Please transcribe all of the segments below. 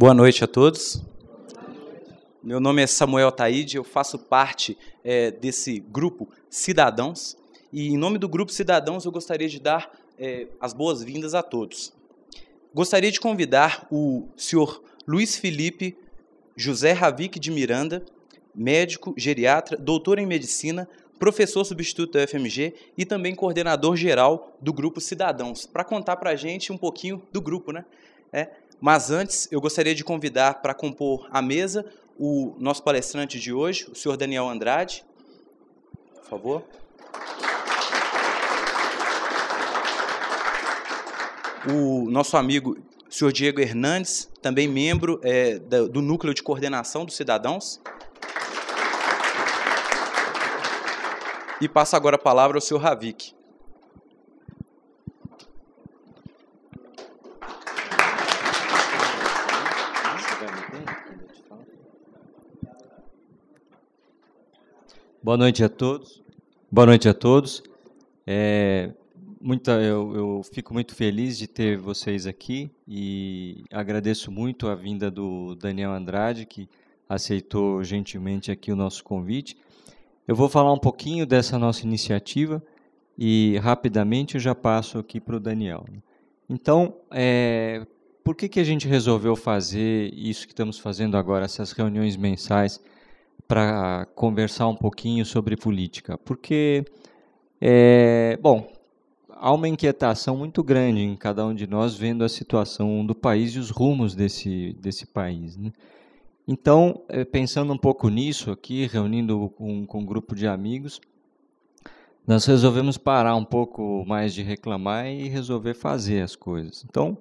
Boa noite a todos. Meu nome é Samuel Taide, eu faço parte é, desse grupo Cidadãos. E em nome do grupo Cidadãos, eu gostaria de dar é, as boas-vindas a todos. Gostaria de convidar o senhor Luiz Felipe José Ravik de Miranda, médico, geriatra, doutor em medicina, professor substituto da UFMG e também coordenador geral do grupo Cidadãos, para contar para a gente um pouquinho do grupo, né? É, mas antes, eu gostaria de convidar para compor a mesa o nosso palestrante de hoje, o senhor Daniel Andrade. Por favor. O nosso amigo, o senhor Diego Hernandes, também membro é, do Núcleo de Coordenação dos Cidadãos. E passo agora a palavra ao senhor Ravique. Boa noite a todos. Boa noite a todos. É, muita, eu, eu, fico muito feliz de ter vocês aqui e agradeço muito a vinda do Daniel Andrade, que aceitou gentilmente aqui o nosso convite. Eu vou falar um pouquinho dessa nossa iniciativa e rapidamente eu já passo aqui para o Daniel. Então, é, por que, que a gente resolveu fazer isso que estamos fazendo agora, essas reuniões mensais? para conversar um pouquinho sobre política, porque, é, bom, há uma inquietação muito grande em cada um de nós vendo a situação do país e os rumos desse, desse país. Né? Então, é, pensando um pouco nisso aqui, reunindo com, com um grupo de amigos, nós resolvemos parar um pouco mais de reclamar e resolver fazer as coisas. Então,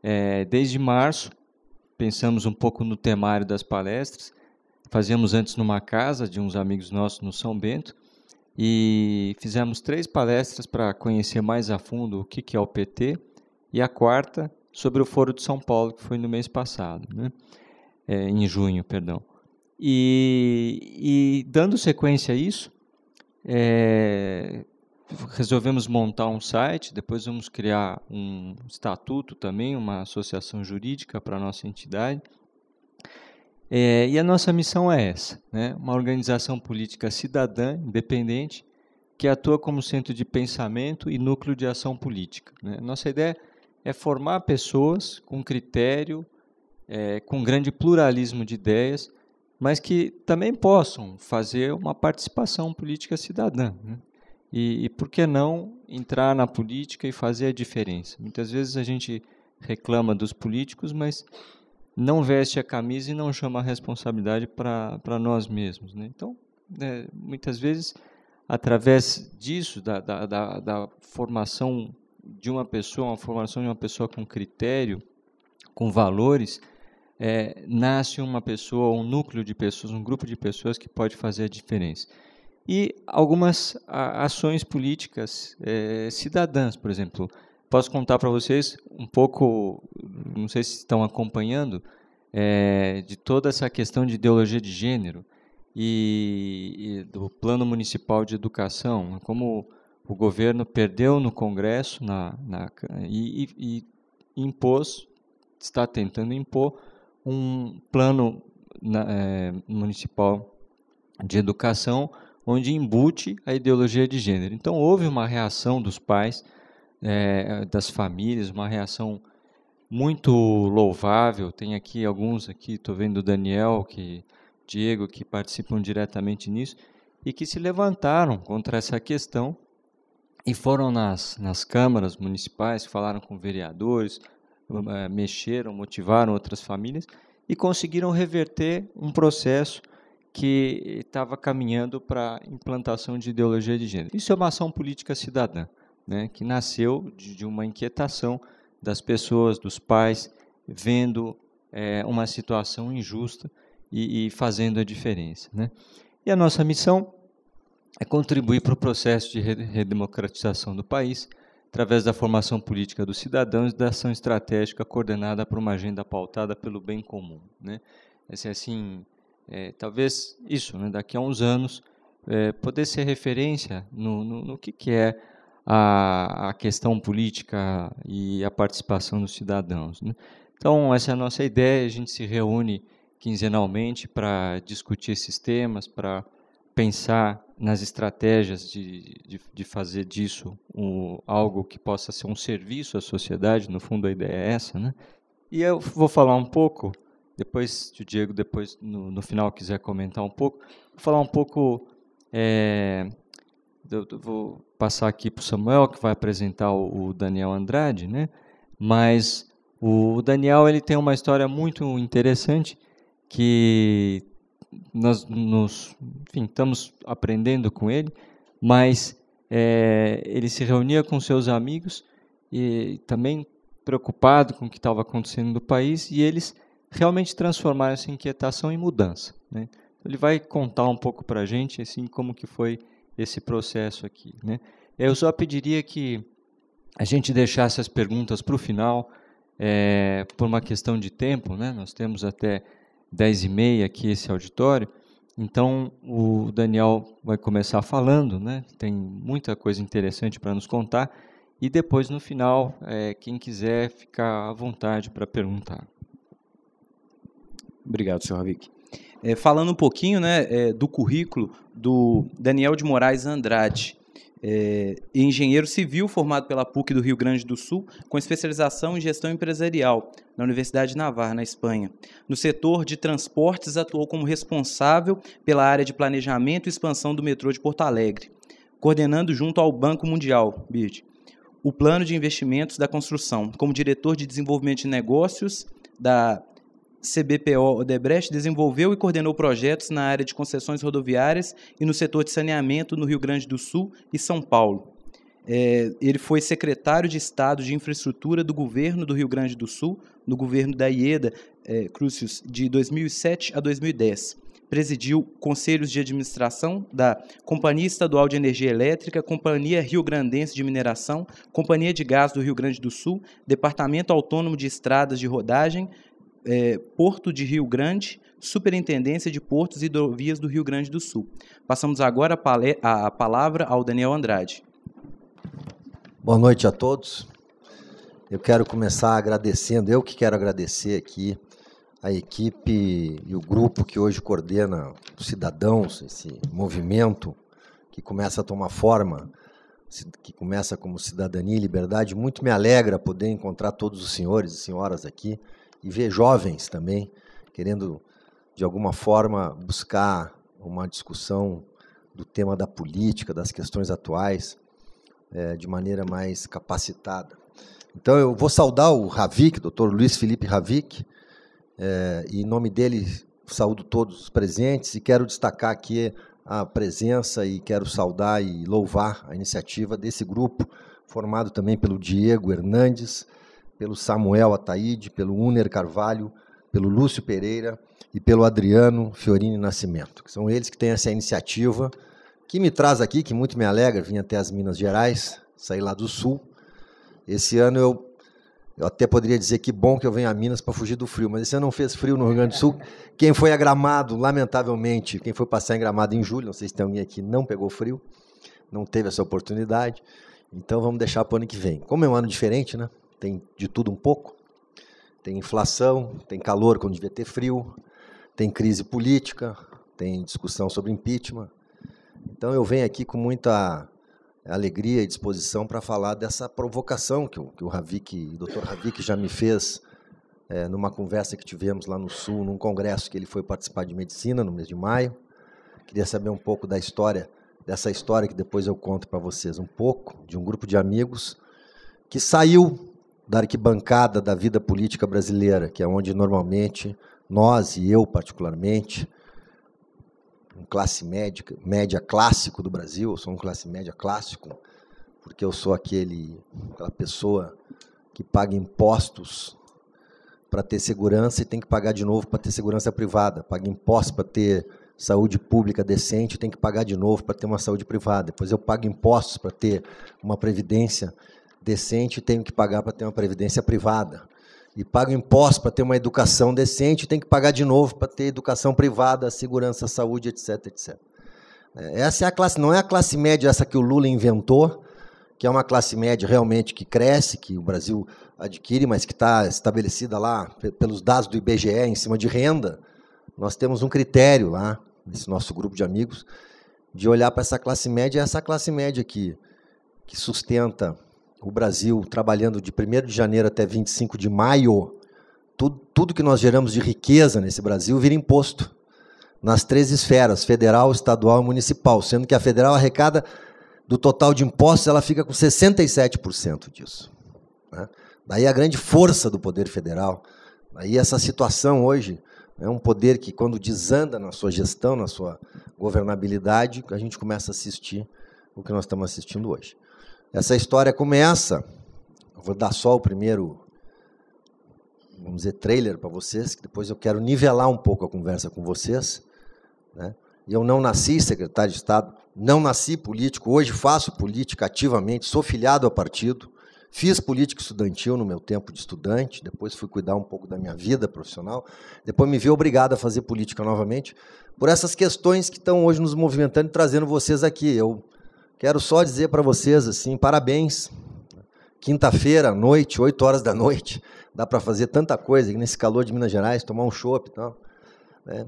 é, desde março, pensamos um pouco no temário das palestras fazíamos antes numa casa de uns amigos nossos no São Bento e fizemos três palestras para conhecer mais a fundo o que, que é o PT e a quarta sobre o Foro de São Paulo, que foi no mês passado, né? É, em junho, perdão. E, e, dando sequência a isso, é, resolvemos montar um site, depois vamos criar um estatuto também, uma associação jurídica para a nossa entidade, é, e a nossa missão é essa, né? uma organização política cidadã, independente, que atua como centro de pensamento e núcleo de ação política. Né? Nossa ideia é formar pessoas com critério, é, com grande pluralismo de ideias, mas que também possam fazer uma participação política cidadã. Né? E, e por que não entrar na política e fazer a diferença? Muitas vezes a gente reclama dos políticos, mas não veste a camisa e não chama a responsabilidade para nós mesmos. Né? Então, né, muitas vezes, através disso, da, da, da, da, formação de uma pessoa, uma formação de uma pessoa com critério, com valores, é, nasce uma pessoa, um núcleo de pessoas, um grupo de pessoas que pode fazer a diferença. E algumas ações políticas é, cidadãs, por exemplo, posso contar para vocês um pouco, não sei se estão acompanhando, é, de toda essa questão de ideologia de gênero e, e, do Plano Municipal de Educação, como o governo perdeu no Congresso na, na e, e, e, impôs, está tentando impor, um plano na, é, municipal de educação onde embute a ideologia de gênero. Então, houve uma reação dos pais é, das famílias, uma reação muito louvável. Tem aqui alguns aqui, estou vendo o Daniel, que Diego, que participam diretamente nisso e que se levantaram contra essa questão e foram nas, nas câmaras municipais, falaram com vereadores, hum, eh, mexeram, motivaram outras famílias e conseguiram reverter um processo que estava caminhando para a implantação de ideologia de gênero. Isso é uma ação política cidadã né, que nasceu de, uma inquietação das pessoas, dos pais, vendo é, uma situação injusta e, e fazendo a diferença. Né? E a nossa missão é contribuir para o processo de redemocratização do país, através da formação política dos cidadãos e da ação estratégica coordenada por uma agenda pautada pelo bem comum. Né? Assim, assim é, talvez isso, né, daqui a uns anos, é, poder ser referência no, no, no que, que é a, a questão política e a participação dos cidadãos. Né? Então, essa é a nossa ideia, a gente se reúne quinzenalmente para discutir esses temas, para pensar nas estratégias de, de, de fazer disso algo que possa ser um serviço à sociedade, no fundo a ideia é essa. Né? E eu vou falar um pouco, depois se o Diego depois no, no final quiser comentar um pouco, vou falar um pouco, é, eu, eu vou passar aqui para o Samuel, que vai apresentar o, Daniel Andrade, né? Mas o, o Daniel ele tem uma história muito interessante que nós nos, enfim, estamos aprendendo com ele, mas é, ele se reunia com seus amigos e também preocupado com o que estava acontecendo no país e eles realmente transformaram essa inquietação em mudança. Né? Ele vai contar um pouco para a gente assim como que foi esse processo aqui. Né? Eu só pediria que a gente deixasse as perguntas para o final, é, por uma questão de tempo, né? nós temos até 10 e meia aqui esse auditório, então o Daniel vai começar falando, né? tem muita coisa interessante para nos contar, e depois no final, é, quem quiser ficar à vontade para perguntar. Obrigado, senhor Ravik. É, falando um pouquinho né, é, do currículo, do Daniel de Moraes Andrade. É, engenheiro civil formado pela PUC do Rio Grande do Sul, com especialização em gestão empresarial na Universidade de Navarra, na Espanha. No setor de transportes, atuou como responsável pela área de planejamento e expansão do metrô de Porto Alegre, coordenando junto ao Banco Mundial, BID, o plano de investimentos da construção, como diretor de desenvolvimento de negócios da CBPO Odebrecht desenvolveu e coordenou projetos na área de concessões rodoviárias e no setor de saneamento no Rio Grande do Sul e São Paulo. É, ele foi secretário de Estado de Infraestrutura do governo do Rio Grande do Sul, no governo da IEDA, é, Crucius, de 2007 a 2010. Presidiu conselhos de administração da Companhia Estadual de Energia Elétrica, Companhia Rio Grandense de Mineração, Companhia de Gás do Rio Grande do Sul, Departamento Autônomo de Estradas de Rodagem, é, Porto de Rio Grande, Superintendência de Portos e Hidrovias do Rio Grande do Sul. Passamos agora a, a palavra ao Daniel Andrade. Boa noite a todos. Eu quero começar agradecendo, eu que quero agradecer aqui a equipe e o grupo que hoje coordena os cidadãos, esse movimento que começa a tomar forma, que começa como Cidadania e Liberdade. Muito me alegra poder encontrar todos os senhores e senhoras aqui e ver jovens também querendo, de alguma forma, buscar uma discussão do tema da política, das questões atuais, é, de maneira mais capacitada. Então, eu vou saudar o Ravik, doutor Luiz Felipe Ravik, é, e em nome dele saúdo todos os presentes e quero destacar aqui a presença e quero saudar e louvar a iniciativa desse grupo, formado também pelo Diego Hernandes, pelo Samuel Ataíde, pelo Uner Carvalho, pelo Lúcio Pereira e pelo Adriano Fiorini Nascimento, são eles que têm essa iniciativa que me traz aqui, que muito me alegra, vim até as Minas Gerais, saí lá do Sul. Esse ano eu eu até poderia dizer que bom que eu venho a Minas para fugir do frio, mas esse ano não fez frio no Rio Grande do Sul. Quem foi a Gramado, lamentavelmente, quem foi passar em Gramado em julho, não sei se tem alguém aqui, não pegou frio, não teve essa oportunidade. Então vamos deixar para o ano que vem. Como é um ano diferente, né? tem de tudo um pouco. Tem inflação, tem calor quando devia ter frio, tem crise política, tem discussão sobre impeachment. Então eu venho aqui com muita alegria e disposição para falar dessa provocação que o, que o Havik, o Dr. Havik já me fez é, numa conversa que tivemos lá no Sul, num congresso que ele foi participar de medicina no mês de maio. Queria saber um pouco da história, dessa história que depois eu conto para vocês um pouco, de um grupo de amigos que saiu da arquibancada da vida política brasileira, que é onde normalmente nós e eu particularmente, um classe média, média clássico do Brasil, eu sou um classe média clássico, porque eu sou aquele aquela pessoa que paga impostos para ter segurança e tem que pagar de novo para ter segurança privada, paga impostos para ter saúde pública decente, tem que pagar de novo para ter uma saúde privada. Depois eu pago impostos para ter uma previdência decente, tenho que pagar para ter uma previdência privada. E pago impostos para ter uma educação decente, tenho que pagar de novo para ter educação privada, segurança, saúde, etc, etc. É, essa é a classe, não é a classe média essa que o Lula inventou, que é uma classe média realmente que cresce, que o Brasil adquire, mas que está estabelecida lá pelos dados do IBGE em cima de renda. Nós temos um critério lá, nesse nosso grupo de amigos, de olhar para essa classe média, essa classe média aqui que sustenta o Brasil trabalhando de 1 de janeiro até 25 de maio, tudo, tudo que nós geramos de riqueza nesse Brasil vira imposto nas três esferas, federal, estadual e municipal, sendo que a federal arrecada do total de impostos, ela fica com 67% disso. Né? Daí a grande força do poder federal. Daí essa situação hoje é né? um poder que, quando desanda na sua gestão, na sua governabilidade, a gente começa a assistir o que nós estamos assistindo hoje. Essa história começa. Eu vou dar só o primeiro, vamos dizer, trailer para vocês, que depois eu quero nivelar um pouco a conversa com vocês. Né? Eu não nasci secretário de Estado, não nasci político, hoje faço política ativamente, sou filiado a partido, fiz política estudantil no meu tempo de estudante, depois fui cuidar um pouco da minha vida profissional, depois me vi obrigado a fazer política novamente, por essas questões que estão hoje nos movimentando e trazendo vocês aqui. Eu Quero só dizer para vocês assim, parabéns. Quinta-feira à noite, 8 horas da noite, dá para fazer tanta coisa nesse calor de Minas Gerais, tomar um chopp e tal. Né?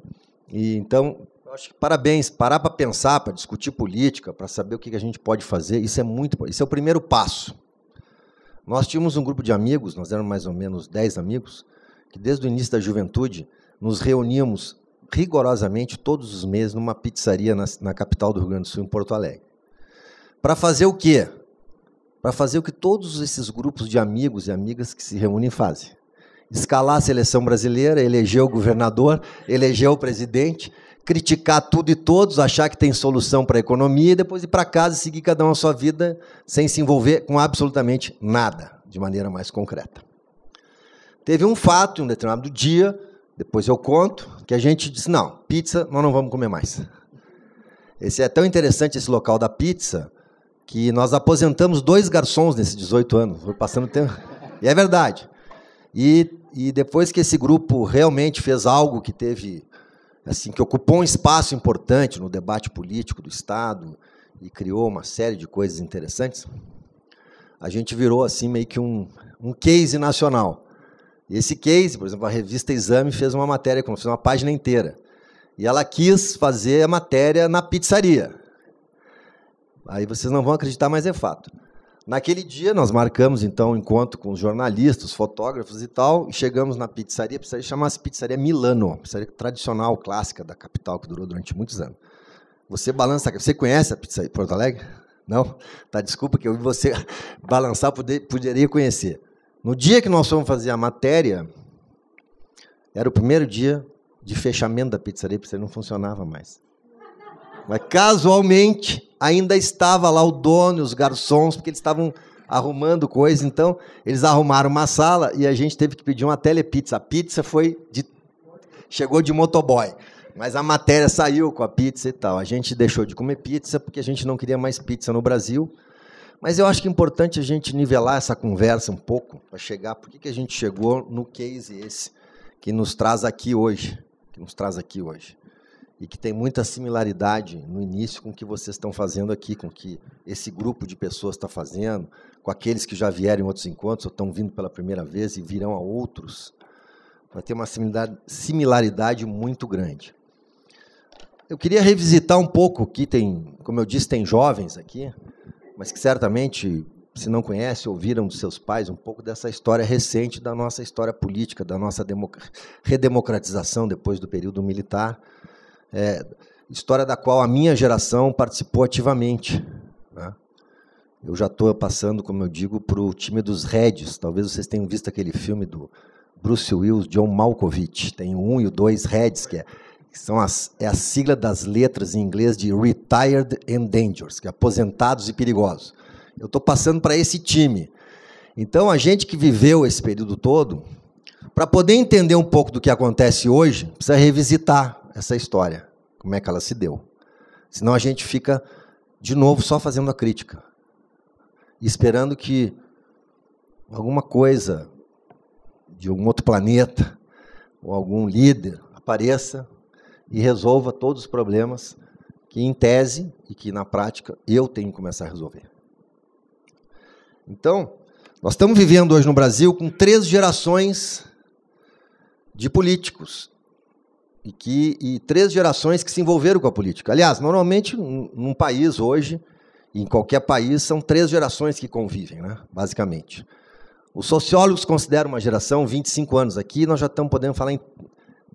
E então, acho que parabéns, parar para pensar, para discutir política, para saber o que a gente pode fazer, isso é muito, isso é o primeiro passo. Nós tínhamos um grupo de amigos, nós éramos mais ou menos 10 amigos, que desde o início da juventude nos reuníamos rigorosamente todos os meses numa pizzaria na, na capital do Rio Grande do Sul, em Porto Alegre para fazer o quê? Para fazer o que todos esses grupos de amigos e amigas que se reúnem fazem. Escalar a seleção brasileira, eleger o governador, eleger o presidente, criticar tudo e todos, achar que tem solução para a economia e depois ir para casa e seguir cada um a sua vida sem se envolver com absolutamente nada, de maneira mais concreta. Teve um fato em um determinado dia, depois eu conto, que a gente disse: não, pizza nós não vamos comer mais. Esse é tão interessante esse local da pizza que nós aposentamos dois garçons nesses 18 anos, foi passando tempo. E é verdade. E, e depois que esse grupo realmente fez algo que teve assim que ocupou um espaço importante no debate político do Estado e criou uma série de coisas interessantes, a gente virou assim meio que um, um case nacional. Esse case, por exemplo, a revista Exame fez uma matéria, fez uma página inteira, e ela quis fazer a matéria na pizzaria. Aí vocês não vão acreditar, mas é fato. Naquele dia, nós marcamos então um encontro com os jornalistas, fotógrafos e tal, e chegamos na pizzaria, a pizzaria chamava-se Pizzaria Milano, pizzaria tradicional, clássica da capital, que durou durante muitos anos. Você balança, você conhece a pizzaria Porto Alegre? Não? Tá, desculpa que eu vi você balançar, poder, poderia conhecer. No dia que nós fomos fazer a matéria, era o primeiro dia de fechamento da pizzaria, a pizzaria não funcionava mais. Mas casualmente ainda estava lá o dono, os garçons, porque eles estavam arrumando coisa, então eles arrumaram uma sala e a gente teve que pedir uma telepizza. A pizza foi de chegou de motoboy. Mas a matéria saiu com a pizza e tal. A gente deixou de comer pizza porque a gente não queria mais pizza no Brasil. Mas eu acho que é importante a gente nivelar essa conversa um pouco para chegar. Por que, que a gente chegou no case esse que nos traz aqui hoje? Que nos traz aqui hoje e que tem muita similaridade no início com o que vocês estão fazendo aqui, com o que esse grupo de pessoas está fazendo, com aqueles que já vieram em outros encontros ou estão vindo pela primeira vez e virão a outros, vai ter uma similaridade muito grande. Eu queria revisitar um pouco que tem, como eu disse, tem jovens aqui, mas que certamente, se não conhece, ouviram dos seus pais um pouco dessa história recente da nossa história política, da nossa redemocratização depois do período militar é, história da qual a minha geração participou ativamente. Né? Eu já estou passando, como eu digo, para o time dos Reds. Talvez vocês tenham visto aquele filme do Bruce Willis, John Malkovich. Tem o 1 um e o 2 Reds, que, é, que são as, é a sigla das letras em inglês de Retired and Dangerous, que é aposentados e perigosos. Eu estou passando para esse time. Então, a gente que viveu esse período todo, para poder entender um pouco do que acontece hoje, precisa revisitar essa história, como é que ela se deu. Senão a gente fica, de novo, só fazendo a crítica, esperando que alguma coisa de algum outro planeta ou algum líder apareça e resolva todos os problemas que, em tese e que na prática, eu tenho que começar a resolver. Então, nós estamos vivendo hoje no Brasil com três gerações de políticos e que e três gerações que se envolveram com a política. Aliás, normalmente num, país hoje, em qualquer país, são três gerações que convivem, né? basicamente. Os sociólogos consideram uma geração 25 anos aqui, nós já estamos podendo falar em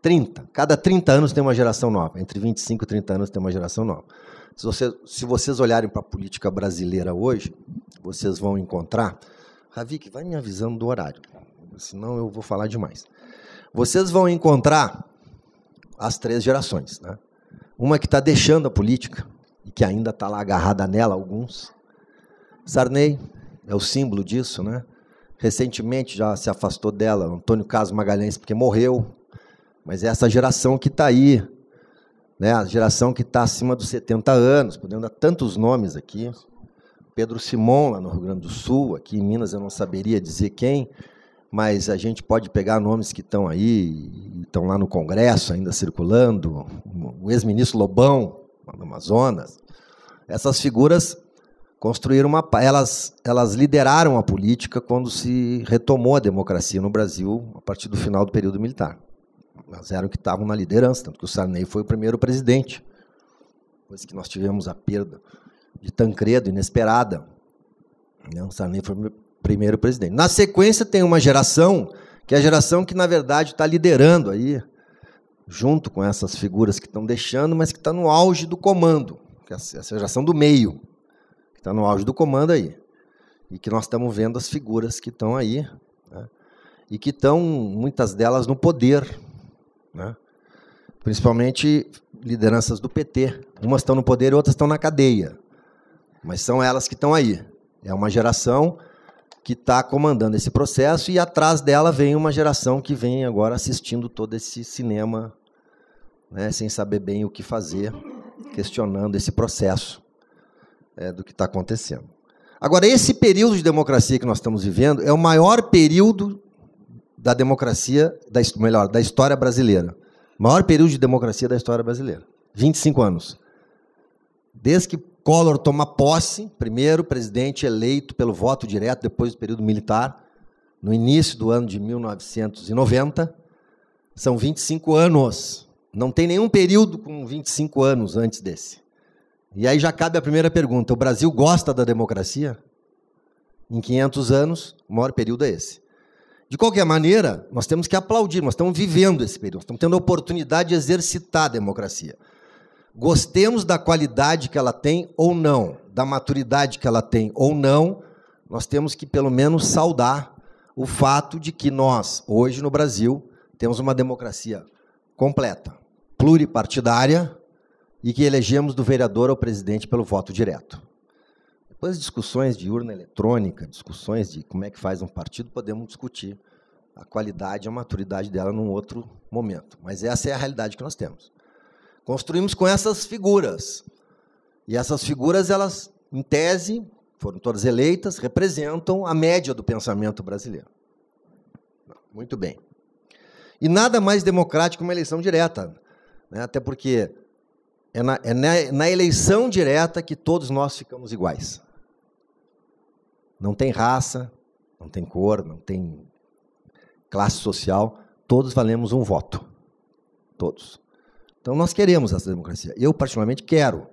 30. Cada 30 anos tem uma geração nova. Entre 25 e 30 anos tem uma geração nova. Se, você, se vocês olharem para a política brasileira hoje, vocês vão encontrar. que vai me avisando do horário, senão eu vou falar demais. Vocês vão encontrar as três gerações. Né? Uma que está deixando a política e que ainda está lá agarrada nela, alguns. Sarney é o símbolo disso, né? Recentemente já se afastou dela, Antônio Caso Magalhães, porque morreu. Mas é essa geração que está aí, né? a geração que está acima dos 70 anos, podendo dar tantos nomes aqui. Pedro Simon, lá no Rio Grande do Sul, aqui em Minas eu não saberia dizer quem, mas a gente pode pegar nomes que estão aí, estão lá no Congresso ainda circulando, o ex-ministro Lobão, no Amazonas. Essas figuras construíram uma. Elas, elas lideraram a política quando se retomou a democracia no Brasil, a partir do final do período militar. Elas eram que estavam na liderança, tanto que o Sarney foi o primeiro presidente, depois que nós tivemos a perda de Tancredo, inesperada. Né? O Sarney foi primeiro presidente. Na sequência, tem uma geração, que é a geração que, na verdade, está liderando aí, junto com essas figuras que estão deixando, mas que está no auge do comando, que é a geração do meio, que está no auge do comando aí. E que nós estamos vendo as figuras que estão aí, né? e que estão, muitas delas, no poder, né? principalmente lideranças do PT. Umas estão no poder e outras estão na cadeia, mas são elas que estão aí. É uma geração que está comandando esse processo, e atrás dela vem uma geração que vem agora assistindo todo esse cinema, né, sem saber bem o que fazer, questionando esse processo é, do que está acontecendo. Agora, esse período de democracia que nós estamos vivendo é o maior período da democracia, da, melhor, da história brasileira. Maior período de democracia da história brasileira. 25 anos. Desde que Collor toma posse, primeiro presidente eleito pelo voto direto depois do período militar, no início do ano de 1990. São 25 anos. Não tem nenhum período com 25 anos antes desse. E aí já cabe a primeira pergunta: o Brasil gosta da democracia? Em 500 anos, o maior período é esse. De qualquer maneira, nós temos que aplaudir, nós estamos vivendo esse período, nós estamos tendo a oportunidade de exercitar a democracia gostemos da qualidade que ela tem ou não, da maturidade que ela tem ou não, nós temos que pelo menos saudar o fato de que nós, hoje no Brasil, temos uma democracia completa, pluripartidária e que elegemos do vereador ao presidente pelo voto direto. Depois discussões de urna eletrônica, discussões de como é que faz um partido, podemos discutir a qualidade e a maturidade dela num outro momento. Mas essa é a realidade que nós temos. Construímos com essas figuras. E essas figuras, elas, em tese, foram todas eleitas, representam a média do pensamento brasileiro. Muito bem. E nada mais democrático uma eleição direta, né? até porque é na, é na eleição direta que todos nós ficamos iguais. Não tem raça, não tem cor, não tem classe social, todos valemos um voto. Todos. Então, nós queremos essa democracia. Eu, particularmente, quero.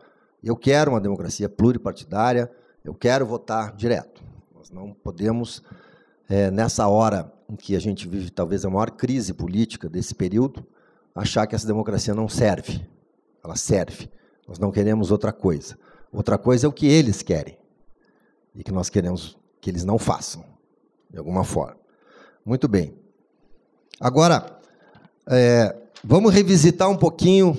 Eu quero uma democracia pluripartidária, eu quero votar direto. Nós não podemos, é, nessa hora em que a gente vive talvez a maior crise política desse período, achar que essa democracia não serve. Ela serve. Nós não queremos outra coisa. Outra coisa é o que eles querem e que nós queremos que eles não façam, de alguma forma. Muito bem. Agora, é, Vamos revisitar um pouquinho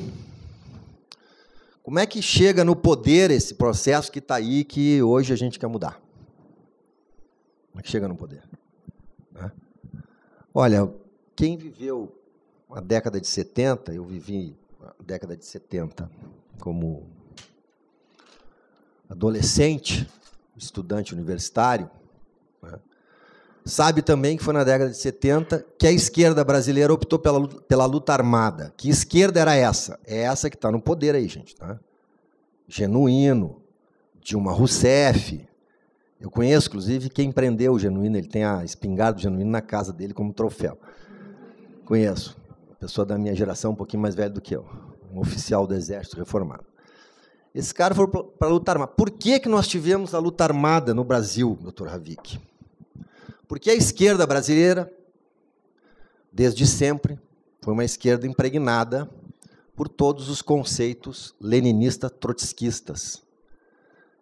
como é que chega no poder esse processo que está aí que hoje a gente quer mudar. Como é que chega no poder? Né? Olha, quem viveu a década de 70, eu vivi a década de 70 como adolescente, estudante universitário, sabe também que foi na década de 70 que a esquerda brasileira optou pela, luta, pela luta armada. Que esquerda era essa? É essa que está no poder aí, gente. Tá? Genuíno, Dilma Rousseff. Eu conheço, inclusive, quem prendeu o Genuíno. Ele tem a espingarda do Genuíno na casa dele como troféu. Conheço. Pessoa da minha geração, um pouquinho mais velha do que eu. Um oficial do Exército reformado. Esse cara foi para a luta armada. Por que, que nós tivemos a luta armada no Brasil, doutor Havik? Porque a esquerda brasileira, desde sempre, foi uma esquerda impregnada por todos os conceitos leninista-trotskistas.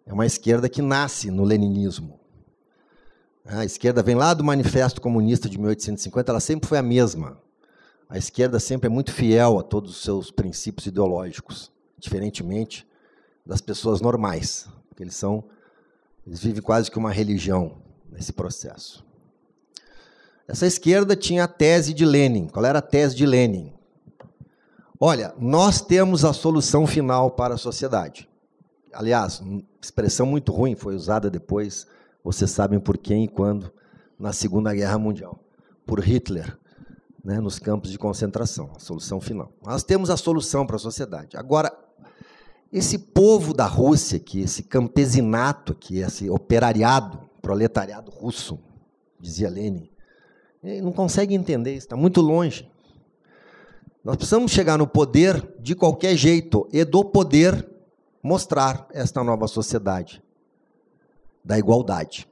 É uma esquerda que nasce no leninismo. A esquerda vem lá do Manifesto Comunista de 1850, ela sempre foi a mesma. A esquerda sempre é muito fiel a todos os seus princípios ideológicos, diferentemente das pessoas normais, porque eles são, eles vivem quase que uma religião nesse processo. Essa esquerda tinha a tese de Lenin. Qual era a tese de Lenin? Olha, nós temos a solução final para a sociedade. Aliás, expressão muito ruim foi usada depois, vocês sabem por quem e quando, na Segunda Guerra Mundial, por Hitler, né, nos campos de concentração, a solução final. Nós temos a solução para a sociedade. Agora, esse povo da Rússia que esse campesinato que esse operariado, proletariado russo, dizia Lenin, não consegue entender isso, está muito longe. Nós precisamos chegar no poder de qualquer jeito e do poder mostrar esta nova sociedade da igualdade,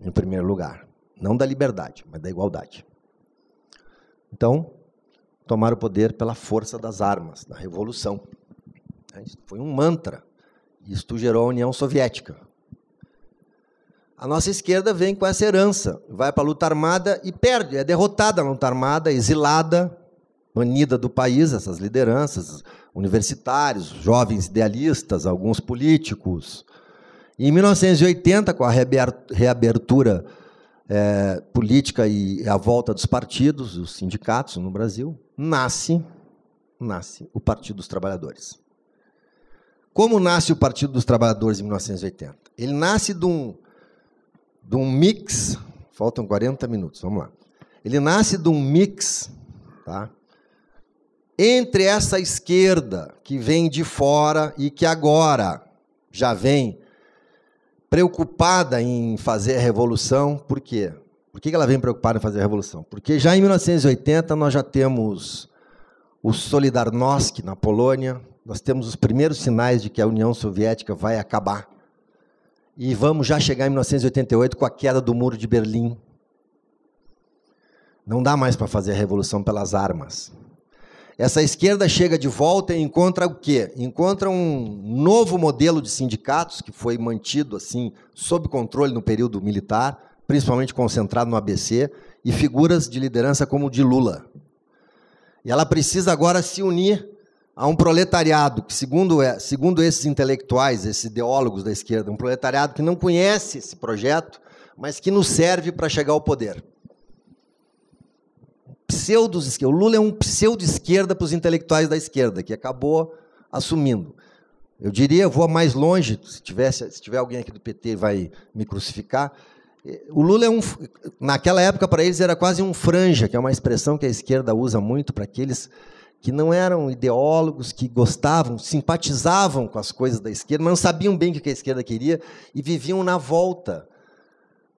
em primeiro lugar. Não da liberdade, mas da igualdade. Então, tomar o poder pela força das armas, da revolução. Foi um mantra. Isto gerou a União Soviética, a nossa esquerda vem com essa herança, vai para a luta armada e perde, é derrotada na luta armada, exilada, banida do país, essas lideranças, universitários, jovens idealistas, alguns políticos. E em 1980, com a reabertura é, política e a volta dos partidos, dos sindicatos no Brasil, nasce, nasce o Partido dos Trabalhadores. Como nasce o Partido dos Trabalhadores em 1980? Ele nasce de um de um mix. Faltam 40 minutos, vamos lá. Ele nasce de um mix, tá? Entre essa esquerda que vem de fora e que agora já vem preocupada em fazer a revolução, por quê? Por que ela vem preocupada em fazer a revolução? Porque já em 1980 nós já temos o Solidarnosc na Polônia, nós temos os primeiros sinais de que a União Soviética vai acabar. E vamos já chegar em 1988 com a queda do Muro de Berlim. Não dá mais para fazer a revolução pelas armas. Essa esquerda chega de volta e encontra o quê? Encontra um novo modelo de sindicatos que foi mantido assim sob controle no período militar, principalmente concentrado no ABC, e figuras de liderança como o de Lula. E ela precisa agora se unir a um proletariado que, segundo, é, segundo esses intelectuais, esses ideólogos da esquerda, um proletariado que não conhece esse projeto, mas que nos serve para chegar ao poder. Pseudos, o Lula é um pseudo-esquerda para os intelectuais da esquerda, que acabou assumindo. Eu diria, vou mais longe, se, tivesse, se tiver alguém aqui do PT vai me crucificar, eh, o Lula é um. Naquela época, para eles, era quase um franja, que é uma expressão que a esquerda usa muito para aqueles que não eram ideólogos, que gostavam, simpatizavam com as coisas da esquerda, mas não sabiam bem o que a esquerda queria e viviam na volta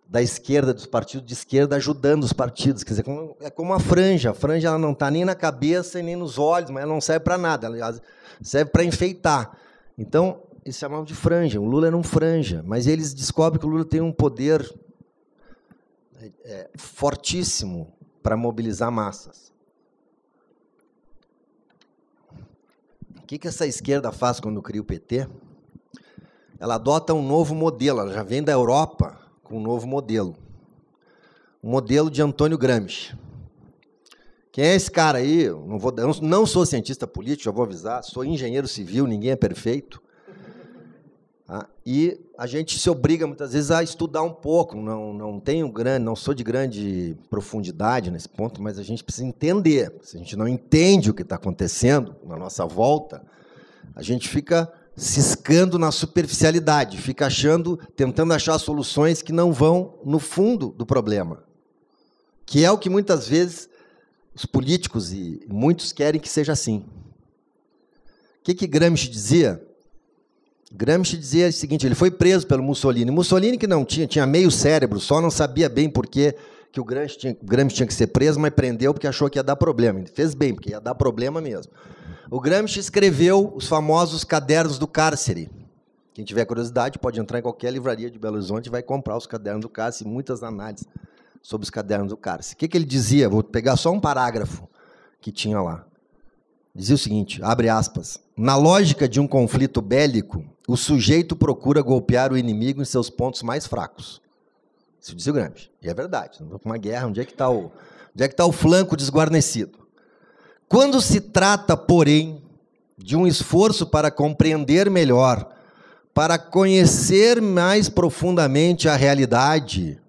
da esquerda, dos partidos de esquerda, ajudando os partidos. Quer dizer, é como a franja. A franja ela não está nem na cabeça e nem nos olhos, mas ela não serve para nada, ela serve para enfeitar. Então, eles chamavam de franja. O Lula era um franja, mas eles descobrem que o Lula tem um poder é, é fortíssimo para mobilizar massas. que, que essa esquerda faz quando cria o PT? Ela adota um novo modelo, ela já vem da Europa com um novo modelo. O modelo de Antônio Gramsci. Quem é esse cara aí? Não, vou, não sou cientista político, já vou avisar, sou engenheiro civil, ninguém é perfeito. Tá? e a gente se obriga muitas vezes a estudar um pouco. Não, não tenho grande, não sou de grande profundidade nesse ponto, mas a gente precisa entender. Se a gente não entende o que está acontecendo na nossa volta, a gente fica ciscando na superficialidade, fica achando, tentando achar soluções que não vão no fundo do problema, que é o que muitas vezes os políticos e muitos querem que seja assim. O que, que Gramsci dizia? Gramsci dizia o seguinte: ele foi preso pelo Mussolini. Mussolini que não tinha, tinha meio cérebro, só não sabia bem por que o Gramsci tinha, Gramsci tinha que ser preso, mas prendeu porque achou que ia dar problema. Ele fez bem, porque ia dar problema mesmo. O Gramsci escreveu os famosos cadernos do cárcere. Quem tiver curiosidade pode entrar em qualquer livraria de Belo Horizonte e vai comprar os cadernos do cárcere, muitas análises sobre os cadernos do cárcere. O que, que ele dizia? Vou pegar só um parágrafo que tinha lá. Dizia o seguinte, abre aspas, na lógica de um conflito bélico, o sujeito procura golpear o inimigo em seus pontos mais fracos. Isso diz o Gramsci. E é verdade. Uma guerra, onde é que está o, é que tá o flanco desguarnecido? Quando se trata, porém, de um esforço para compreender melhor, para conhecer mais profundamente a realidade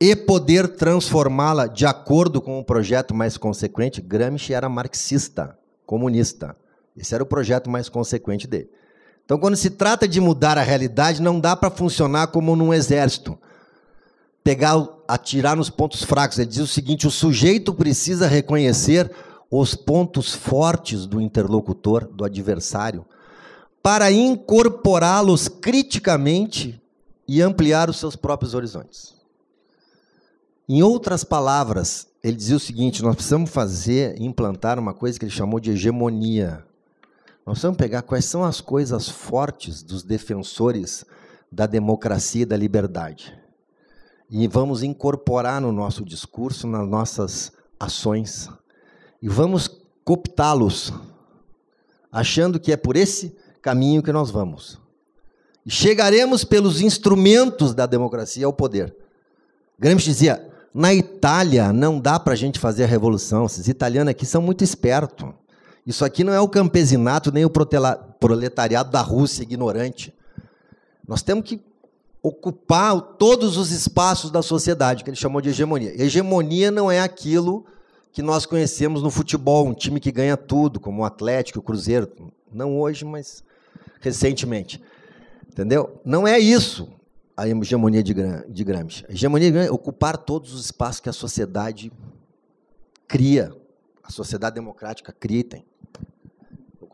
e poder transformá-la de acordo com o um projeto mais consequente, Gramsci era marxista, comunista. Esse era o projeto mais consequente dele. Então, quando se trata de mudar a realidade, não dá para funcionar como num exército. Pegar, atirar nos pontos fracos. Ele diz o seguinte: o sujeito precisa reconhecer os pontos fortes do interlocutor, do adversário, para incorporá-los criticamente e ampliar os seus próprios horizontes. Em outras palavras, ele dizia o seguinte: nós precisamos fazer, implantar uma coisa que ele chamou de hegemonia nós vamos pegar quais são as coisas fortes dos defensores da democracia e da liberdade. E vamos incorporar no nosso discurso, nas nossas ações. E vamos cooptá-los, achando que é por esse caminho que nós vamos. E chegaremos pelos instrumentos da democracia ao poder. Gramsci dizia: na Itália não dá para a gente fazer a revolução, esses italianos aqui são muito espertos. Isso aqui não é o campesinato nem o proletariado da Rússia ignorante. Nós temos que ocupar todos os espaços da sociedade, que ele chamou de hegemonia. Hegemonia não é aquilo que nós conhecemos no futebol, um time que ganha tudo, como o Atlético, o Cruzeiro, não hoje, mas recentemente. Entendeu? Não é isso a hegemonia de, Gramsci. A hegemonia de Gramsci é ocupar todos os espaços que a sociedade cria, a sociedade democrática cria e tem.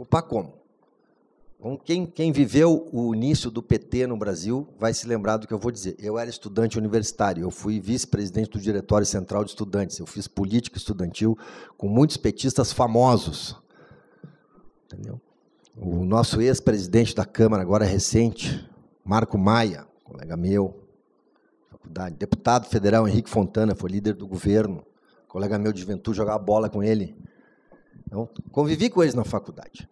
Culpar como? Bom, quem, quem viveu o início do PT no Brasil vai se lembrar do que eu vou dizer. Eu era estudante universitário, eu fui vice-presidente do Diretório Central de Estudantes, eu fiz política estudantil com muitos petistas famosos. Entendeu? O nosso ex-presidente da Câmara, agora recente, Marco Maia, colega meu, faculdade, deputado federal Henrique Fontana, foi líder do governo, colega meu de juventude, jogava bola com ele. Então, convivi com eles na faculdade.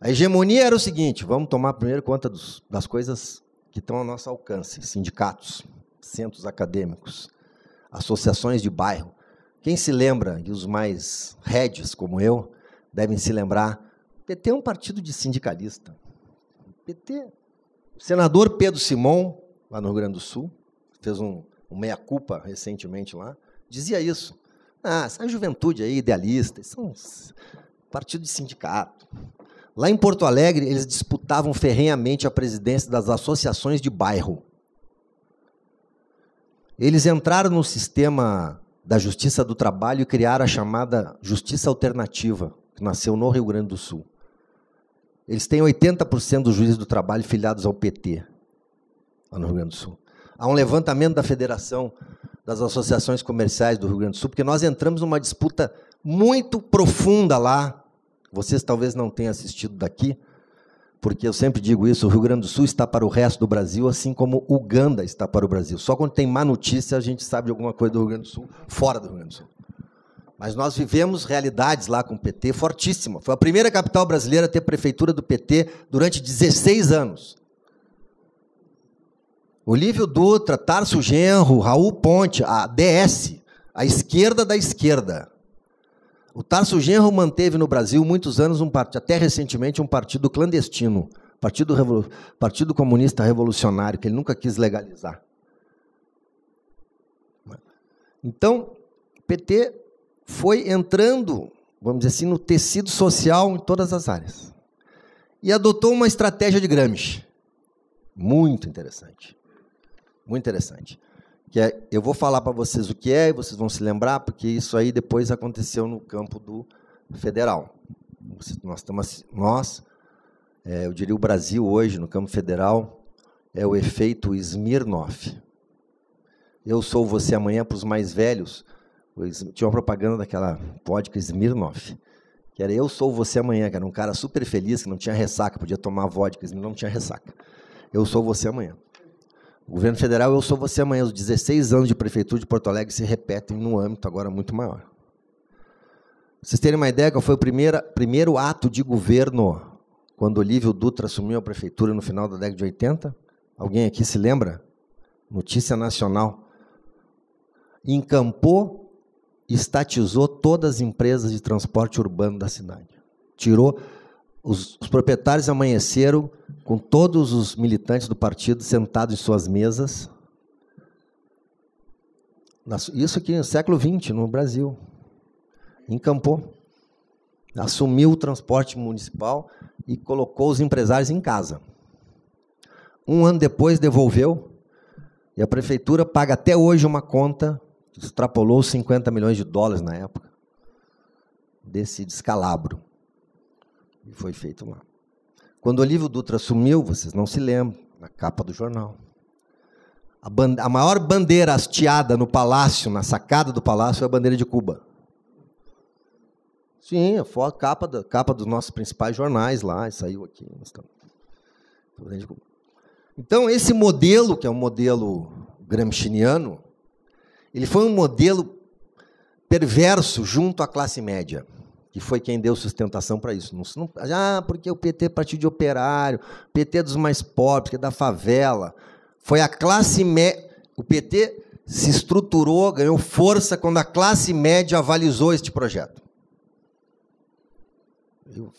A hegemonia era o seguinte: vamos tomar primeiro conta dos, das coisas que estão ao nosso alcance: sindicatos, centros acadêmicos, associações de bairro. Quem se lembra, e os mais rédeos como eu, devem se lembrar: PT é um partido de sindicalista. PT. Senador Pedro Simon, lá no Rio Grande do Sul, fez um, um meia-culpa recentemente lá, dizia isso. Ah, essa juventude aí, idealista, são partido de sindicato. Lá em Porto Alegre, eles disputavam ferrenhamente a presidência das associações de bairro. Eles entraram no sistema da Justiça do Trabalho e criaram a chamada Justiça Alternativa, que nasceu no Rio Grande do Sul. Eles têm 80% dos juízes do trabalho filiados ao PT, lá no Rio Grande do Sul. Há um levantamento da federação das associações comerciais do Rio Grande do Sul, porque nós entramos numa disputa muito profunda lá. Vocês talvez não tenham assistido daqui, porque eu sempre digo isso: o Rio Grande do Sul está para o resto do Brasil, assim como Uganda está para o Brasil. Só quando tem má notícia a gente sabe de alguma coisa do Rio Grande do Sul, fora do Rio Grande do Sul. Mas nós vivemos realidades lá com o PT fortíssima. Foi a primeira capital brasileira a ter prefeitura do PT durante 16 anos. Olívio Dutra, Tarso Genro, Raul Ponte, a DS, a esquerda da esquerda. O Tarso Genro manteve no Brasil muitos anos, um part... até recentemente, um partido clandestino, partido, partido Comunista Revolucionário, que ele nunca quis legalizar. Então, PT foi entrando, vamos dizer assim, no tecido social em todas as áreas. E adotou uma estratégia de Gramsci, muito interessante. Muito interessante. Que é, eu vou falar para vocês o que é e vocês vão se lembrar, porque isso aí depois aconteceu no campo do federal. Nós estamos nós, é, eu diria o Brasil hoje no campo federal é o efeito Smirnoff. Eu sou você amanhã para os mais velhos. Tinha uma propaganda daquela vodka Smirnoff, que era eu sou você amanhã, que era um cara super feliz, que não tinha ressaca, podia tomar vodka, não tinha ressaca. Eu sou você amanhã. Governo federal, eu sou você amanhã. Os 16 anos de prefeitura de Porto Alegre se repetem num âmbito agora muito maior. Pra vocês terem uma ideia, qual foi o primeiro primeiro ato de governo quando Olívio Dutra assumiu a prefeitura no final da década de 80? Alguém aqui se lembra? Notícia nacional. Encampou, estatizou todas as empresas de transporte urbano da cidade. Tirou os, os, proprietários amanheceram com todos os militantes do partido sentados em suas mesas. Isso aqui no século XX, no Brasil. Encampou. Assumiu o transporte municipal e colocou os empresários em casa. Um ano depois devolveu e a prefeitura paga até hoje uma conta que extrapolou 50 milhões de dólares na época desse descalabro. E foi feito lá. Quando Olívio Dutra sumiu, vocês não se lembram, na capa do jornal. A, a, maior bandeira hasteada no palácio, na sacada do palácio, é a bandeira de Cuba. Sim, foi a capa, da, capa dos nossos principais jornais lá, e saiu aqui. Então, esse modelo, que é um modelo gramsciano, ele foi um modelo perverso junto à classe média que foi quem deu sustentação para isso. Não, não, ah, porque o PT é partido de operário, PT dos mais pobres, que é da favela. Foi a classe média. O PT se estruturou, ganhou força quando a classe média avalizou este projeto. Eu,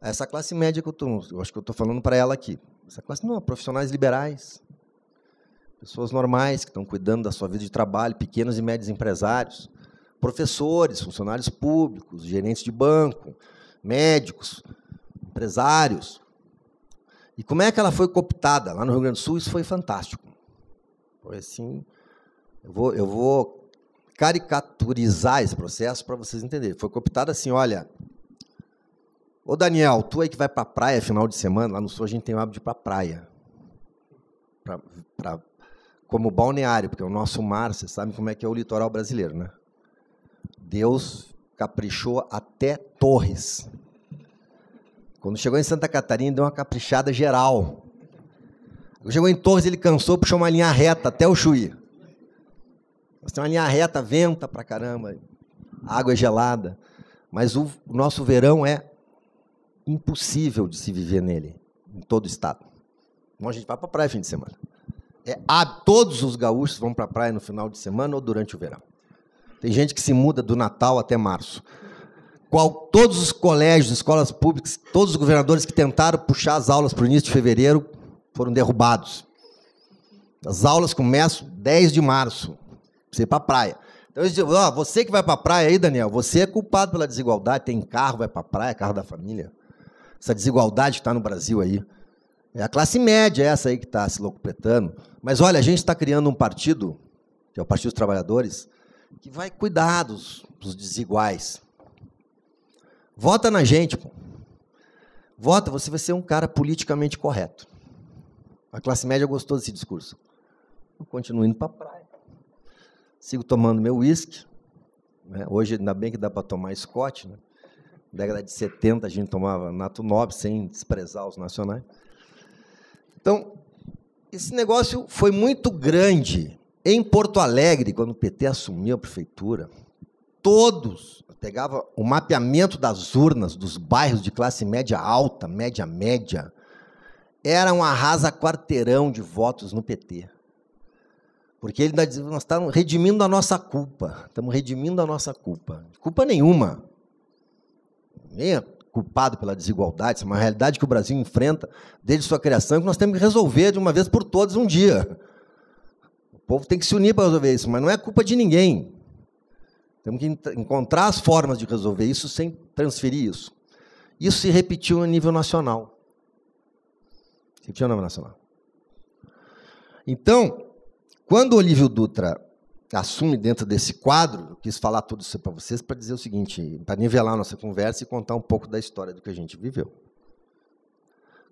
essa classe média que eu, tô, eu acho que eu estou falando para ela aqui. Essa classe não, profissionais liberais, pessoas normais que estão cuidando da sua vida de trabalho, pequenos e médios empresários professores, funcionários públicos, gerentes de banco, médicos, empresários. E como é que ela foi cooptada lá no Rio Grande do Sul? Isso foi fantástico. Foi assim. Eu vou, eu vou caricaturizar esse processo para vocês entenderem. Foi cooptada assim: olha, Ô Daniel, tu aí que vai para a praia final de semana, lá no sul a gente tem o hábito de ir para a praia. Pra, pra, como balneário, porque é o nosso mar, você sabe como é que é o litoral brasileiro, né? Deus caprichou até Torres. Quando chegou em Santa Catarina, deu uma caprichada geral. Quando chegou em Torres, ele cansou, puxou uma linha reta até o Chuí. Você tem uma linha reta, venta pra caramba, água é gelada. Mas o, nosso verão é impossível de se viver nele, em todo o estado. Então a gente vai pra praia fim de semana. É, todos os gaúchos vão pra praia no final de semana ou durante o verão. Tem gente que se muda do Natal até março. Qual, todos os colégios, escolas públicas, todos os governadores que tentaram puxar as aulas para o início de fevereiro foram derrubados. As aulas começam 10 de março, você para a praia. Então eles dizem, oh, você que vai para a praia aí, Daniel, você é culpado pela desigualdade, tem carro, vai para a praia, carro da família. Essa desigualdade que está no Brasil aí. É a classe média essa aí que está se locupletando. Mas olha, a gente está criando um partido, que é o Partido dos Trabalhadores, que vai cuidar dos, dos desiguais. Vota na gente, pô. Vota, você vai ser um cara politicamente correto. A classe média gostou desse discurso. Eu continuo indo para a praia. Sigo tomando meu uísque. Né? Hoje, ainda bem que dá para tomar Scott. Né? Na década de 70, a gente tomava Nato Nobre, sem desprezar os nacionais. Então, esse negócio foi muito grande em Porto Alegre, quando o PT assumiu a prefeitura, todos pegava o mapeamento das urnas dos bairros de classe média alta, média média, era um arrasa quarteirão de votos no PT. Porque ele dizia, nós estamos redimindo a nossa culpa, estamos redimindo a nossa culpa. Culpa nenhuma. nem é culpado pela desigualdade, isso é uma realidade que o Brasil enfrenta desde sua criação que nós temos que resolver de uma vez por todas um dia povo tem que se unir para resolver isso, mas não é culpa de ninguém. Temos que encontrar as formas de resolver isso sem transferir isso. Isso se repetiu a nível nacional. Se repetiu a nível nacional. Então, quando Olívio Dutra assume dentro desse quadro, eu quis falar tudo isso para vocês para dizer o seguinte, para nivelar a nossa conversa e contar um pouco da história do que a gente viveu.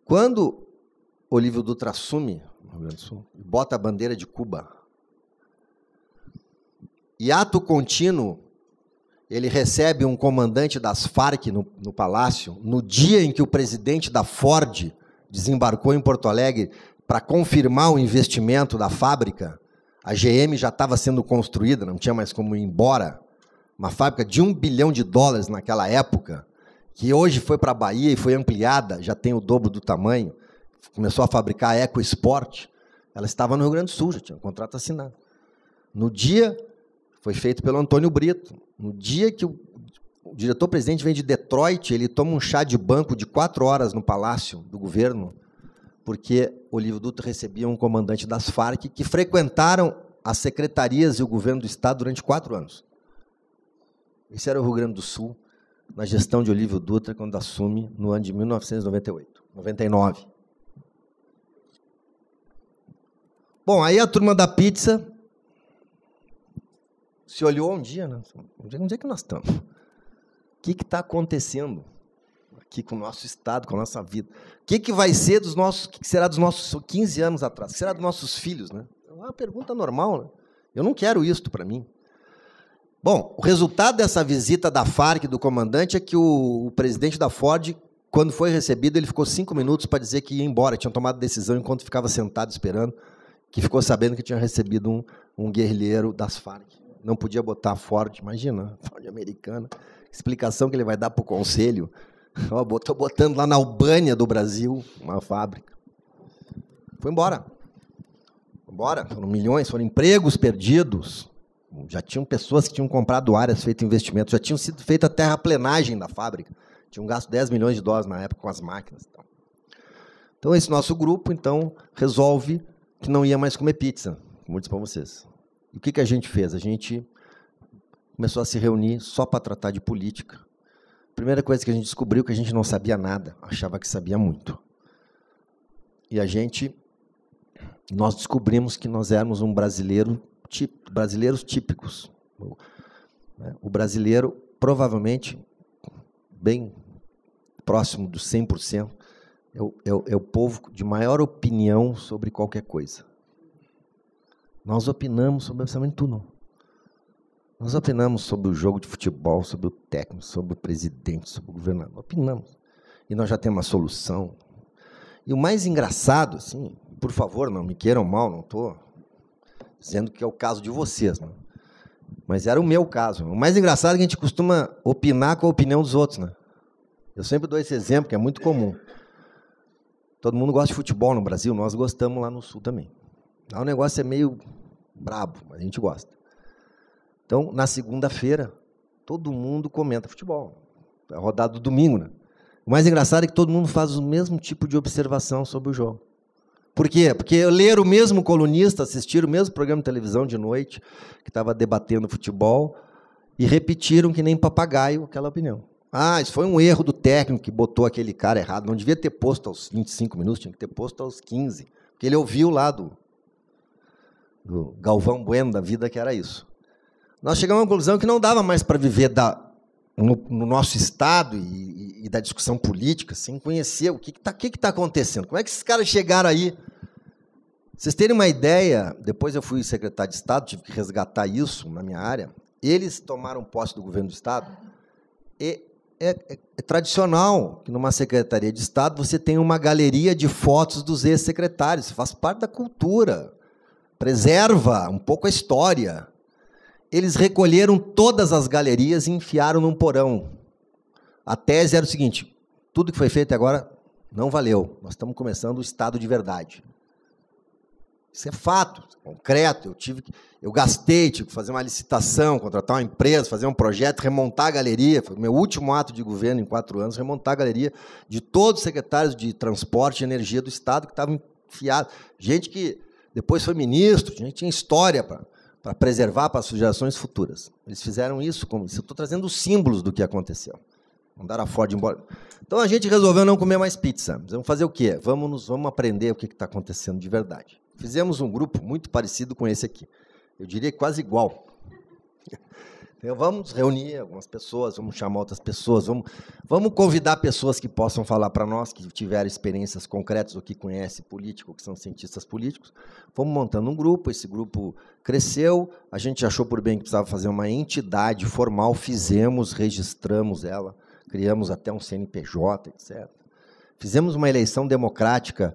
Quando Olívio Dutra assume e bota a bandeira de Cuba e ato contínuo, ele recebe um comandante das Farc no, no palácio, no dia em que o presidente da Ford desembarcou em Porto Alegre para confirmar o investimento da fábrica. A GM já estava sendo construída, não tinha mais como ir embora. Uma fábrica de um bilhão de dólares naquela época, que hoje foi para a Bahia e foi ampliada, já tem o dobro do tamanho. Começou a fabricar a EcoSport. Ela estava no Rio Grande do Sul, já tinha um contrato assinado. No dia foi feito pelo Antônio Brito. No dia que o diretor-presidente vem de Detroit, ele toma um chá de banco de quatro horas no palácio do governo, porque Olívio Dutra recebia um comandante das Farc que frequentaram as secretarias e o governo do Estado durante quatro anos. Esse era o Rio Grande do Sul, na gestão de Olívio Dutra, quando assume no ano de 1998, 99. Bom, aí a turma da pizza se olhou um dia, né? onde é que nós estamos? O que está acontecendo aqui com o nosso Estado, com a nossa vida? O que, que vai ser dos nossos, que será dos nossos 15 anos atrás? O que será dos nossos filhos? Né? É uma pergunta normal, né? eu não quero isto para mim. Bom, o resultado dessa visita da FARC, do comandante, é que o, o presidente da Ford quando foi recebido, ele ficou cinco minutos para dizer que ia embora, tinham tomado decisão enquanto ficava sentado esperando, que ficou sabendo que tinha recebido um, um guerrilheiro das Farc não podia botar Ford, imagina, Ford americana. Explicação que ele vai dar para o conselho. Estou botando lá na Albânia do Brasil uma fábrica. Foi embora. Foi embora. Foram milhões, foram empregos perdidos. Já tinham pessoas que tinham comprado áreas, feito investimento, já tinham sido feita a terraplenagem da fábrica. Tinham gasto 10 milhões de dólares na época com as máquinas. Então, então esse nosso grupo então resolve que não ia mais comer pizza, como eu disse para vocês. E o que, que a gente fez? A gente começou a se reunir só para tratar de política. A primeira coisa que a gente descobriu que a gente não sabia nada, achava que sabia muito. E a gente, nós descobrimos que nós éramos um brasileiro típico, brasileiros típicos. Né, o brasileiro, provavelmente, bem próximo do 100%, é o, é, o, é o povo de maior opinião sobre qualquer coisa. Nós opinamos sobre absolutamente tudo. Nós opinamos sobre o jogo de futebol, sobre o técnico, sobre o presidente, sobre o governador. Opinamos. E nós já temos uma solução. E o mais engraçado, assim, por favor, não me queiram mal, não estou dizendo que é o caso de vocês, né? mas era o meu caso. O mais engraçado é que a gente costuma opinar com a opinião dos outros. Né? Eu sempre dou esse exemplo, que é muito comum. Todo mundo gosta de futebol no Brasil, nós gostamos lá no Sul também. Lá o negócio é meio brabo, mas a gente gosta. Então, na segunda-feira, todo mundo comenta futebol. É rodada do domingo, né? O mais engraçado é que todo mundo faz o mesmo tipo de observação sobre o jogo. Por quê? Porque ler o mesmo colunista, assistir o mesmo programa de televisão de noite, que estava debatendo futebol, e repetiram que nem papagaio aquela opinião. Ah, isso foi um erro do técnico que botou aquele cara errado. Não devia ter posto aos 25 minutos, tinha que ter posto aos 15. Porque ele ouviu lá do, do Galvão Bueno da vida, que era isso. Nós chegamos à conclusão que não dava mais para viver da, no, no, nosso Estado e, e, da discussão política sem conhecer o que está que, que tá, acontecendo. Como é que esses caras chegaram aí? Vocês terem uma ideia, depois eu fui secretário de Estado, tive que resgatar isso na minha área. Eles tomaram posse do governo do Estado e é, é, é, tradicional que numa secretaria de Estado você tem uma galeria de fotos dos ex-secretários, faz parte da cultura preserva um pouco a história. Eles recolheram todas as galerias e enfiaram num porão. A tese era o seguinte: tudo que foi feito agora não valeu. Nós estamos começando o estado de verdade. Isso é fato, é concreto. Eu tive que, eu gastei, tive que fazer uma licitação, contratar uma empresa, fazer um projeto, remontar a galeria. Foi o meu último ato de governo em quatro anos, remontar a galeria de todos os secretários de transporte e energia do estado que estavam enfiados, gente que depois foi ministro, a gente tinha história para preservar para as gerações futuras. Eles fizeram isso, como isso. eu estou trazendo os símbolos do que aconteceu. Mandaram a Ford embora. Então a gente resolveu não comer mais pizza. Vamos fazer o quê? Vamos, nos, vamos aprender o que está acontecendo de verdade. Fizemos um grupo muito parecido com esse aqui. Eu diria quase igual. Então, vamos reunir algumas pessoas, vamos chamar outras pessoas, vamos, vamos convidar pessoas que possam falar para nós, que tiveram experiências concretas ou que conhecem político, que são cientistas políticos. vamos montando um grupo, esse grupo cresceu, a gente achou por bem que precisava fazer uma entidade formal, fizemos, registramos ela, criamos até um CNPJ, etc. Fizemos uma eleição democrática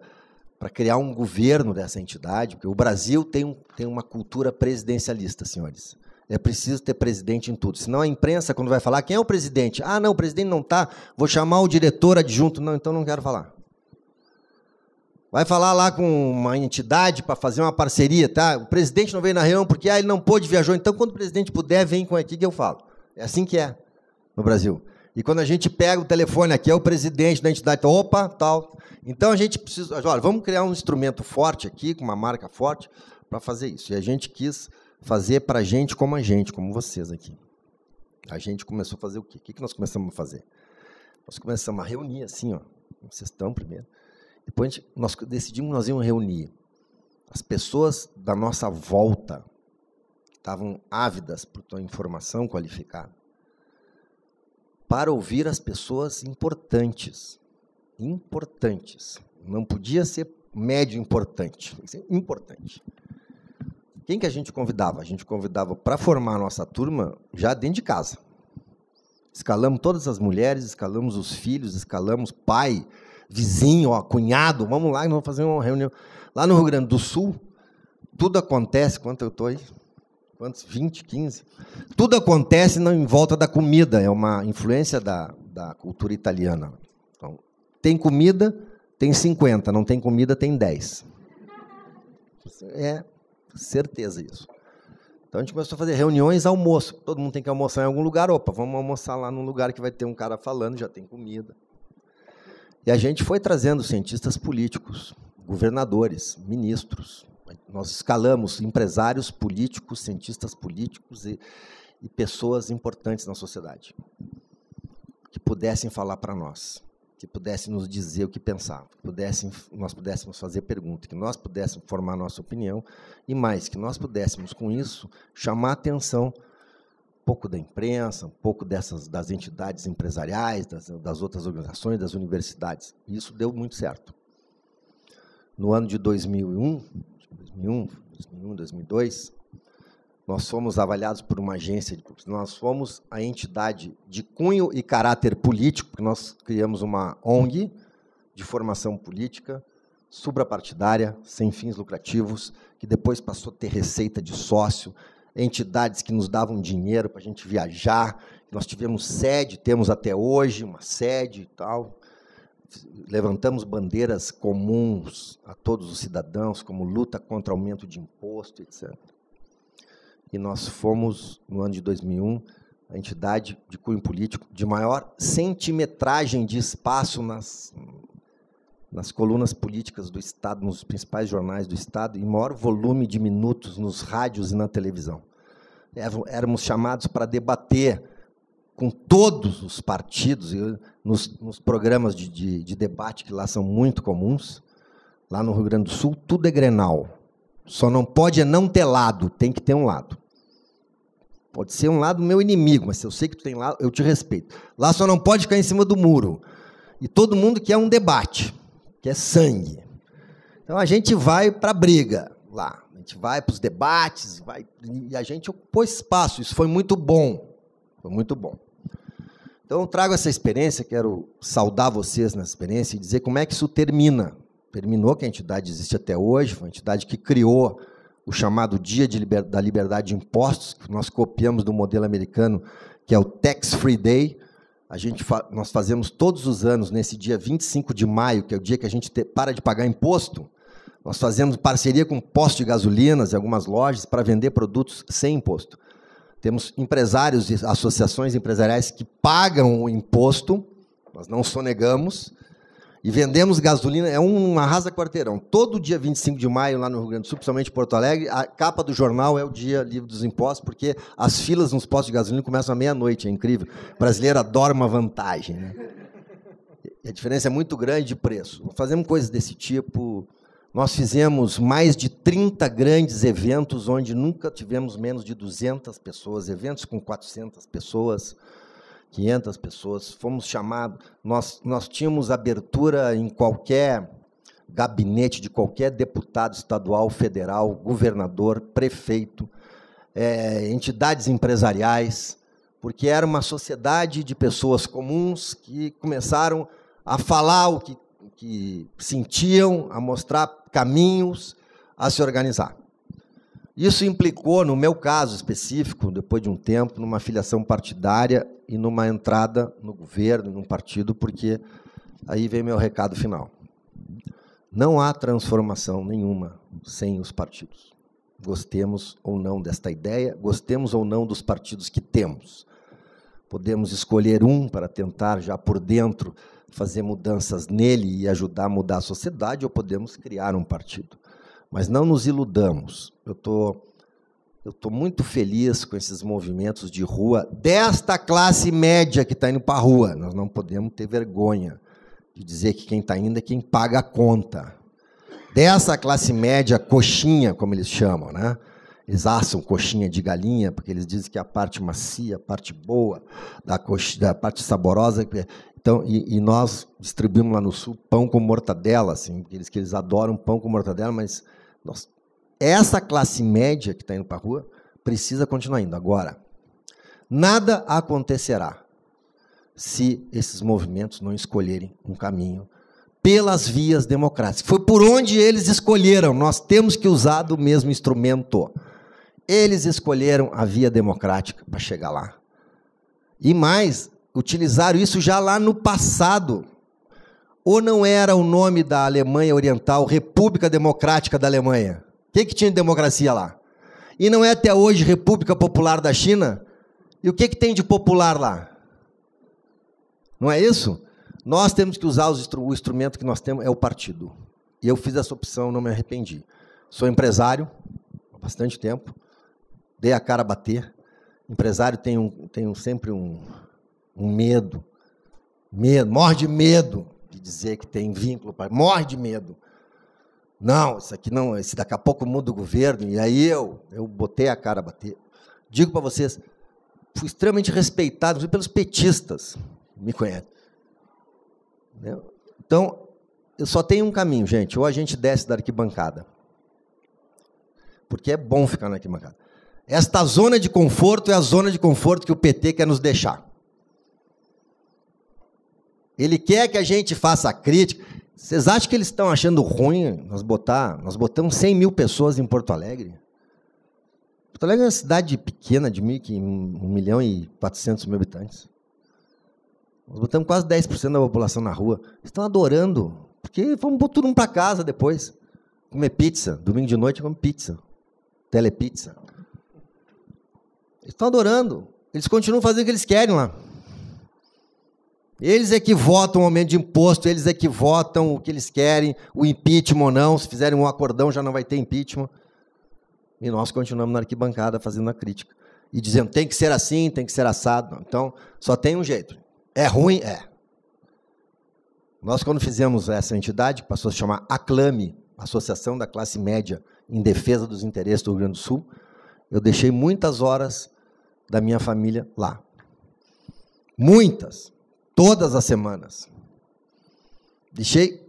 para criar um governo dessa entidade, porque o Brasil tem, um, tem uma cultura presidencialista, senhores. É preciso ter presidente em tudo. Senão a imprensa, quando vai falar, quem é o presidente? Ah, não, o presidente não está, vou chamar o diretor adjunto. Não, então não quero falar. Vai falar lá com uma entidade para fazer uma parceria, tá? O presidente não veio na reunião porque ah, ele não pôde, viajar. Então, quando o presidente puder, vem com aqui que eu falo. É assim que é no Brasil. E quando a gente pega o telefone aqui, é o presidente da entidade, opa, tal. Então a gente precisa. Olha, vamos criar um instrumento forte aqui, com uma marca forte, para fazer isso. E a gente quis fazer para gente como a gente, como vocês aqui. A gente começou a fazer o quê? O que nós começamos a fazer? Nós começamos a reunir assim, ó. Vocês estão primeiro. Depois gente, nós decidimos nós íamos reunir. As pessoas da nossa volta estavam ávidas por tua informação qualificada para ouvir as pessoas importantes. Importantes. Não podia ser médio importante, importante. Quem que a gente convidava? A gente convidava para formar a nossa turma já dentro de casa. Escalamos todas as mulheres, escalamos os filhos, escalamos pai, vizinho, ó, cunhado. Vamos lá, vamos fazer uma reunião. Lá no Rio Grande do Sul, tudo acontece. Quanto eu estou aí? Quantos? 20, 15? Tudo acontece em volta da comida. É uma influência da, da cultura italiana. Então, tem comida, tem 50. Não tem comida, tem 10. É certeza disso. Então a gente começou a fazer reuniões, almoço. Todo mundo tem que almoçar em algum lugar. Opa, vamos almoçar lá num lugar que vai ter um cara falando, já tem comida. E a gente foi trazendo cientistas políticos, governadores, ministros. Nós escalamos empresários políticos, cientistas políticos e, e pessoas importantes na sociedade que pudessem falar para nós que pudesse nos dizer o que pensava, que pudesse, nós pudéssemos fazer pergunta, que nós pudéssemos formar nossa opinião e mais, que nós pudéssemos, com isso, chamar a atenção um pouco da imprensa, um pouco dessas das entidades empresariais, das, das outras organizações, das universidades. E isso deu muito certo. No ano de 2001, 2001, 2001 2002, nós fomos avaliados por uma agência, de, nós fomos a entidade de cunho e caráter político, porque nós criamos uma ONG de formação política, suprapartidária, sem fins lucrativos, que depois passou a ter receita de sócio, entidades que nos davam dinheiro para a gente viajar. Nós tivemos sede, temos até hoje uma sede e tal. Levantamos bandeiras comuns a todos os cidadãos, como luta contra aumento de imposto, etc e nós fomos, no ano de 2001, a entidade de cunho político de maior centimetragem de espaço nas, nas colunas políticas do Estado, nos principais jornais do Estado, e maior volume de minutos nos rádios e na televisão. Éramos chamados para debater com todos os partidos, nos, nos programas de, de, de debate que lá são muito comuns, lá no Rio Grande do Sul, tudo é grenal. Só não pode é não ter lado, tem que ter um lado. Pode ser um lado meu inimigo, mas se eu sei que tu tem lá, eu te respeito. Lá só não pode ficar em cima do muro. E todo mundo quer um debate, quer é sangue. Então a gente vai para a briga lá. A gente vai para os debates, vai, e a gente ocupou espaço. Isso foi muito bom. Foi muito bom. Então eu trago essa experiência, quero saudar vocês na experiência e dizer como é que isso termina. Terminou que a entidade existe até hoje, foi a entidade que criou o chamado Dia liber, da Liberdade de Impostos, que nós copiamos do modelo americano, que é o Tax Free Day. A gente fa nós fazemos todos os anos, nesse dia 25 de maio, que é o dia que a gente te, para de pagar imposto, nós fazemos parceria com postos de gasolinas e algumas lojas para vender produtos sem imposto. Temos empresários e associações empresariais que pagam o imposto, nós não sonegamos, e vendemos gasolina, é um arrasa quarteirão. Todo dia 25 de maio, lá no Rio Grande do Sul, principalmente em Porto Alegre, a capa do jornal é o dia livre dos impostos, porque as filas nos postos de gasolina começam à meia-noite, é incrível. O brasileiro adora uma vantagem. Né? E a diferença é muito grande de preço. Fazemos coisas desse tipo. Nós fizemos mais de 30 grandes eventos, onde nunca tivemos menos de 200 pessoas, eventos com 400 pessoas. 500 pessoas, fomos chamados, nós, nós tínhamos abertura em qualquer gabinete de qualquer deputado estadual, federal, governador, prefeito, é, entidades empresariais, porque era uma sociedade de pessoas comuns que começaram a falar o que, que sentiam, a mostrar caminhos, a se organizar. Isso implicou, no meu caso específico, depois de um tempo, numa filiação partidária e numa entrada no governo, num partido, porque aí vem meu recado final. Não há transformação nenhuma sem os partidos. Gostemos ou não desta ideia, gostemos ou não dos partidos que temos. Podemos escolher um para tentar, já por dentro, fazer mudanças nele e ajudar a mudar a sociedade, ou podemos criar um partido. Mas não nos iludamos. Eu tô, eu tô muito feliz com esses movimentos de rua desta classe média que está indo para a rua. Nós não podemos ter vergonha de dizer que quem está indo é quem paga a conta. Dessa classe média coxinha, como eles chamam, né? Eles assam coxinha de galinha, porque eles dizem que é a parte macia, a parte boa, da, coxinha, a parte saborosa. Então, e, e, nós distribuímos lá no sul pão com mortadela, assim, eles que eles adoram pão com mortadela, mas nossa. Essa classe média que está indo para a rua precisa continuar indo. Agora, nada acontecerá se esses movimentos não escolherem um caminho pelas vias democráticas. Foi por onde eles escolheram. Nós temos que usar do mesmo instrumento. Eles escolheram a via democrática para chegar lá. E mais, utilizaram isso já lá no passado ou não era o nome da Alemanha Oriental República Democrática da Alemanha? O que, que tinha de democracia lá? E não é até hoje República Popular da China? E o que, que tem de popular lá? Não é isso? Nós temos que usar o instrumento que nós temos, é o partido. E eu fiz essa opção, não me arrependi. Sou empresário há bastante tempo, dei a cara a bater. Empresário tem, um, tem um, sempre um, um medo, medo, morre de medo dizer que tem vínculo, pai. Morre de medo. Não, isso aqui não, esse daqui a pouco muda o governo. E aí eu, eu botei a cara a bater. Digo para vocês, fui extremamente respeitado pelos petistas, me conhecem. Então, eu só tenho um caminho, gente. Ou a gente desce da arquibancada. Porque é bom ficar na arquibancada. Esta zona de conforto é a zona de conforto que o PT quer nos deixar. Ele quer que a gente faça crítica. Vocês acham que eles estão achando ruim nós botar? Nós botamos 100 mil pessoas em Porto Alegre. Porto Alegre é uma cidade pequena de 1 milhão e 400 mil habitantes. Nós botamos quase 10% da população na rua. Estão adorando, porque vamos botar todo mundo para casa depois. Comer pizza. Domingo de noite vamos é pizza. Telepizza. Eles estão adorando. Eles continuam fazendo o que eles querem lá. Eles é que votam o aumento de imposto, eles é que votam o que eles querem, o impeachment ou não. Se fizerem um acordão, já não vai ter impeachment. E nós continuamos na arquibancada fazendo a crítica. E dizendo, tem que ser assim, tem que ser assado. Então, só tem um jeito. É ruim? É. Nós, quando fizemos essa entidade, que passou a se chamar ACLAME, Associação da Classe Média em Defesa dos Interesses do Rio Grande do Sul, eu deixei muitas horas da minha família lá. Muitas todas as semanas. Deixei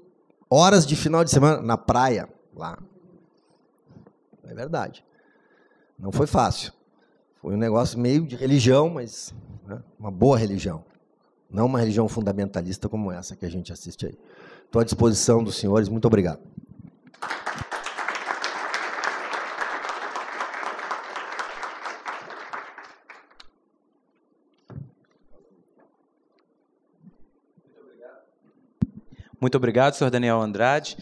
horas de final de semana na praia, lá. É verdade. Não foi fácil. Foi um negócio meio de religião, mas né, uma boa religião. Não uma religião fundamentalista como essa que a gente assiste aí. Estou à disposição dos senhores. Muito obrigado. Muito obrigado, senhor Daniel Andrade,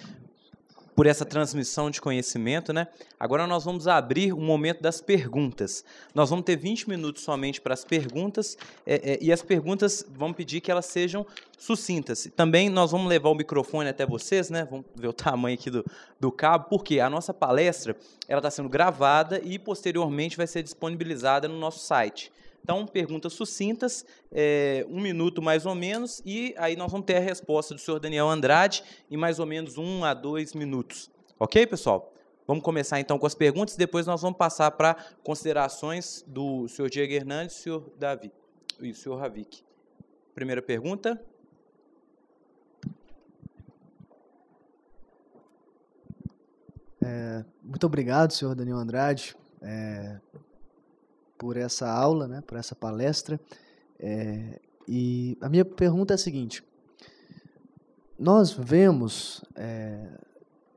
por essa transmissão de conhecimento. Né? Agora nós vamos abrir o momento das perguntas. Nós vamos ter 20 minutos somente para as perguntas é, é, e as perguntas vamos pedir que elas sejam sucintas. Também nós vamos levar o microfone até vocês, né? vamos ver o tamanho aqui do, do cabo, porque a nossa palestra ela está sendo gravada e posteriormente vai ser disponibilizada no nosso site. Então, perguntas sucintas, é, um minuto mais ou menos, e aí nós vamos ter a resposta do senhor Daniel Andrade em mais ou menos um a dois minutos. Ok, pessoal? Vamos começar então com as perguntas, depois nós vamos passar para considerações do senhor Diego Hernandes e senhor Davi, e o senhor Ravik. Primeira pergunta. É, muito obrigado, senhor Daniel Andrade. É, por essa aula, né, por essa palestra. É, e a minha pergunta é a seguinte: nós vemos é,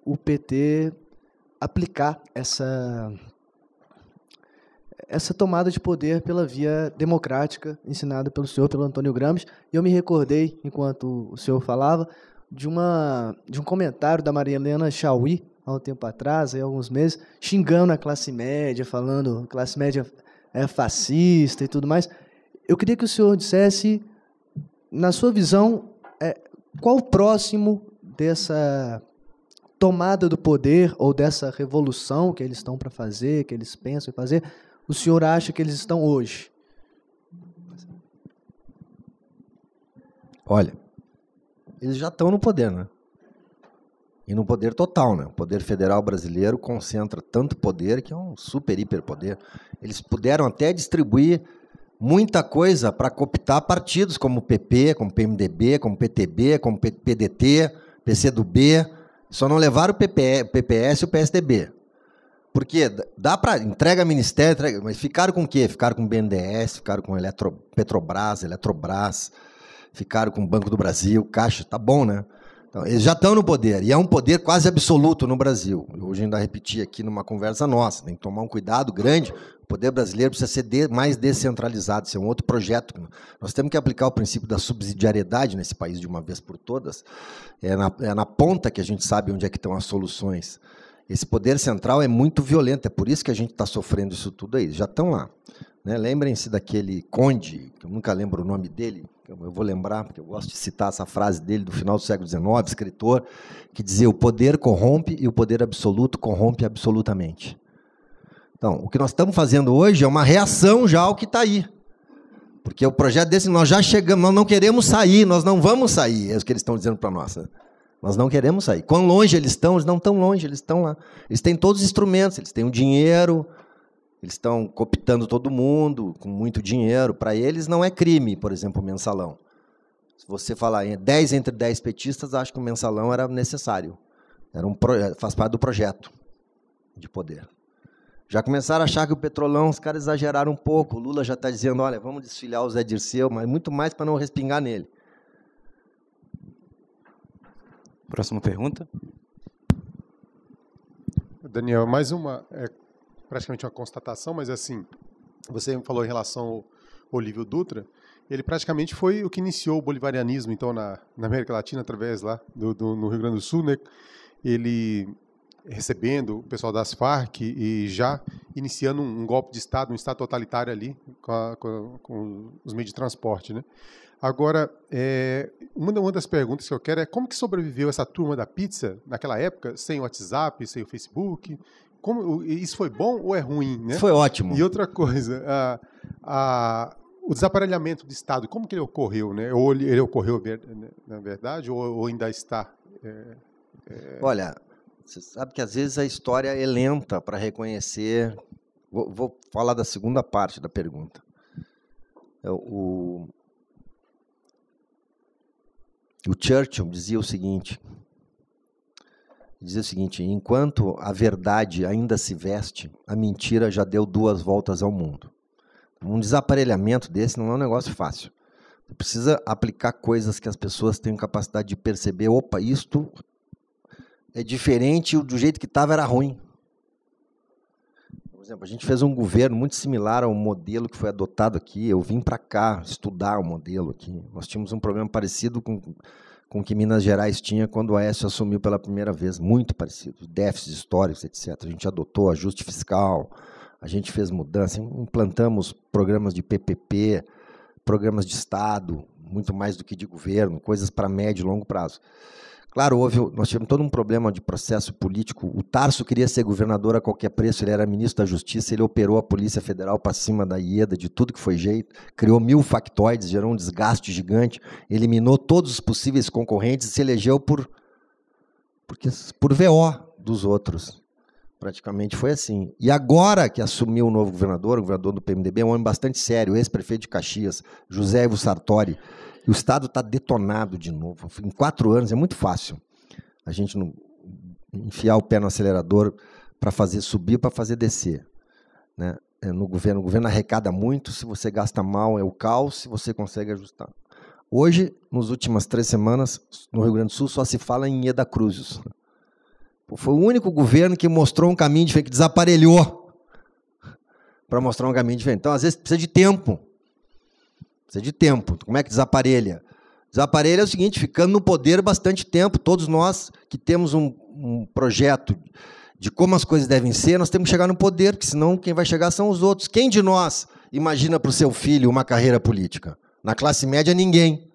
o PT aplicar essa essa tomada de poder pela via democrática ensinada pelo senhor, pelo Antônio Gramsci. E eu me recordei, enquanto o senhor falava, de, uma, de um comentário da Maria Helena Chauí, há um tempo atrás, há alguns meses, xingando a classe média, falando classe média é fascista e tudo mais. Eu queria que o senhor dissesse, na sua visão, é, qual o próximo dessa tomada do poder ou dessa revolução que eles estão para fazer, que eles pensam em fazer, o senhor acha que eles estão hoje? Olha, eles já estão no poder, né? E no poder total, né? O poder federal brasileiro concentra tanto poder que é um super hiper poder. Eles puderam até distribuir muita coisa para cooptar partidos como PP, como PMDB, como PTB, como PDT, PCdoB. Só não levaram o PP, PPS e o PSDB. Porque dá para entrega ministério, entrega, mas ficaram com o quê? Ficaram com o BNDES, ficaram com Eletro, Petrobras, Eletrobras, ficaram com o Banco do Brasil, Caixa, tá bom, né? Então, eles já estão no poder, e é um poder quase absoluto no Brasil. Hoje ainda repeti aqui numa conversa nossa, tem que tomar um cuidado grande. O poder brasileiro precisa ser de, mais descentralizado, Ser é um outro projeto. Nós temos que aplicar o princípio da subsidiariedade nesse país de uma vez por todas. É na, é na ponta que a gente sabe onde é que estão as soluções. Esse poder central é muito violento, é por isso que a gente está sofrendo isso tudo aí. Já estão lá. Né? Lembrem-se daquele conde, que eu nunca lembro o nome dele, eu vou lembrar, porque eu gosto de citar essa frase dele do final do século XIX, escritor, que dizia: o poder corrompe e o poder absoluto corrompe absolutamente. Então, o que nós estamos fazendo hoje é uma reação já ao que está aí. Porque o projeto desse, nós já chegamos, nós não queremos sair, nós não vamos sair, é o que eles estão dizendo para nós. Né? Nós não queremos sair. Quão longe eles estão? Eles não estão longe, eles estão lá. Eles têm todos os instrumentos, eles têm o dinheiro, eles estão cooptando todo mundo com muito dinheiro. Para eles não é crime, por exemplo, o mensalão. Se você falar em 10 entre 10 petistas, acho que o mensalão era necessário. Era um faz parte do projeto de poder. Já começaram a achar que o petrolão, os caras exageraram um pouco. O Lula já está dizendo, olha, vamos desfiliar o Zé Dirceu, mas muito mais para não respingar nele. Próxima pergunta. Daniel, mais uma. É, praticamente uma constatação, mas assim, você falou em relação ao Olívio Dutra, ele praticamente foi o que iniciou o bolivarianismo, então, na, na América Latina, através lá do, do, no Rio Grande do Sul, né? Ele recebendo o pessoal das Farc e já iniciando um, golpe de Estado, um Estado totalitário ali, com, a, com, com os meios de transporte, né? Agora, é, uma, das perguntas que eu quero é como que sobreviveu essa turma da pizza naquela época, sem o WhatsApp, sem o Facebook, como isso foi bom ou é ruim, né? Foi ótimo. E outra coisa, a, a, o desaparelhamento do Estado, como que ele ocorreu, né? Ou ele, ele ocorreu né, na verdade, ou, ou ainda está? É, é... Olha, você sabe que às vezes a história é lenta para reconhecer. Vou, vou, falar da segunda parte da pergunta. É, o, o Churchill dizia o seguinte: dizia o seguinte: enquanto a verdade ainda se veste, a mentira já deu duas voltas ao mundo. Um desaparelhamento desse não é um negócio fácil. Você precisa aplicar coisas que as pessoas tenham capacidade de perceber. Opa, isto é diferente do jeito que estava era ruim. Por exemplo, a gente fez um governo muito similar ao modelo que foi adotado aqui. Eu vim para cá estudar o modelo aqui. Nós tínhamos um problema parecido com com que Minas Gerais tinha quando o Aécio assumiu pela primeira vez, muito parecido, déficits históricos, etc. A gente adotou ajuste fiscal, a gente fez mudança, implantamos programas de PPP, programas de Estado, muito mais do que de governo, coisas para médio e longo prazo. Claro, houve, nós tivemos todo um problema de processo político. O Tarso queria ser governador a qualquer preço, ele era ministro da Justiça, ele operou a Polícia Federal para cima da IEDA, de tudo que foi jeito, criou mil factoides, gerou um desgaste gigante, eliminou todos os possíveis concorrentes e se elegeu por, porque, por VO dos outros. Praticamente foi assim. E agora que assumiu o novo governador, o governador do PMDB, é um homem bastante sério, ex-prefeito de Caxias, José Ivo Sartori, e o Estado está detonado de novo. Em quatro anos é muito fácil a gente não enfiar o pé no acelerador para fazer subir, para fazer descer. Né? É, no governo, o governo arrecada muito, se você gasta mal é o caos, se você consegue ajustar. Hoje, nas últimas três semanas, no Rio Grande do Sul só se fala em Eda Cruzes. Foi o único governo que mostrou um caminho diferente, que desaparelhou para mostrar um caminho diferente. Então, às vezes, precisa de tempo Precisa de tempo. Como é que desaparelha? Desaparelha é o seguinte, ficando no poder bastante tempo, todos nós que temos um, um projeto de como as coisas devem ser, nós temos que chegar no poder, porque senão quem vai chegar são os outros. Quem de nós imagina para o seu filho uma carreira política? Na classe média, ninguém.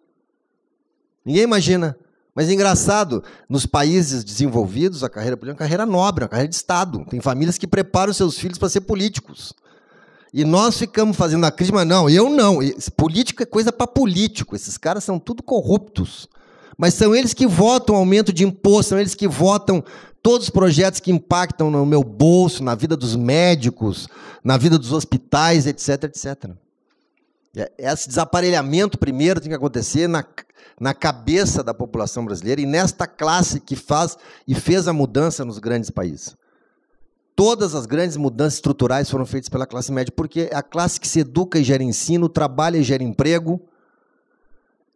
Ninguém imagina. Mas é engraçado, nos países desenvolvidos, a carreira política é uma carreira nobre, uma carreira de Estado. Tem famílias que preparam seus filhos para ser políticos. E nós ficamos fazendo a crisma, mas não, eu não. Político é coisa para político. Esses caras são tudo corruptos. Mas são eles que votam aumento de imposto, são eles que votam todos os projetos que impactam no meu bolso, na vida dos médicos, na vida dos hospitais, etc, etc. É, esse desaparelhamento primeiro tem que acontecer na, na cabeça da população brasileira e nesta classe que faz e fez a mudança nos grandes países. Todas as grandes mudanças estruturais foram feitas pela classe média, porque é a classe que se educa e gera ensino, trabalha e gera emprego,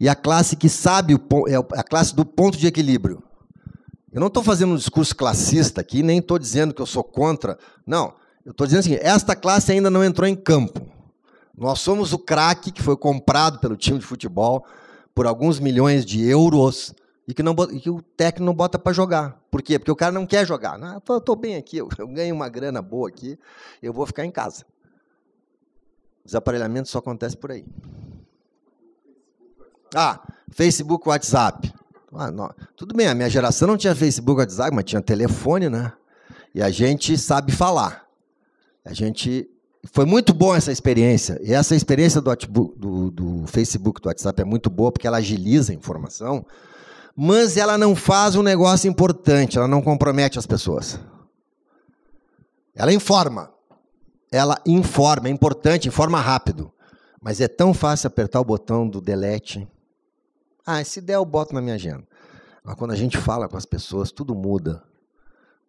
e a classe que sabe, o, é a classe do ponto de equilíbrio. Eu não estou fazendo um discurso classista aqui, nem estou dizendo que eu sou contra. Não, eu estou dizendo o seguinte: esta classe ainda não entrou em campo. Nós somos o craque que foi comprado pelo time de futebol por alguns milhões de euros e que, não, e que o técnico não bota para jogar. Por quê? Porque o cara não quer jogar. Não, eu estou bem aqui, eu, eu ganho uma grana boa aqui, eu vou ficar em casa. Desaparelhamento só acontece por aí. Ah, Facebook, WhatsApp. Ah, Tudo bem, a minha geração não tinha Facebook, WhatsApp, mas tinha telefone, né? E a gente sabe falar. A gente. Foi muito boa essa experiência. E essa experiência do, do, do Facebook, do WhatsApp é muito boa porque ela agiliza a informação mas ela não faz um negócio importante, ela não compromete as pessoas. Ela informa. Ela informa, é importante, informa rápido. Mas é tão fácil apertar o botão do delete. Ah, se der, eu boto na minha agenda. Mas quando a gente fala com as pessoas, tudo muda.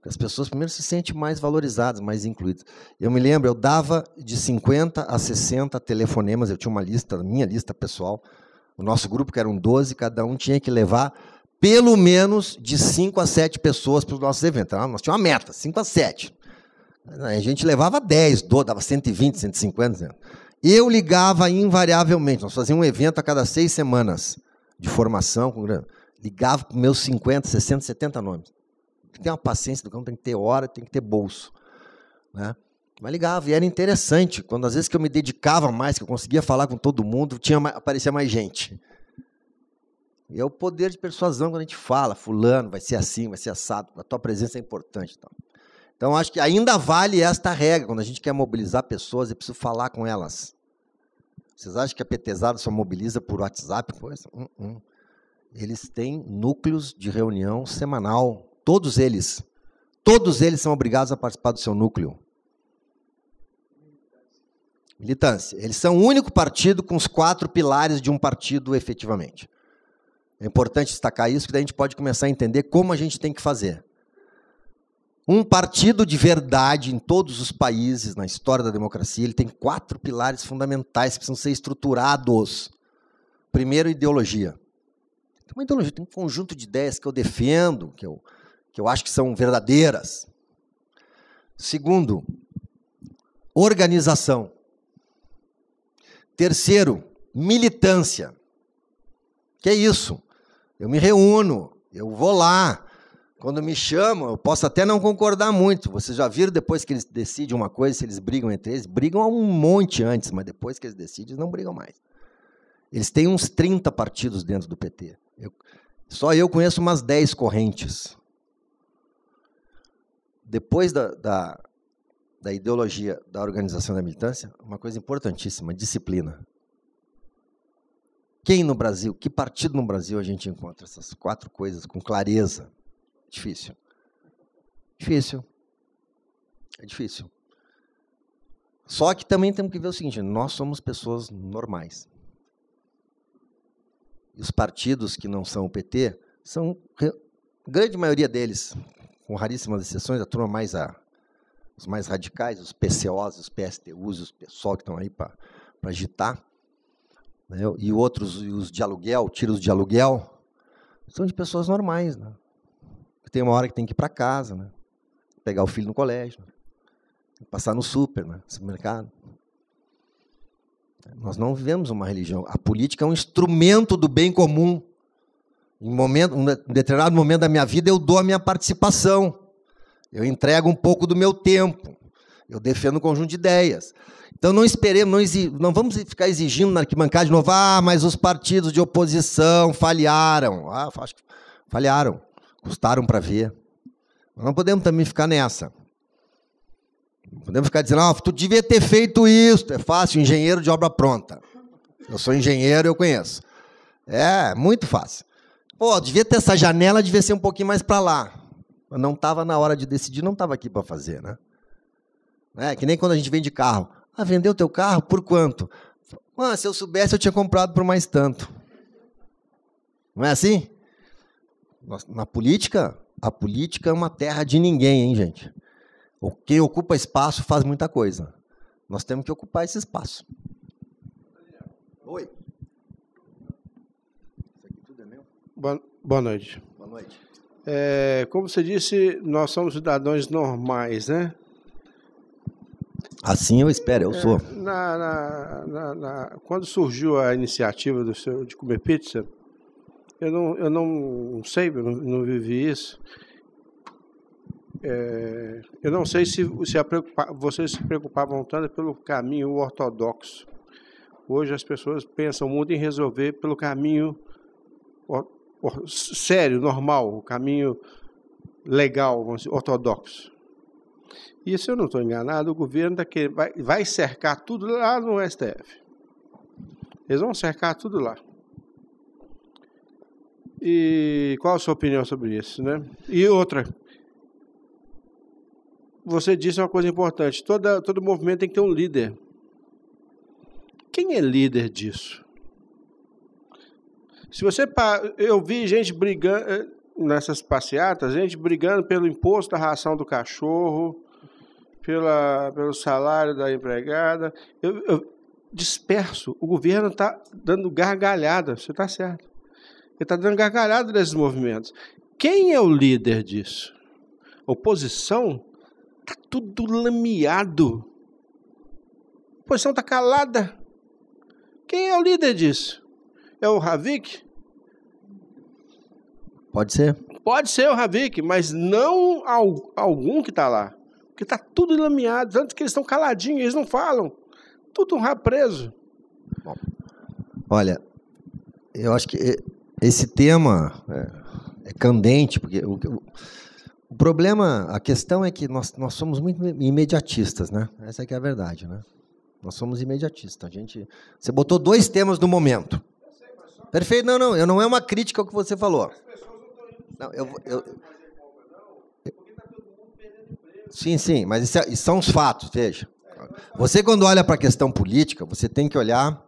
As pessoas primeiro se sentem mais valorizadas, mais incluídas. Eu me lembro, eu dava de 50 a 60 telefonemas, eu tinha uma lista, minha lista pessoal. O nosso grupo, que eram 12, cada um tinha que levar pelo menos de 5 a 7 pessoas para os nossos eventos. Tá? Nós tínhamos uma meta, 5 a 7. A gente levava 10, 12, dava 120, 150. Né? Eu ligava invariavelmente. Nós fazíamos um evento a cada seis semanas de formação. Ligava para meus 50, 60, 70 nomes. Tem que ter uma paciência do cão, tem que ter hora, tem que ter bolso. Né? Mas ligava, e era interessante. Quando às vezes que eu me dedicava mais, que eu conseguia falar com todo mundo, tinha, aparecia mais gente. E é o poder de persuasão quando a gente fala, fulano, vai ser assim, vai ser assado, a tua presença é importante. Então, então acho que ainda vale esta regra. Quando a gente quer mobilizar pessoas, é preciso falar com elas. Vocês acham que a petezada só mobiliza por WhatsApp? Pois, hum, hum. Eles têm núcleos de reunião semanal, todos eles. Todos eles são obrigados a participar do seu núcleo. Militância. Eles são o único partido com os quatro pilares de um partido, efetivamente. É importante destacar isso, que daí a gente pode começar a entender como a gente tem que fazer. Um partido de verdade em todos os países, na história da democracia, ele tem quatro pilares fundamentais que precisam ser estruturados. Primeiro, ideologia. Tem então, uma ideologia, tem um conjunto de ideias que eu defendo, que eu, que eu acho que são verdadeiras. Segundo, organização. Terceiro, militância. Que é isso? Eu me reúno, eu vou lá. Quando me chamam, eu posso até não concordar muito. Vocês já viram depois que eles decidem uma coisa, se eles brigam entre eles? Brigam um monte antes, mas depois que eles decidem, eles não brigam mais. Eles têm uns 30 partidos dentro do PT. Eu, só eu conheço umas 10 correntes. Depois da, da, da ideologia da organização da militância, uma coisa importantíssima: disciplina. Quem no Brasil, que partido no Brasil a gente encontra essas quatro coisas com clareza? Difícil. Difícil. É difícil. Só que também temos que ver o seguinte: nós somos pessoas normais. E os partidos que não são o PT são, grande maioria deles, com raríssimas exceções, a turma mais a, os mais radicais, os PCOs, os PSTUs, os pessoal que estão aí para agitar, né? e outros, os de aluguel, tiros de aluguel, são de pessoas normais. Né? Tem uma hora que tem que ir para casa, né? pegar o filho no colégio, né? passar no super, né? supermercado. Nós não vivemos uma religião. A política é um instrumento do bem comum. Em momento, um determinado momento da minha vida, eu dou a minha participação. Eu entrego um pouco do meu tempo. Eu defendo um conjunto de ideias. Então não esperemos, não, exi, não vamos ficar exigindo na arquibancada de novo, ah, mas os partidos de oposição falharam. Ah, falharam, custaram para ver. Mas não podemos também ficar nessa. Não podemos ficar dizendo, ah, tu devia ter feito isso, é fácil, engenheiro de obra pronta. Eu sou engenheiro, eu conheço. É, muito fácil. Pô, devia ter essa janela, devia ser um pouquinho mais para lá. Mas não estava na hora de decidir, não estava aqui para fazer, né? Né? Que nem quando a gente vende carro. Ah, vendeu teu carro por quanto? Mano, se eu soubesse, eu tinha comprado por mais tanto. Não é assim? Na política, a política é uma terra de ninguém, hein, gente? Quem ocupa espaço faz muita coisa. Nós temos que ocupar esse espaço. Oi. Isso aqui tudo é meu? Boa, boa noite. Boa noite. É, como você disse, nós somos cidadãos normais, né? Assim eu espero, eu é, sou. Na, na, na, na, quando surgiu a iniciativa do seu, de comer pizza, eu não, eu não sei, eu não, não vivi isso. É, eu não sei se, se vocês se preocupavam tanto pelo caminho ortodoxo. Hoje as pessoas pensam muito em resolver pelo caminho or, or, sério, normal, o caminho legal, vamos dizer, ortodoxo. E se eu não estou enganado, o governo vai, vai cercar tudo lá no STF. Eles vão cercar tudo lá. E qual a sua opinião sobre isso, né? E outra, você disse uma coisa importante. todo todo movimento tem que ter um líder. Quem é líder disso? Se você eu vi gente brigando eh, nessas passeatas, gente brigando pelo imposto da ração do cachorro, pela, pelo salário da empregada. Eu, eu disperso. O governo está dando gargalhada. Você está certo. Ele está dando gargalhada nesses movimentos. Quem é o líder disso? Oposição? Está tudo lameado. A oposição está calada. Quem é o líder disso? É o Ravik? Pode ser. Pode ser o Ravik, mas não algum que está lá. Porque está tudo lameado, tanto que eles estão caladinhos, eles não falam. Tudo um rabo preso. Bom, olha, eu acho que eh, esse tema é, é candente, porque o, o, problema, a questão é que nós, nós somos muito imediatistas, né? Essa é que é a verdade, né? Nós somos imediatistas. A gente, você botou dois temas no momento. Perfeito, não, não, eu não é uma crítica ao que você falou. Não, eu, eu Sim, sim, mas é, são os fatos, veja. Você, quando olha para a questão política, você tem que olhar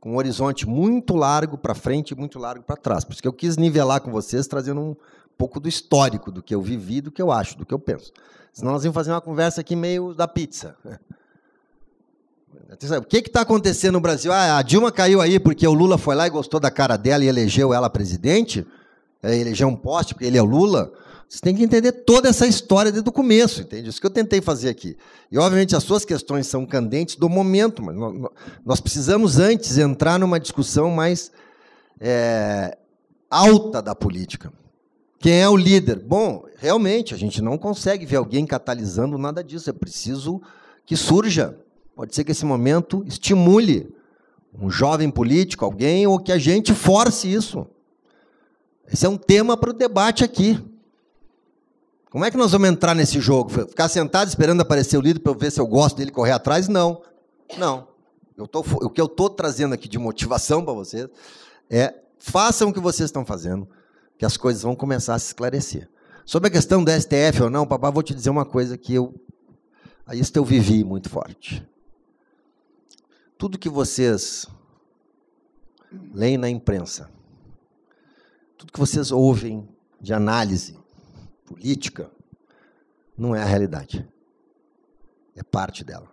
com um horizonte muito largo para frente e muito largo para trás. Por isso que eu quis nivelar com vocês, trazendo um pouco do histórico, do que eu vivi, do que eu acho, do que eu penso. Senão nós íamos fazer uma conversa aqui meio da pizza. O que está acontecendo no Brasil? Ah, a Dilma caiu aí porque o Lula foi lá e gostou da cara dela e elegeu ela presidente? É, elegeu um poste porque ele é o Lula? Você tem que entender toda essa história desde o começo, entende? Isso que eu tentei fazer aqui. E, obviamente, as suas questões são candentes do momento, mas nós precisamos antes entrar numa discussão mais é, alta da política. Quem é o líder? Bom, realmente, a gente não consegue ver alguém catalisando nada disso. É preciso que surja. Pode ser que esse momento estimule um jovem político, alguém, ou que a gente force isso. Esse é um tema para o debate aqui. Como é que nós vamos entrar nesse jogo? Ficar sentado esperando aparecer o líder para eu ver se eu gosto dele correr atrás? Não. Não. Tô, o que eu estou trazendo aqui de motivação para vocês é façam o que vocês estão fazendo, que as coisas vão começar a se esclarecer. Sobre a questão do STF ou não, papai, vou te dizer uma coisa que eu. A isso eu vivi muito forte. Tudo que vocês leem na imprensa, tudo que vocês ouvem de análise, política não é a realidade. É parte dela.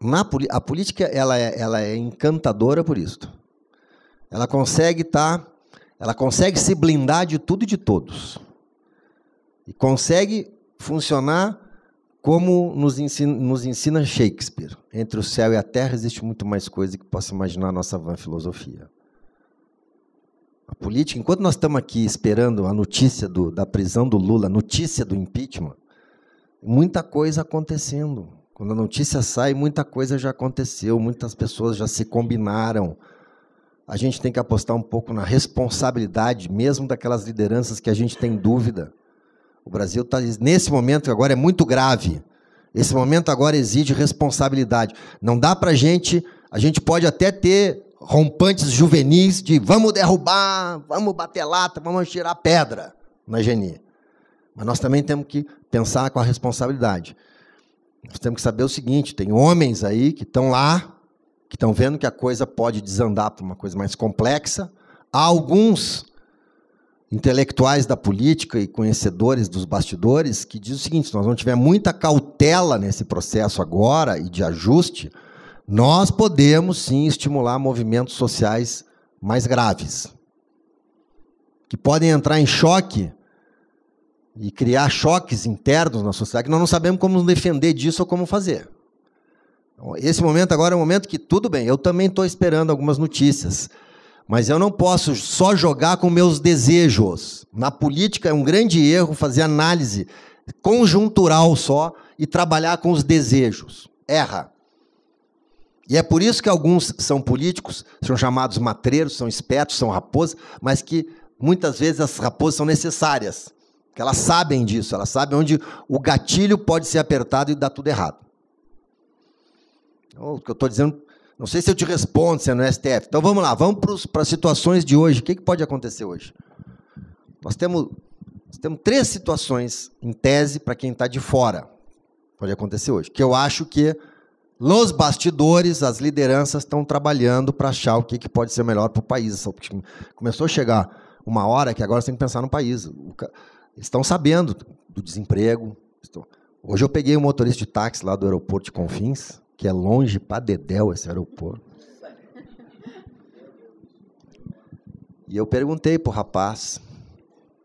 Na, a política ela é, ela é encantadora por isso. Ela consegue tá, ela consegue se blindar de tudo e de todos. E consegue funcionar como nos ensina, nos ensina Shakespeare. Entre o céu e a terra existe muito mais coisa que possa imaginar a nossa van filosofia a política, enquanto nós estamos aqui esperando a notícia do, da prisão do Lula, a notícia do impeachment, muita coisa acontecendo. Quando a notícia sai, muita coisa já aconteceu, muitas pessoas já se combinaram. A gente tem que apostar um pouco na responsabilidade, mesmo daquelas lideranças que a gente tem dúvida. O Brasil está nesse momento agora é muito grave. Esse momento agora exige responsabilidade. Não dá para a gente. A gente pode até ter rompantes juvenis de vamos derrubar, vamos bater lata, vamos tirar pedra na genia. Mas nós também temos que pensar com a responsabilidade. Nós temos que saber o seguinte: tem homens aí que estão lá, que estão vendo que a coisa pode desandar para uma coisa mais complexa. Há alguns intelectuais da política e conhecedores dos bastidores que dizem o seguinte: se nós não tiver muita cautela nesse processo agora e de ajuste, nós podemos sim estimular movimentos sociais mais graves, que podem entrar em choque e criar choques internos na sociedade que nós não sabemos como nos defender disso ou como fazer. Então, esse momento agora é um momento que, tudo bem, eu também estou esperando algumas notícias, mas eu não posso só jogar com meus desejos. Na política é um grande erro fazer análise conjuntural só e trabalhar com os desejos. Erra. E é por isso que alguns são políticos, são chamados matreiros, são espertos, são raposas, mas que muitas vezes as raposas são necessárias, que elas sabem disso, elas sabem onde o gatilho pode ser apertado e dar tudo errado. Então, o que eu estou dizendo, não sei se eu te respondo, se é no STF. Então vamos lá, vamos para as situações de hoje. O que, que pode acontecer hoje? Nós temos, nós temos três situações em tese para quem está de fora. Pode acontecer hoje. Que eu acho que nos bastidores, as lideranças estão trabalhando para achar o que, que pode ser melhor para o país. Tipo, começou a chegar uma hora que agora você tem que pensar no país. Eles estão sabendo do desemprego. Hoje eu peguei um motorista de táxi lá do aeroporto de Confins, que é longe para Dedéu esse aeroporto. E eu perguntei pro rapaz.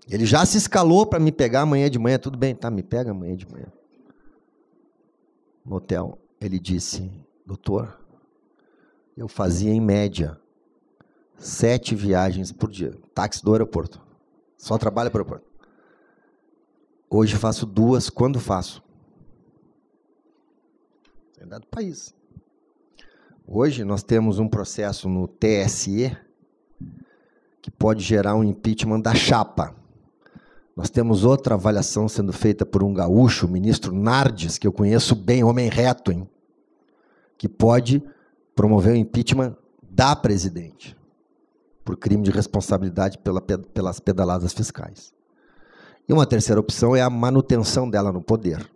Ele já se escalou para me pegar amanhã de manhã. Tudo bem, tá? Me pega amanhã de manhã. No hotel. Ele disse: Doutor, eu fazia em média sete viagens por dia, táxi do aeroporto. Só trabalho para o aeroporto. Hoje faço duas quando faço. É dado do país. Hoje nós temos um processo no TSE que pode gerar um impeachment da chapa. Nós temos outra avaliação sendo feita por um gaúcho, o ministro Nardes, que eu conheço bem, homem reto, hein? que pode promover o impeachment da presidente por crime de responsabilidade pela, pelas pedaladas fiscais. E uma terceira opção é a manutenção dela no poder.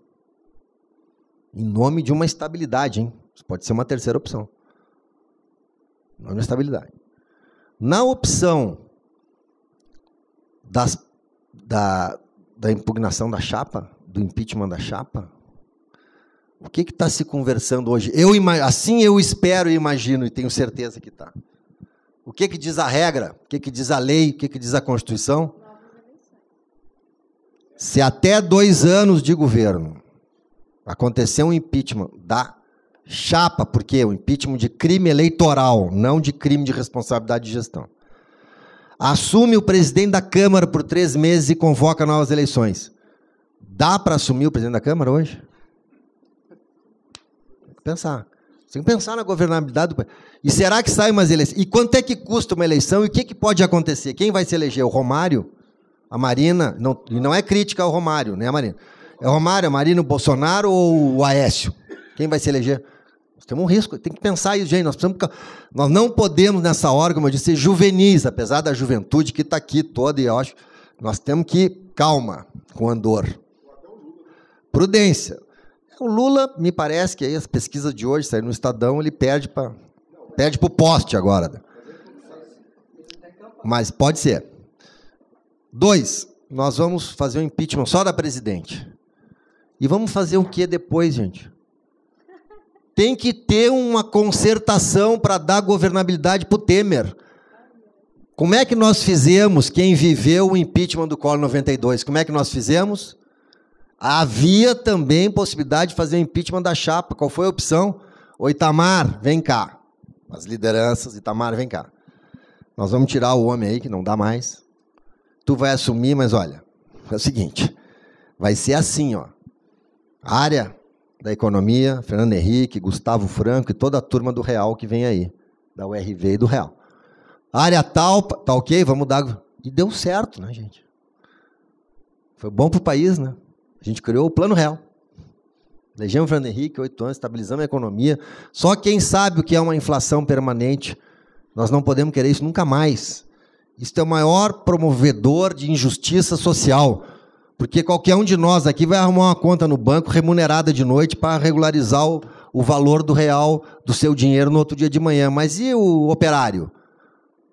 Em nome de uma estabilidade, hein? Isso pode ser uma terceira opção. Em nome da estabilidade. Na opção das da, da impugnação da chapa, do impeachment da chapa? O que está se conversando hoje? Eu assim eu espero e imagino e tenho certeza que está. O que, que diz a regra? O que, que diz a lei? O que, que diz a Constituição? Se até dois anos de governo acontecer um impeachment da chapa, porque o é impeachment de crime eleitoral, não de crime de responsabilidade de gestão assume o presidente da Câmara por três meses e convoca novas eleições. Dá para assumir o presidente da Câmara hoje? Pensar. tem que pensar na governabilidade do país. E será que sai umas eleições? E quanto é que custa uma eleição? E o que, que pode acontecer? Quem vai se eleger? O Romário? A Marina? Não, e não é crítica ao Romário, né, Marina? É o Romário, a Marina, o Bolsonaro ou o Aécio? Quem vai se eleger? Nós temos um risco, tem que pensar isso, gente. Nós, precisamos, nós não podemos, nessa hora, como eu disse, ser juvenis, apesar da juventude que está aqui toda, e eu acho. Nós temos que calma com Andor. Prudência. O Lula, me parece que aí as pesquisas de hoje, saíram no Estadão, ele perde para perde o poste agora. Né? Mas pode ser. Dois, nós vamos fazer um impeachment só da presidente. E vamos fazer o que depois, gente? tem que ter uma concertação para dar governabilidade para o Temer. Como é que nós fizemos, quem viveu o impeachment do Collor 92, como é que nós fizemos? Havia também possibilidade de fazer o impeachment da chapa. Qual foi a opção? O Itamar, vem cá. As lideranças, Itamar, vem cá. Nós vamos tirar o homem aí, que não dá mais. Tu vai assumir, mas olha, é o seguinte, vai ser assim, ó. Área, da Economia, Fernando Henrique, Gustavo Franco e toda a turma do Real que vem aí, da URV e do Real. Área tal, tá ok, vamos dar. E deu certo, né, gente? Foi bom para o país, né? A gente criou o Plano Real. Legião Fernando Henrique, oito anos, estabilizamos a economia. Só quem sabe o que é uma inflação permanente. Nós não podemos querer isso nunca mais. Isso é o maior promovedor de injustiça social. Porque qualquer um de nós aqui vai arrumar uma conta no banco remunerada de noite para regularizar o, o valor do real do seu dinheiro no outro dia de manhã. Mas e o operário?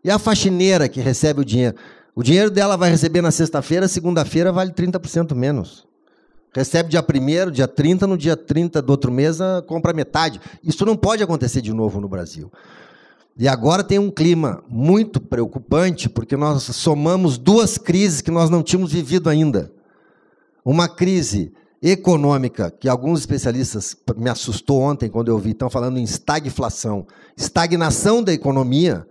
E a faxineira que recebe o dinheiro? O dinheiro dela vai receber na sexta-feira, segunda-feira vale 30% menos. Recebe dia 1 dia 30, no dia 30 do outro mês ah, compra metade. Isso não pode acontecer de novo no Brasil. E agora tem um clima muito preocupante, porque nós somamos duas crises que nós não tínhamos vivido ainda uma crise econômica que alguns especialistas me assustou ontem quando eu vi, estão falando em estagflação, estagnação da economia.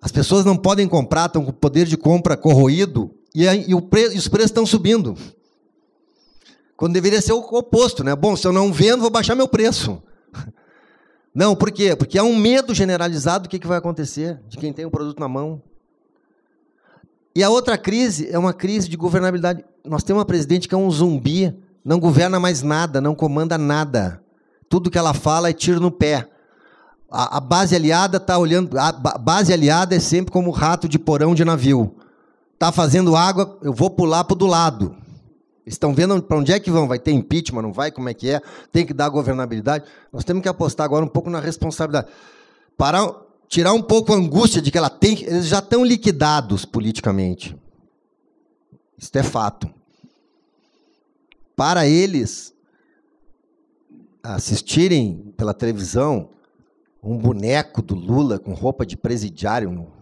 As pessoas não podem comprar, estão com o poder de compra corroído e, a, e, pre, e os preços estão subindo. Quando deveria ser o oposto, né? Bom, se eu não vendo, vou baixar meu preço. Não, por quê? Porque há um medo generalizado do que, que vai acontecer de quem tem o produto na mão. E a outra crise é uma crise de governabilidade nós temos uma presidente que é um zumbi, não governa mais nada, não comanda nada. Tudo que ela fala é tiro no pé. A, a base aliada está olhando. A base aliada é sempre como rato de porão de navio. Está fazendo água, eu vou pular para do lado. Estão vendo para onde é que vão? Vai ter impeachment, não vai? Como é que é? Tem que dar governabilidade. Nós temos que apostar agora um pouco na responsabilidade. Parar, tirar um pouco a angústia de que ela tem. Eles já estão liquidados politicamente. Isto é fato. Para eles assistirem pela televisão um boneco do Lula com roupa de presidiário no,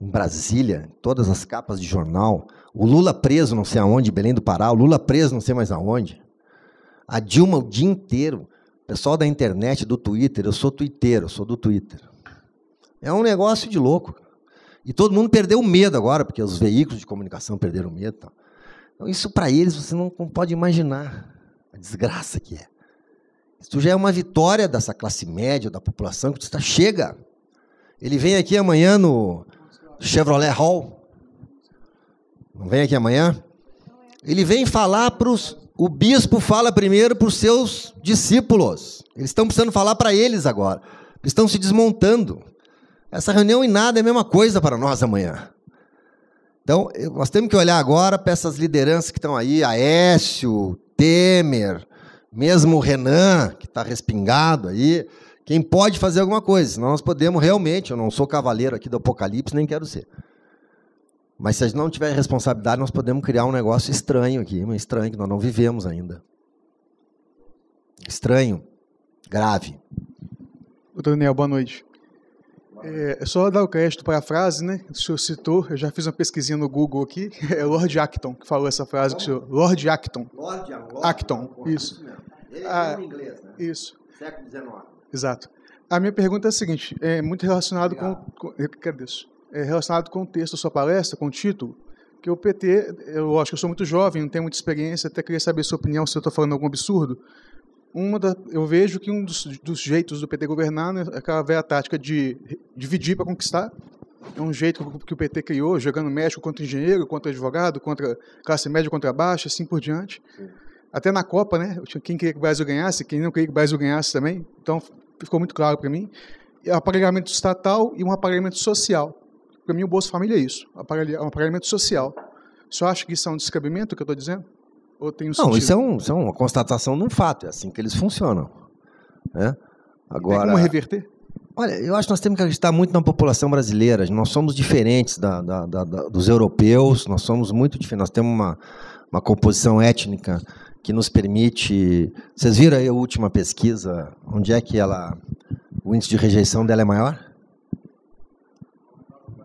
em Brasília, todas as capas de jornal, o Lula preso não sei aonde, Belém do Pará, o Lula preso não sei mais aonde, a Dilma o dia inteiro, pessoal da internet, do Twitter, eu sou twitteiro, sou do Twitter. É um negócio de louco. E todo mundo perdeu o medo agora, porque os veículos de comunicação perderam o medo. Então, então isso para eles você não, pode imaginar a desgraça que é. Isso já é uma vitória dessa classe média, da população, que está chega. Ele vem aqui amanhã no Chevrolet Hall. Não vem aqui amanhã? Ele vem falar para os. O bispo fala primeiro para os seus discípulos. Eles estão precisando falar para eles agora. Eles estão se desmontando. Essa reunião em nada é a mesma coisa para nós amanhã. Então, nós temos que olhar agora para essas lideranças que estão aí, Aécio, Temer, mesmo o Renan, que está respingado aí, quem pode fazer alguma coisa, senão nós podemos realmente, eu não sou cavaleiro aqui do apocalipse, nem quero ser. Mas se a gente não tiver responsabilidade, nós podemos criar um negócio estranho aqui, um estranho que nós não vivemos ainda. Estranho, grave. Daniel, boa noite. É, é, só dar o crédito para a frase, né? O senhor citou, eu já fiz uma pesquisinha no Google aqui, é Lord Acton que falou essa frase, que o senhor, Lord Acton. Lord Acton, Acton é isso. Ele ah, é inglês, né? Isso. Século XIX. Exato. A minha pergunta é a seguinte, é muito relacionado com, com agradeço, é relacionado com o texto da sua palestra, com o título, que o PT, eu acho que eu sou muito jovem, não tenho muita experiência, até queria saber a sua opinião, se eu estou falando algum absurdo, uma da, eu vejo que um dos, dos, jeitos do PT governar né, é aquela velha tática de dividir para conquistar. É um jeito que o PT criou, jogando médico contra engenheiro, contra advogado, contra classe média, contra baixa, assim por diante. Sim. Até na Copa, né? Quem queria que o Brasil ganhasse, quem não queria que o Brasil ganhasse também. Então, ficou muito claro para mim. é Aparelhamento estatal e um aparelhamento social. Para mim, o Bolsa Família é isso, um aparelhamento social. Só acho que isso é um descabimento que eu estou dizendo? Ou tem um não, sentido? isso é, um, isso é uma constatação de um fato, é assim que eles funcionam. Né? Agora, tem como reverter? Olha, eu acho que nós temos que acreditar muito na população brasileira. Nós somos diferentes da, da, da, dos europeus, nós somos muito diferentes. Nós temos uma, uma composição étnica que nos permite. Vocês viram aí a última pesquisa? Onde é que ela. O índice de rejeição dela é maior?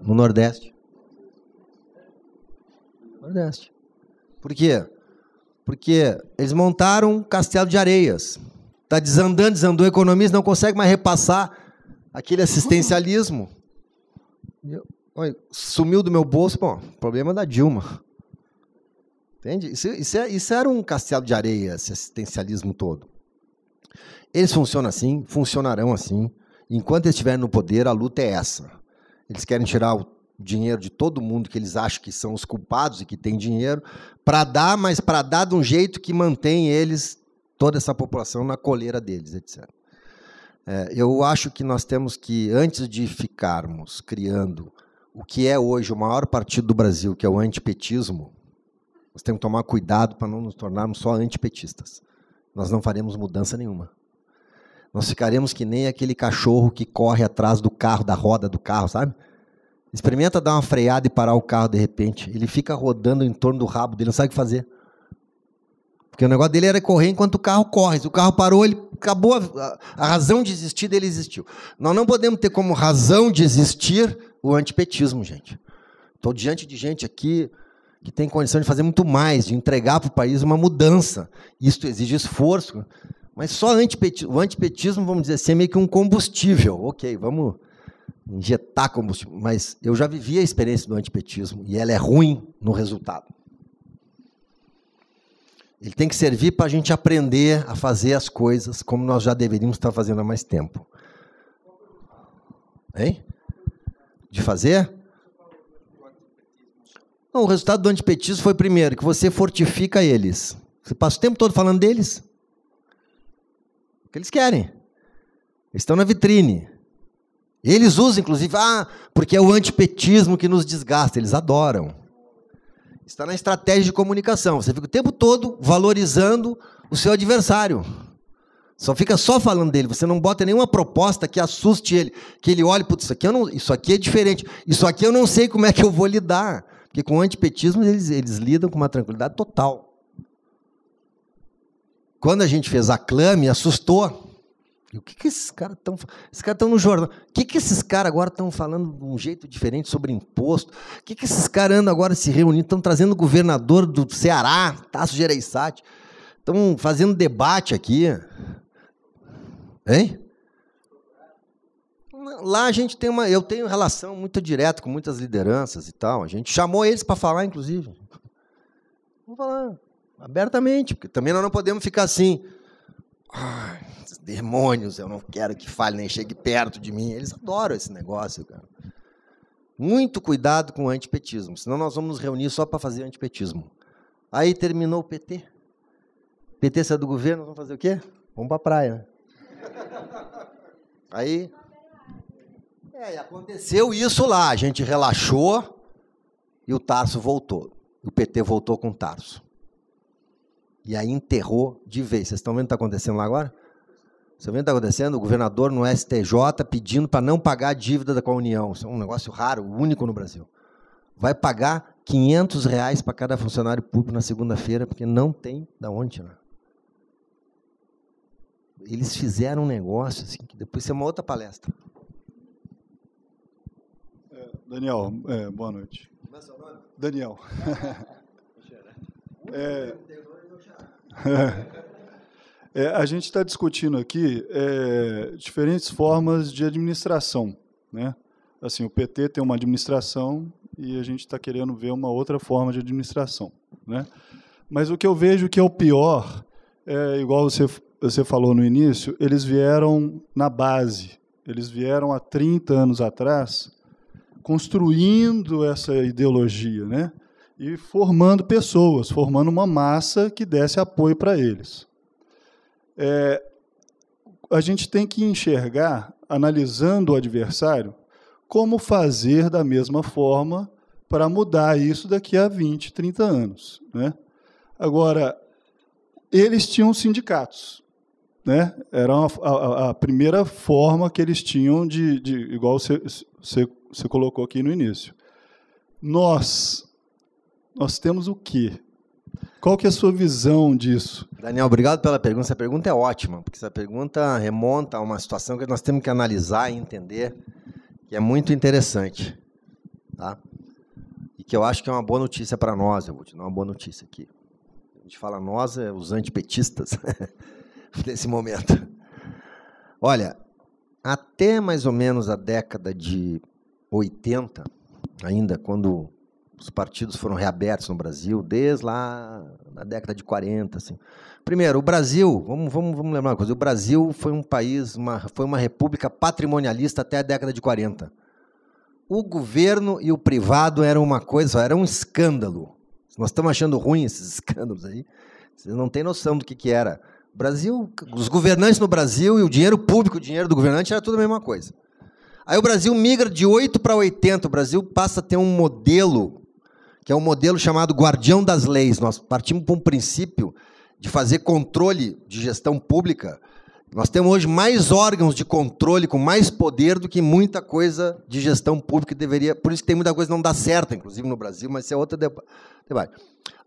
No Nordeste. Nordeste. Por quê? Porque eles montaram um castelo de areias. Está desandando, desandou a economia, não consegue mais repassar aquele assistencialismo. Sumiu do meu bolso, bom, problema da Dilma. Entende? Isso, isso, é, isso era um castelo de areia, esse assistencialismo todo. Eles funcionam assim, funcionarão assim. Enquanto eles estiverem no poder, a luta é essa. Eles querem tirar o dinheiro de todo mundo que eles acham que são os culpados e que tem dinheiro, para dar, mas para dar de um jeito que mantém eles, toda essa população, na coleira deles, etc. É, eu acho que nós temos que, antes de ficarmos criando o que é hoje o maior partido do Brasil, que é o antipetismo, nós temos que tomar cuidado para não nos tornarmos só antipetistas. Nós não faremos mudança nenhuma. Nós ficaremos que nem aquele cachorro que corre atrás do carro, da roda do carro, sabe? Experimenta dar uma freada e parar o carro de repente. Ele fica rodando em torno do rabo dele, não sabe o que fazer. Porque o negócio dele era correr enquanto o carro corre. Se o carro parou, ele acabou. A, a razão de existir dele existiu. Nós não podemos ter como razão de existir o antipetismo, gente. Estou diante de gente aqui que tem condição de fazer muito mais, de entregar para o país uma mudança. Isso exige esforço. Mas só antipetismo, o antipetismo, vamos dizer assim, é meio que um combustível. Ok, vamos injetar combustível, mas eu já vivi a experiência do antipetismo e ela é ruim no resultado. Ele tem que servir para a gente aprender a fazer as coisas como nós já deveríamos estar fazendo há mais tempo. Hein? De fazer? Não, o resultado do antipetismo foi primeiro que você fortifica eles. Você passa o tempo todo falando deles. O que eles querem. Eles estão na vitrine. Eles usam, inclusive, ah, porque é o antipetismo que nos desgasta. Eles adoram. Está na estratégia de comunicação. Você fica o tempo todo valorizando o seu adversário. Só fica só falando dele. Você não bota nenhuma proposta que assuste ele, que ele olhe, putz, isso aqui, eu não, isso aqui é diferente. Isso aqui eu não sei como é que eu vou lidar. Porque com o antipetismo eles, eles lidam com uma tranquilidade total. Quando a gente fez a clame, assustou o que, que esses caras estão Esses caras estão no jornal. O que, que esses caras agora estão falando de um jeito diferente sobre imposto? O que, que esses caras andam agora se reunindo? Estão trazendo o governador do Ceará, Tasso Gereissati. Estão fazendo debate aqui. Hein? Lá a gente tem uma. Eu tenho relação muito direta com muitas lideranças e tal. A gente chamou eles para falar, inclusive. Vamos falar abertamente, porque também nós não podemos ficar assim ai, demônios, eu não quero que fale nem chegue perto de mim. Eles adoram esse negócio, cara. Muito cuidado com o antipetismo, senão nós vamos nos reunir só para fazer antipetismo. Aí terminou o PT. PT saiu do governo, vamos fazer o quê? Vamos para a praia. Né? Aí. É, aconteceu isso lá. A gente relaxou e o Tarso voltou. O PT voltou com o Tarso. E aí enterrou de vez. Vocês estão vendo o que está acontecendo lá agora? Você vendo o que está acontecendo? O governador no STJ pedindo para não pagar a dívida com a União. Isso é um negócio raro, único no Brasil. Vai pagar 500 reais para cada funcionário público na segunda-feira, porque não tem da onde tirar. Eles fizeram um negócio assim, que depois é uma outra palestra. É, Daniel, é, boa noite. É Daniel. é, É, a gente está discutindo aqui é, diferentes formas de administração, né? Assim, o PT tem uma administração e a gente está querendo ver uma outra forma de administração, né? Mas o que eu vejo que é o pior, é, igual você você falou no início, eles vieram na base, eles vieram há 30 anos atrás construindo essa ideologia, né? e formando pessoas, formando uma massa que desse apoio para eles. É, a gente tem que enxergar, analisando o adversário, como fazer da mesma forma para mudar isso daqui a 20, 30 anos. Né? Agora, eles tinham sindicatos. Né? Era uma, a, a, primeira forma que eles tinham de, de igual você, você colocou aqui no início. Nós, nós temos o quê? Qual que é a sua visão disso? Daniel, obrigado pela pergunta. Essa pergunta é ótima, porque essa pergunta remonta a uma situação que nós temos que analisar e entender, que é muito interessante, tá? E que eu acho que é uma boa notícia para nós. Eu vou te dar uma boa notícia aqui. A gente fala nós, é os antipetistas, nesse momento. Olha, até mais ou menos a década de 80, ainda quando os partidos foram reabertos no Brasil desde lá na década de 40. Assim. Primeiro, o Brasil, vamos, vamos, vamos lembrar uma coisa: o Brasil foi um país, uma, foi uma república patrimonialista até a década de 40. O governo e o privado eram uma coisa, era um escândalo. Nós estamos achando ruim esses escândalos aí. Vocês não têm noção do que, que era. O Brasil, os governantes no Brasil e o dinheiro público, o dinheiro do governante, era tudo a mesma coisa. Aí o Brasil migra de 8 para 80. O Brasil passa a ter um modelo que é um modelo chamado guardião das leis. Nós partimos para um princípio de fazer controle de gestão pública. Nós temos hoje mais órgãos de controle com mais poder do que muita coisa de gestão pública deveria. Por isso que tem muita coisa que não dá certo, inclusive no Brasil, mas isso é outro debate.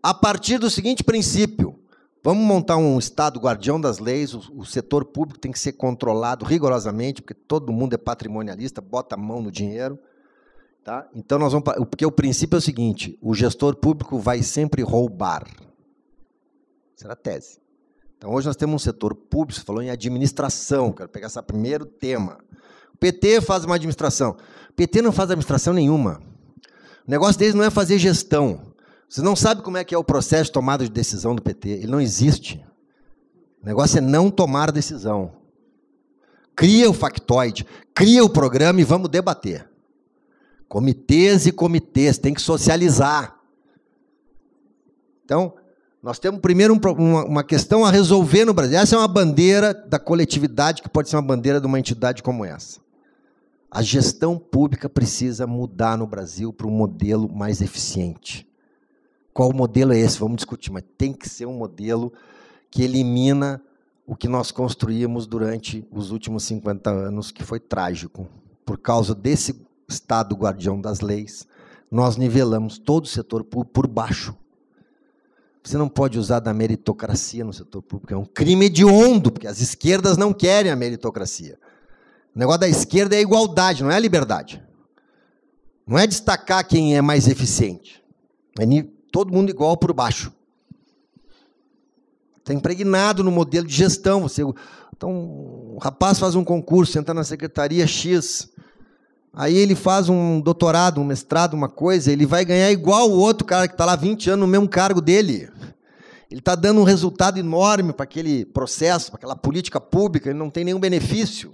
A partir do seguinte princípio: vamos montar um Estado guardião das leis, o, o setor público tem que ser controlado rigorosamente, porque todo mundo é patrimonialista, bota a mão no dinheiro. Tá? Então nós vamos porque o princípio é o seguinte: o gestor público vai sempre roubar. Será a tese. Então hoje nós temos um setor público, você falou em administração, quero pegar esse primeiro tema. O PT faz uma administração. O PT não faz administração nenhuma. O negócio deles não é fazer gestão. Você não sabe como é que é o processo de tomada de decisão do PT, ele não existe. O negócio é não tomar decisão. Cria o factoide, cria o programa e vamos debater. Comitês e comitês, tem que socializar. Então, nós temos primeiro uma, uma questão a resolver no Brasil. Essa é uma bandeira da coletividade, que pode ser uma bandeira de uma entidade como essa. A gestão pública precisa mudar no Brasil para um modelo mais eficiente. Qual modelo é esse? Vamos discutir, mas tem que ser um modelo que elimina o que nós construímos durante os últimos 50 anos, que foi trágico, por causa desse Estado guardião das leis, nós nivelamos todo o setor público por baixo. Você não pode usar da meritocracia no setor público, é um crime hediondo, porque as esquerdas não querem a meritocracia. O negócio da esquerda é a igualdade, não é a liberdade. Não é destacar quem é mais eficiente. É todo mundo igual por baixo. Está impregnado no modelo de gestão. Você, então, o rapaz faz um concurso, entra na secretaria X, Aí ele faz um doutorado, um mestrado, uma coisa, ele vai ganhar igual o outro cara que está lá 20 anos no mesmo cargo dele. Ele está dando um resultado enorme para aquele processo, para aquela política pública, ele não tem nenhum benefício.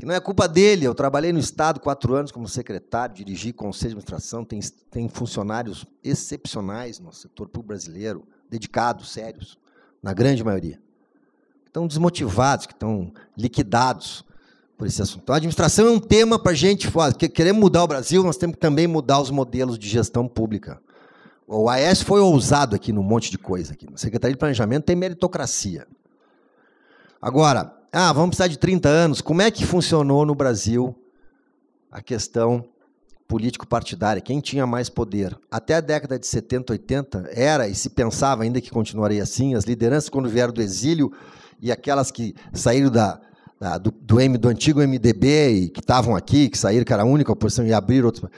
E não é culpa dele. Eu trabalhei no Estado quatro anos como secretário, dirigi conselho de administração, tem, tem funcionários excepcionais no setor público brasileiro, dedicados, sérios, na grande maioria. Que estão desmotivados, que estão liquidados por esse assunto. Então, a administração é um tema para a gente fazer. Queremos mudar o Brasil, nós temos que também mudar os modelos de gestão pública. O AES foi ousado aqui num monte de coisa. Aqui. Na Secretaria de Planejamento tem meritocracia. Agora, ah, vamos precisar de 30 anos. Como é que funcionou no Brasil a questão político-partidária, quem tinha mais poder. Até a década de 70, 80, era, e se pensava ainda que continuaria assim, as lideranças, quando vieram do exílio e aquelas que saíram da, do, do, M, do antigo MDB, que estavam aqui, que saíram, que era a única oposição, e abriram outros.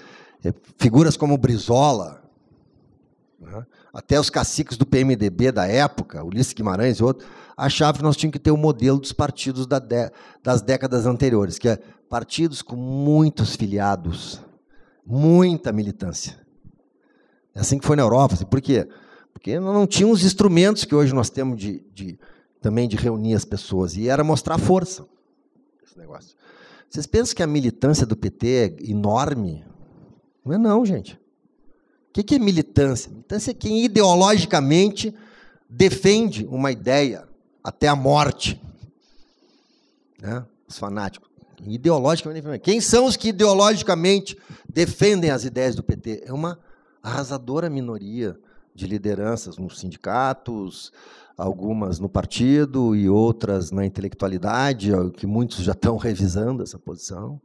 É, figuras como Brizola, né? até os caciques do PMDB da época, Ulisses Guimarães e outros, achavam que nós tínhamos que ter o um modelo dos partidos da de, das décadas anteriores, que é partidos com muitos filiados, muita militância. É assim que foi na Europa. Assim, por quê? Porque não tínhamos os instrumentos que hoje nós temos de, de também de reunir as pessoas. E era mostrar força esse negócio. Vocês pensam que a militância do PT é enorme? Não é não, gente. O que é militância? Militância é quem ideologicamente defende uma ideia até a morte. Né? Os fanáticos. Ideologicamente, quem são os que ideologicamente defendem as ideias do PT? É uma arrasadora minoria de lideranças nos sindicatos, algumas no partido e outras na intelectualidade, que muitos já estão revisando essa posição.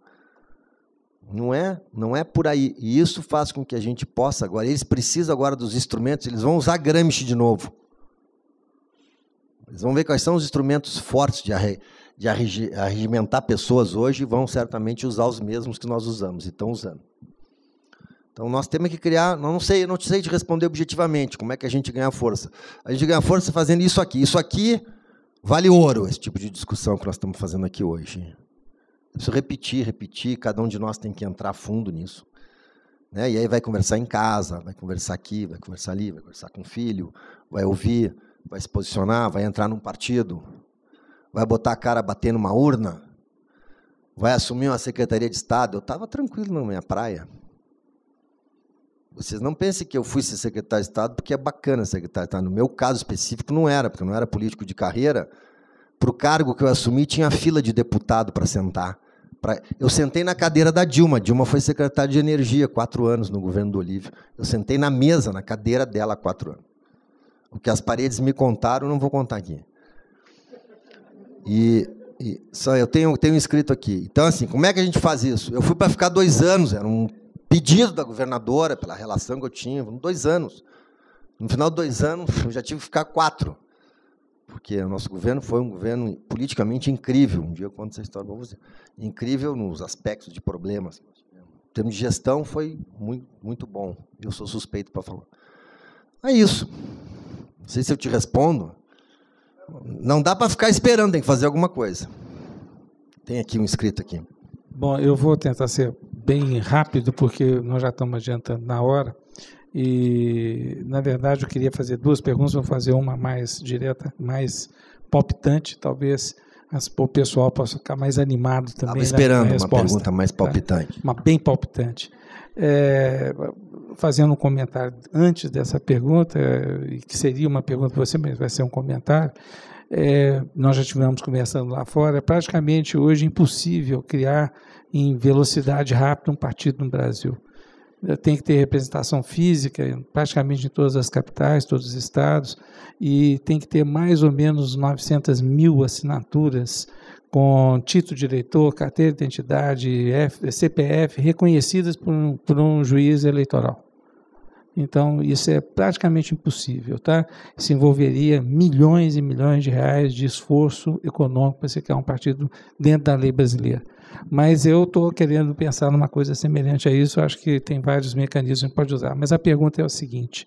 Não é, não é por aí. E isso faz com que a gente possa agora, eles precisam agora dos instrumentos, eles vão usar Gramsci de novo. Eles vão ver quais são os instrumentos fortes de, arre, de arregimentar pessoas hoje e vão certamente usar os mesmos que nós usamos e estão usando. Então nós temos que criar, não sei, não sei te responder objetivamente como é que a gente ganha força. A gente ganha força fazendo isso aqui. Isso aqui vale ouro, esse tipo de discussão que nós estamos fazendo aqui hoje. preciso repetir, repetir, cada um de nós tem que entrar fundo nisso. Né? E aí vai conversar em casa, vai conversar aqui, vai conversar ali, vai conversar com o filho, vai ouvir, vai se posicionar, vai entrar num partido, vai botar a cara bater numa urna, vai assumir uma secretaria de Estado. Eu estava tranquilo na minha praia. Vocês não pensem que eu fui ser secretário de Estado porque é bacana ser secretário de Estado. No meu caso específico, não era, porque eu não era político de carreira. Para o cargo que eu assumi, tinha fila de deputado para sentar. Pra... Eu sentei na cadeira da Dilma. Dilma foi secretária de Energia, quatro anos no governo do Olívio. Eu sentei na mesa, na cadeira dela, quatro anos. O que as paredes me contaram, não vou contar aqui. E, e só eu tenho, tenho escrito aqui. Então, assim, como é que a gente faz isso? Eu fui para ficar dois anos, era um pedido da governadora, pela relação que eu tinha, dois anos. No final de dois anos, eu já tive que ficar quatro, porque o nosso governo foi um governo politicamente incrível. Um dia eu conto essa história para você. Incrível nos aspectos de problemas. Em termos de gestão, foi muito, muito bom. Eu sou suspeito para falar. É isso. Não sei se eu te respondo. Não dá para ficar esperando, tem que fazer alguma coisa. Tem aqui um inscrito aqui. Bom, eu vou tentar ser bem rápido, porque nós já estamos adiantando na hora. E, na verdade, eu queria fazer duas perguntas, vou fazer uma mais direta, mais palpitante, talvez as, o pessoal possa ficar mais animado também. Estava né, esperando uma pergunta mais tá? palpitante. Tá? Uma bem palpitante. É, fazendo um comentário antes dessa pergunta, que seria uma pergunta para você mas vai ser um comentário. É, nós já estivemos conversando lá fora, é praticamente hoje impossível criar em velocidade rápida um partido no Brasil. Tem que ter representação física praticamente em todas as capitais, todos os estados, e tem que ter mais ou menos 900 mil assinaturas com título de eleitor, carteira de identidade, CPF, reconhecidas por um, por um juiz eleitoral. Então, isso é praticamente impossível, tá? Se envolveria milhões e milhões de reais de esforço econômico para se criar um partido dentro da lei brasileira. Mas eu estou querendo pensar numa coisa semelhante a isso, acho que tem vários mecanismos que a gente pode usar. Mas a pergunta é o seguinte: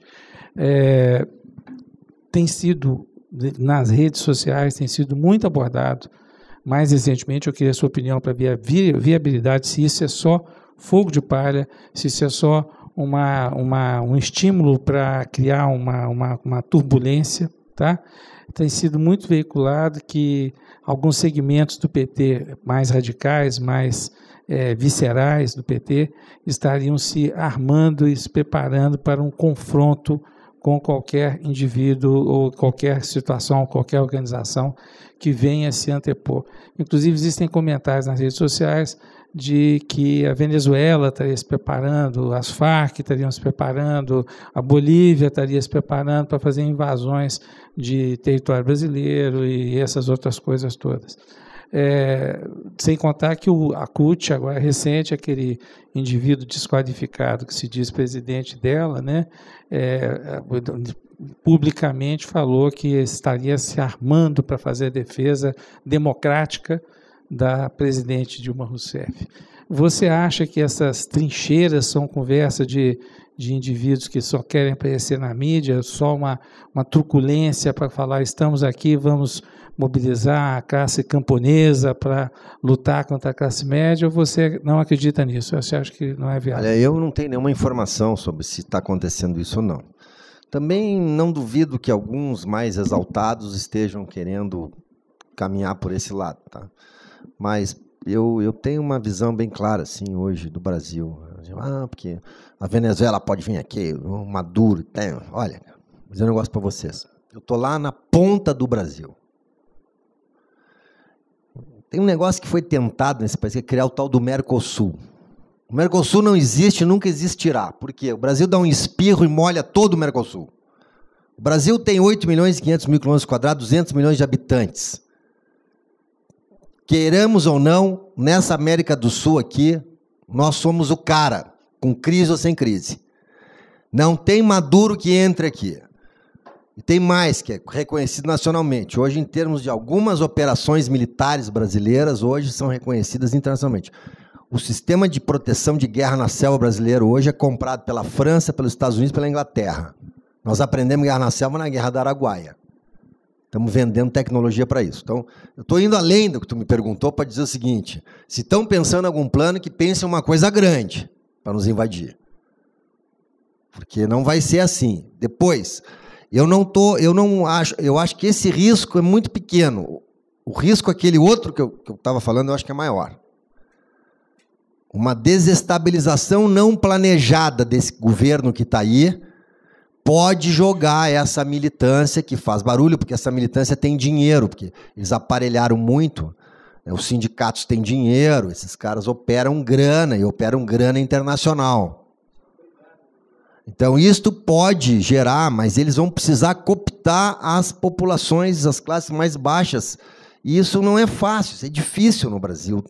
é, tem sido, nas redes sociais, tem sido muito abordado. Mais recentemente, eu queria a sua opinião para ver a viabilidade, se isso é só fogo de palha, se isso é só uma, uma, um estímulo para criar uma, uma, uma turbulência. Tá? Tem sido muito veiculado que alguns segmentos do PT mais radicais, mais é, viscerais do PT, estariam se armando e se preparando para um confronto com qualquer indivíduo ou qualquer situação, qualquer organização que venha se antepor. Inclusive, existem comentários nas redes sociais de que a Venezuela estaria se preparando, as Farc estariam se preparando, a Bolívia estaria se preparando para fazer invasões de território brasileiro e essas outras coisas todas. É, sem contar que o Acute, agora recente, aquele indivíduo desqualificado que se diz presidente dela, né, é, é publicamente falou que estaria se armando para fazer a defesa democrática da presidente Dilma Rousseff. Você acha que essas trincheiras são conversa de, de indivíduos que só querem aparecer na mídia, só uma, uma truculência para falar estamos aqui, vamos mobilizar a classe camponesa para lutar contra a classe média, ou você não acredita nisso? Você acha que não é viável? Olha, eu não tenho nenhuma informação sobre se está acontecendo isso ou não. Também não duvido que alguns mais exaltados estejam querendo caminhar por esse lado. Tá? Mas eu, eu tenho uma visão bem clara, assim, hoje do Brasil. Ah, porque a Venezuela pode vir aqui, o Maduro, tem. Olha, vou dizer um negócio para vocês. Eu tô lá na ponta do Brasil. Tem um negócio que foi tentado nesse país, que é criar o tal do Mercosul. O Mercosul não existe, nunca existirá. Por quê? O Brasil dá um espirro e molha todo o Mercosul. O Brasil tem 8 milhões e 500 mil quilômetros quadrados, 200 milhões de habitantes. Queiramos ou não, nessa América do Sul aqui, nós somos o cara, com crise ou sem crise. Não tem Maduro que entre aqui. E tem mais que é reconhecido nacionalmente. Hoje, em termos de algumas operações militares brasileiras, hoje são reconhecidas internacionalmente. O sistema de proteção de guerra na selva brasileiro hoje é comprado pela França, pelos Estados Unidos, pela Inglaterra. Nós aprendemos guerra na selva na Guerra da Araguaia. Estamos vendendo tecnologia para isso. Então, eu estou indo além do que tu me perguntou para dizer o seguinte: se estão pensando em algum plano, que pensem uma coisa grande para nos invadir. Porque não vai ser assim. Depois, eu não tô, eu não acho, eu acho que esse risco é muito pequeno. O risco é aquele outro que eu estava falando, eu acho que é maior. Uma desestabilização não planejada desse governo que está aí, pode jogar essa militância que faz barulho, porque essa militância tem dinheiro, porque eles aparelharam muito. Né? Os sindicatos têm dinheiro, esses caras operam grana e operam grana internacional. Então, isto pode gerar, mas eles vão precisar cooptar as populações, as classes mais baixas. E isso não é fácil, isso é difícil no Brasil.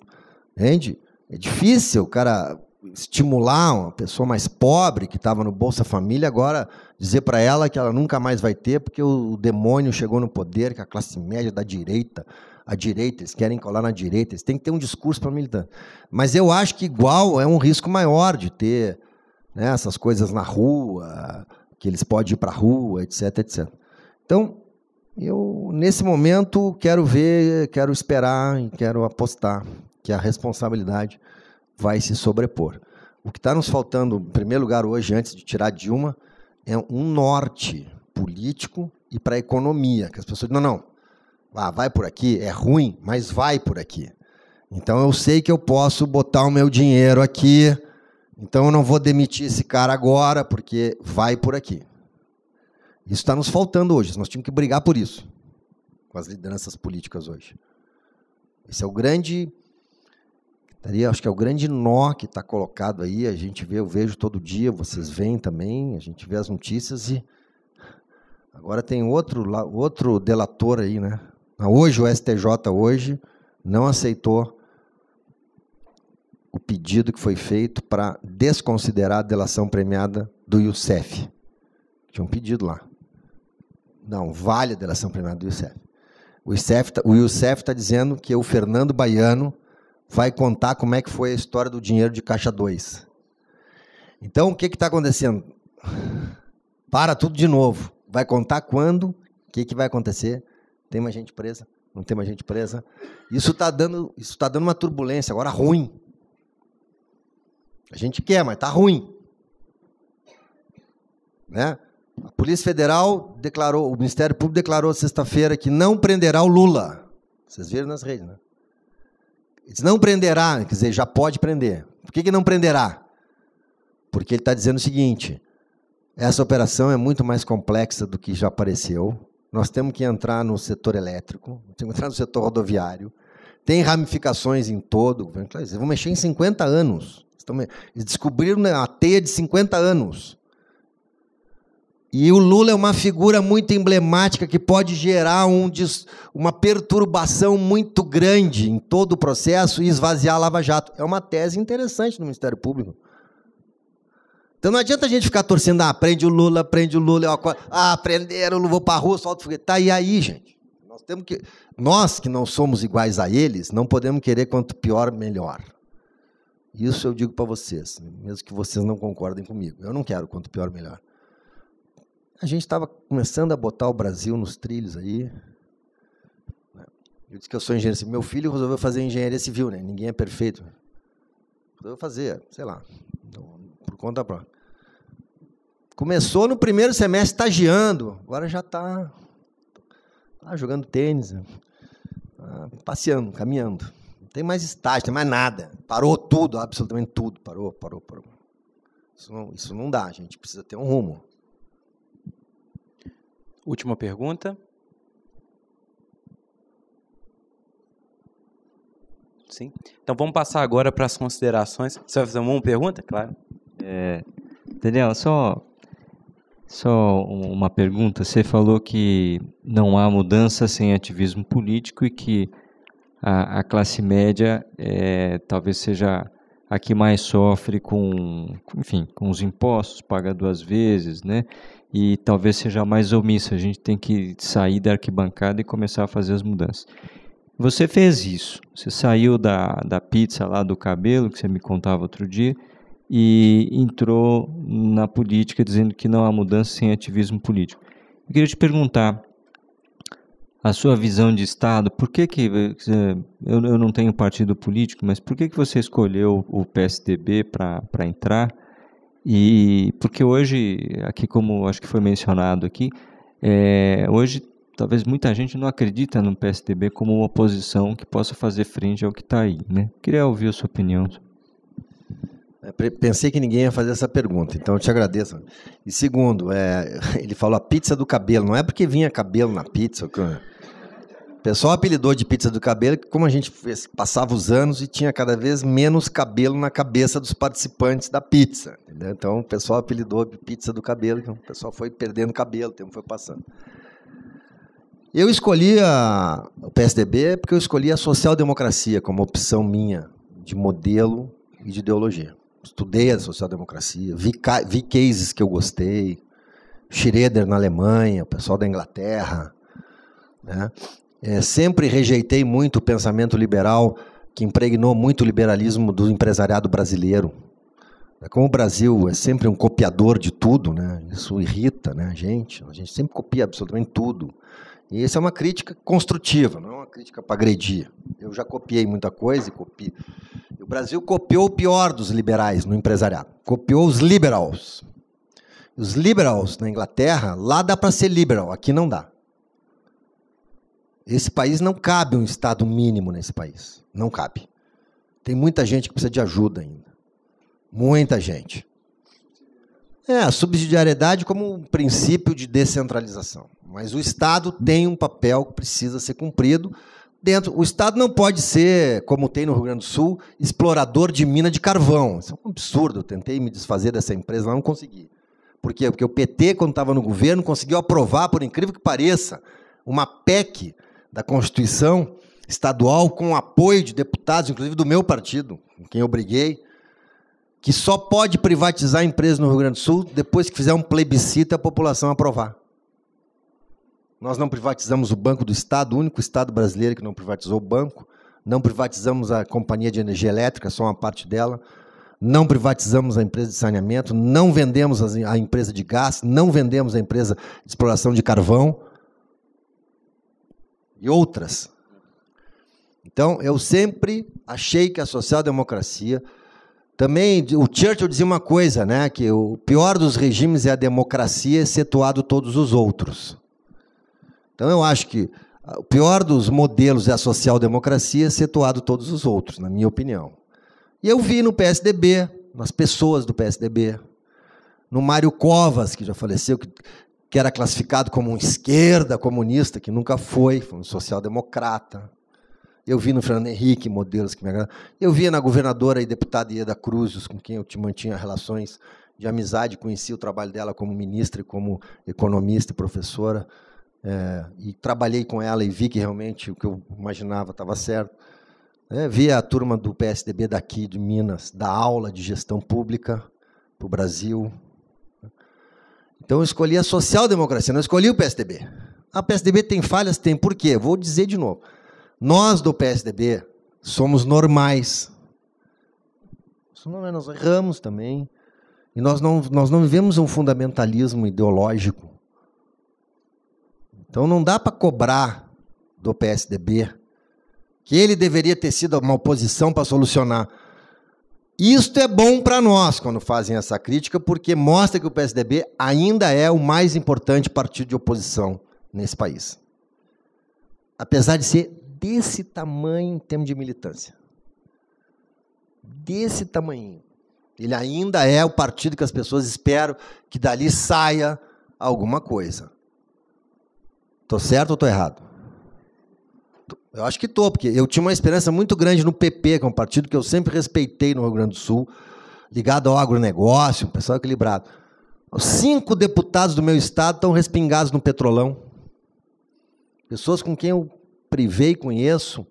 Entende? É difícil, cara estimular uma pessoa mais pobre que estava no Bolsa Família agora dizer para ela que ela nunca mais vai ter porque o demônio chegou no poder, que a classe média da direita, a direita, eles querem colar na direita, eles têm que ter um discurso para militar. Mas eu acho que igual é um risco maior de ter né, essas coisas na rua, que eles podem ir para a rua, etc, etc. Então, eu nesse momento quero ver, quero esperar e quero apostar que a responsabilidade vai se sobrepor. O que está nos faltando, em primeiro lugar, hoje, antes de tirar Dilma, é um norte político e para a economia. Que as pessoas dizem, não, não, ah, vai por aqui, é ruim, mas vai por aqui. Então eu sei que eu posso botar o meu dinheiro aqui, então eu não vou demitir esse cara agora, porque vai por aqui. Isso está nos faltando hoje, nós tínhamos que brigar por isso, com as lideranças políticas hoje. Esse é o grande acho que é o grande nó que está colocado aí. A gente vê, eu vejo todo dia, vocês veem também, a gente vê as notícias e agora tem outro, outro delator aí, né? Ah, hoje o STJ hoje não aceitou o pedido que foi feito para desconsiderar a delação premiada do Youssef. Tinha um pedido lá. Não, vale a delação premiada do Youssef. O Youssef, está tá dizendo que o Fernando Baiano vai contar como é que foi a história do dinheiro de caixa 2. Então, o que está acontecendo? Para tudo de novo. Vai contar quando, o que, que vai acontecer, tem mais gente presa, não tem mais gente presa. Isso está dando, isso tá dando uma turbulência, agora ruim. A gente quer, mas está ruim. Né? A Polícia Federal declarou, o Ministério Público declarou sexta-feira que não prenderá o Lula. Vocês viram nas redes, né? Ele diz, não prenderá, quer dizer, já pode prender. Por que, que não prenderá? Porque ele está dizendo o seguinte: essa operação é muito mais complexa do que já apareceu. Nós temos que entrar no setor elétrico, temos que entrar no setor rodoviário. Tem ramificações em todo. Eles vão mexer em 50 anos. Eles descobriram a teia de 50 anos. E o Lula é uma figura muito emblemática que pode gerar um uma perturbação muito grande em todo o processo e esvaziar a Lava Jato. É uma tese interessante do Ministério Público. Então não adianta a gente ficar torcendo, ah, prende o Lula, prende o Lula, é ah, prenderam, vou para a rua, solta o foguete. Tá, e aí, gente? Nós temos que. Nós que não somos iguais a eles, não podemos querer quanto pior, melhor. Isso eu digo para vocês, mesmo que vocês não concordem comigo. Eu não quero quanto pior, melhor a gente estava começando a botar o Brasil nos trilhos aí. Né? Eu disse que eu sou engenheiro civil. Meu filho resolveu fazer engenharia civil, né? Ninguém é perfeito. Resolveu fazer, sei lá, então, por conta própria. Começou no primeiro semestre estagiando, agora já está tá jogando tênis, né? tá passeando, caminhando. Não tem mais estágio, não tem mais nada. Parou tudo, absolutamente tudo. Parou, parou, parou. Isso não, isso não dá, a gente precisa ter um rumo. Última pergunta. Sim. Então vamos passar agora para as considerações. Você vai fazer uma pergunta? Claro. É, Daniel, só, só uma pergunta. Você falou que não há mudança sem ativismo político e que a, a classe média é, talvez seja a que mais sofre com, enfim, com os impostos, paga duas vezes, né? E talvez seja mais omissa. A gente tem que sair da arquibancada e começar a fazer as mudanças. Você fez isso. Você saiu da, da pizza lá do cabelo, que você me contava outro dia, e entrou na política dizendo que não há mudança sem ativismo político. Eu queria te perguntar, a sua visão de Estado, por que que, eh, eu, eu não tenho partido político, mas por que que você escolheu o PSDB para entrar? E porque hoje, aqui como acho que foi mencionado aqui, é, hoje talvez muita gente não acredita no PSDB como uma oposição que possa fazer frente ao que está aí. Né? Queria ouvir a sua opinião. É, pensei que ninguém ia fazer essa pergunta, então eu te agradeço. E segundo, é, ele falou a pizza do cabelo, não é porque vinha cabelo na pizza. O pessoal apelidou de pizza do cabelo, como a gente passava os anos e tinha cada vez menos cabelo na cabeça dos participantes da pizza. Entendeu? Então o pessoal apelidou de pizza do cabelo, o pessoal foi perdendo cabelo, o tempo foi passando. Eu escolhi a, o PSDB porque eu escolhi a social-democracia como opção minha de modelo e de ideologia estudei a social-democracia, vi, vi cases que eu gostei, Schroeder na Alemanha, o pessoal da Inglaterra. Né? É, sempre rejeitei muito o pensamento liberal que impregnou muito o liberalismo do empresariado brasileiro. É como o Brasil é sempre um copiador de tudo, né? isso irrita né? a gente, a gente sempre copia absolutamente tudo. E isso é uma crítica construtiva, não é uma crítica para agredir. Eu já copiei muita coisa e copio. O Brasil copiou o pior dos liberais no empresariado. Copiou os liberals. Os liberals na Inglaterra, lá dá para ser liberal, aqui não dá. Esse país não cabe um Estado mínimo nesse país. Não cabe. Tem muita gente que precisa de ajuda ainda. Muita gente. É, a subsidiariedade como um princípio de descentralização. Mas o Estado tem um papel que precisa ser cumprido dentro. O Estado não pode ser, como tem no Rio Grande do Sul, explorador de mina de carvão. Isso é um absurdo. Eu tentei me desfazer dessa empresa, mas não consegui. Por quê? Porque o PT, quando estava no governo, conseguiu aprovar, por incrível que pareça, uma PEC da Constituição estadual com o apoio de deputados, inclusive do meu partido, com quem eu briguei, que só pode privatizar a empresa no Rio Grande do Sul depois que fizer um plebiscito e a população aprovar. Nós não privatizamos o Banco do Estado, o único Estado brasileiro que não privatizou o banco. Não privatizamos a companhia de energia elétrica, só uma parte dela. Não privatizamos a empresa de saneamento. Não vendemos a empresa de gás. Não vendemos a empresa de exploração de carvão. E outras. Então, eu sempre achei que a social-democracia. Também o Churchill dizia uma coisa, né, que o pior dos regimes é a democracia, excetuado todos os outros. Então eu acho que ah, o pior dos modelos é a social-democracia, excetuado todos os outros, na minha opinião. E eu vi no PSDB, nas pessoas do PSDB, no Mário Covas, que já faleceu, que, que era classificado como um esquerda comunista, que nunca foi, foi um social-democrata. Eu vi no Fernando Henrique modelos que me agradam. Eu vi na governadora e deputada Ieda Cruzes, com quem eu te mantinha relações de amizade, conheci o trabalho dela como ministra e como economista e professora é, e trabalhei com ela e vi que realmente o que eu imaginava estava certo. É, vi a turma do PSDB daqui de Minas da aula de gestão pública para o Brasil. Então eu escolhi a social-democracia, não escolhi o PSDB. A PSDB tem falhas? Tem. Por quê? Vou dizer de novo. Nós do PSDB somos normais. Nós erramos também. E nós não, nós não vivemos um fundamentalismo ideológico. Então não dá para cobrar do PSDB que ele deveria ter sido uma oposição para solucionar. Isto é bom para nós quando fazem essa crítica, porque mostra que o PSDB ainda é o mais importante partido de oposição nesse país. Apesar de ser desse tamanho em termos de militância. Desse tamanho. Ele ainda é o partido que as pessoas esperam que dali saia alguma coisa. Tô certo ou tô errado? Eu acho que tô, porque eu tinha uma esperança muito grande no PP, que é um partido que eu sempre respeitei no Rio Grande do Sul, ligado ao agronegócio, um pessoal equilibrado. Os cinco deputados do meu estado estão respingados no petrolão. Pessoas com quem eu privei, conheço.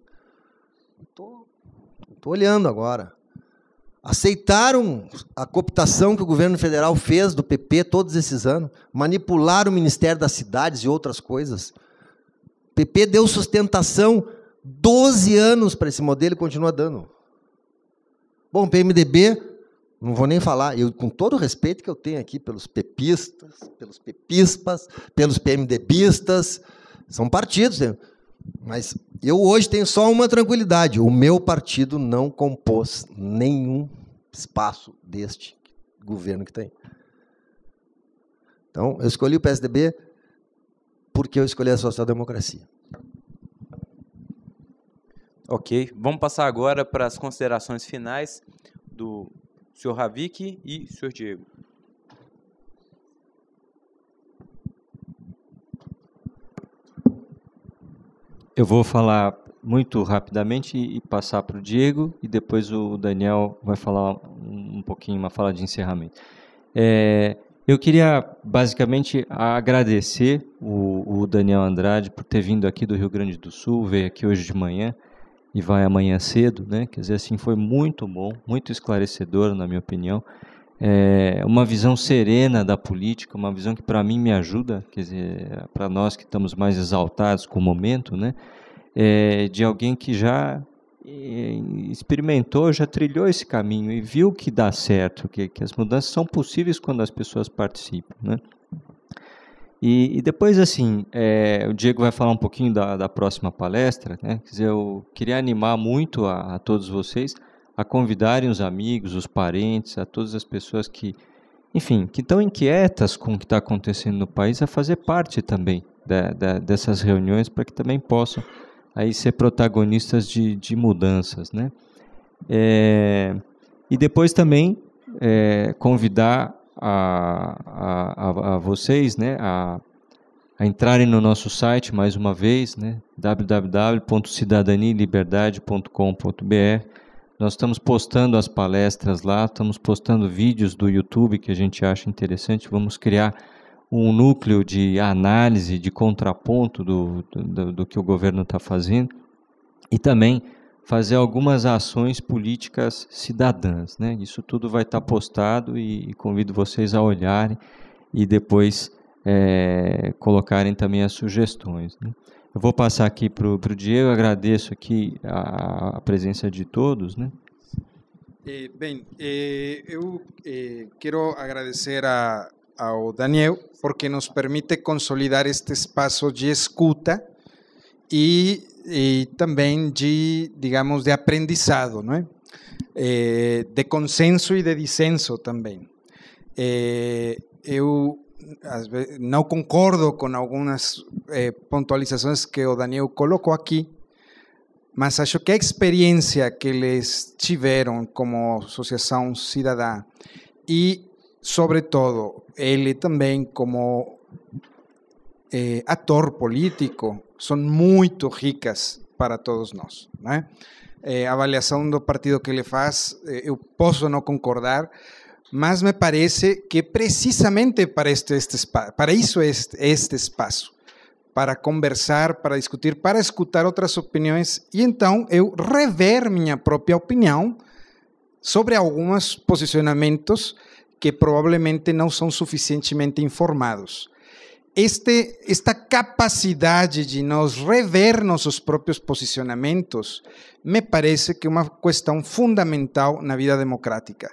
Estou olhando agora aceitaram a cooptação que o governo federal fez do PP todos esses anos, manipularam o Ministério das Cidades e outras coisas. O PP deu sustentação 12 anos para esse modelo e continua dando. Bom, PMDB, não vou nem falar, eu com todo o respeito que eu tenho aqui pelos pepistas, pelos pepispas, pelos PMDBistas, são partidos, né? Mas eu hoje tenho só uma tranquilidade: o meu partido não compôs nenhum espaço deste governo que tem. Então, eu escolhi o PSDB porque eu escolhi a social democracia. Ok, vamos passar agora para as considerações finais do senhor Ravik e senhor Diego. Eu vou falar muito rapidamente e passar para o Diego e depois o Daniel vai falar um pouquinho, uma fala de encerramento. É, eu queria basicamente agradecer o, o, Daniel Andrade por ter vindo aqui do Rio Grande do Sul, veio aqui hoje de manhã e vai amanhã cedo, né? Quer dizer, assim foi muito bom, muito esclarecedor na minha opinião é, uma visão serena da política, uma visão que para mim me ajuda, quer dizer, para nós que estamos mais exaltados com o momento, né, é, de alguém que já é, experimentou, já trilhou esse caminho e viu que dá certo, que, que as mudanças são possíveis quando as pessoas participam, né? E, e depois, assim, é, o Diego vai falar um pouquinho da, da próxima palestra, né? Quer dizer, eu queria animar muito a, a todos vocês a convidarem os amigos, os parentes, a todas as pessoas que, enfim, que estão inquietas com o que está acontecendo no país a fazer parte também dessas reuniões para que também possam aí ser protagonistas de, de mudanças, né? É, e depois também é, convidar a, a, a, vocês, né, a, a entrarem no nosso site mais uma vez, né, www.cidadanialiberdade.com.br nós estamos postando as palestras lá, estamos postando vídeos do YouTube que a gente acha interessante. Vamos criar um núcleo de análise, de contraponto do, do, do que o governo está fazendo e também fazer algumas ações políticas cidadãs. Né? Isso tudo vai estar tá postado e, e convido vocês a olharem e depois é, colocarem também as sugestões. Né? Eu vou passar aqui para o Diego, agradeço aqui a, a presença de todos. Né? Eh, bem, eh, eu eh, quero agradecer a, ao Daniel, porque nos permite consolidar este espaço de escuta e, e também de, digamos, de aprendizado, não é? Eh, de consenso e de dissenso também. Eh, eu no concordo con algunas eh, puntualizaciones que o Daniel colocó aquí, mas acho que a experiencia que les tiveram como Asociación Ciudadana y, sobre todo, él también como eh, actor ator político son muy ricas para todos nós. Né? Eh, partido que le faz, eu eh, posso no concordar, más me parece que precisamente para, eso este, este es este, este, espacio, para conversar, para discutir, para escuchar otras opiniones, y entonces eu rever mi propia opinión sobre algunos posicionamientos que probablemente no son suficientemente informados. esta capacidad de nos rever nuestros propios posicionamientos me parece que es una cuestión fundamental la vida democrática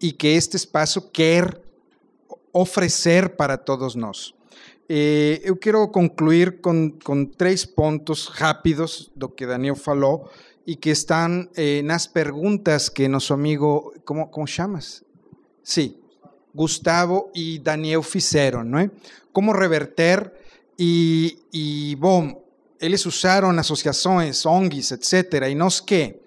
y que este espacio quer ofrecer para todos nos. Eh, yo quiero concluir con tres puntos rápidos rápidos lo que Daniel faló y que están eh, en las preguntas que nuestro amigo, cómo cómo llamas sí, Gustavo y Daniel hicieron. no ¿Cómo reverter y y bom, él usaron asociaciones ONGs, etcétera, y nos qué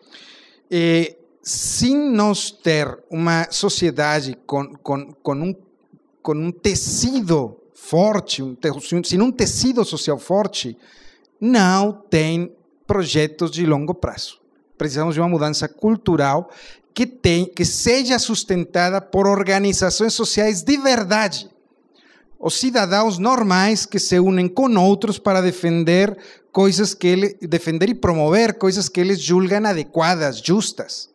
Eh, sem nós ter uma sociedade com, com, com, um, com um tecido forte, um, sem um tecido social forte, não tem projetos de longo prazo. Precisamos de uma mudança cultural que, tem, que seja sustentada por organizações sociais de verdade. Os cidadãos normais que se unem com outros para defender coisas que ele, defender e promover coisas que eles julgam adequadas, justas.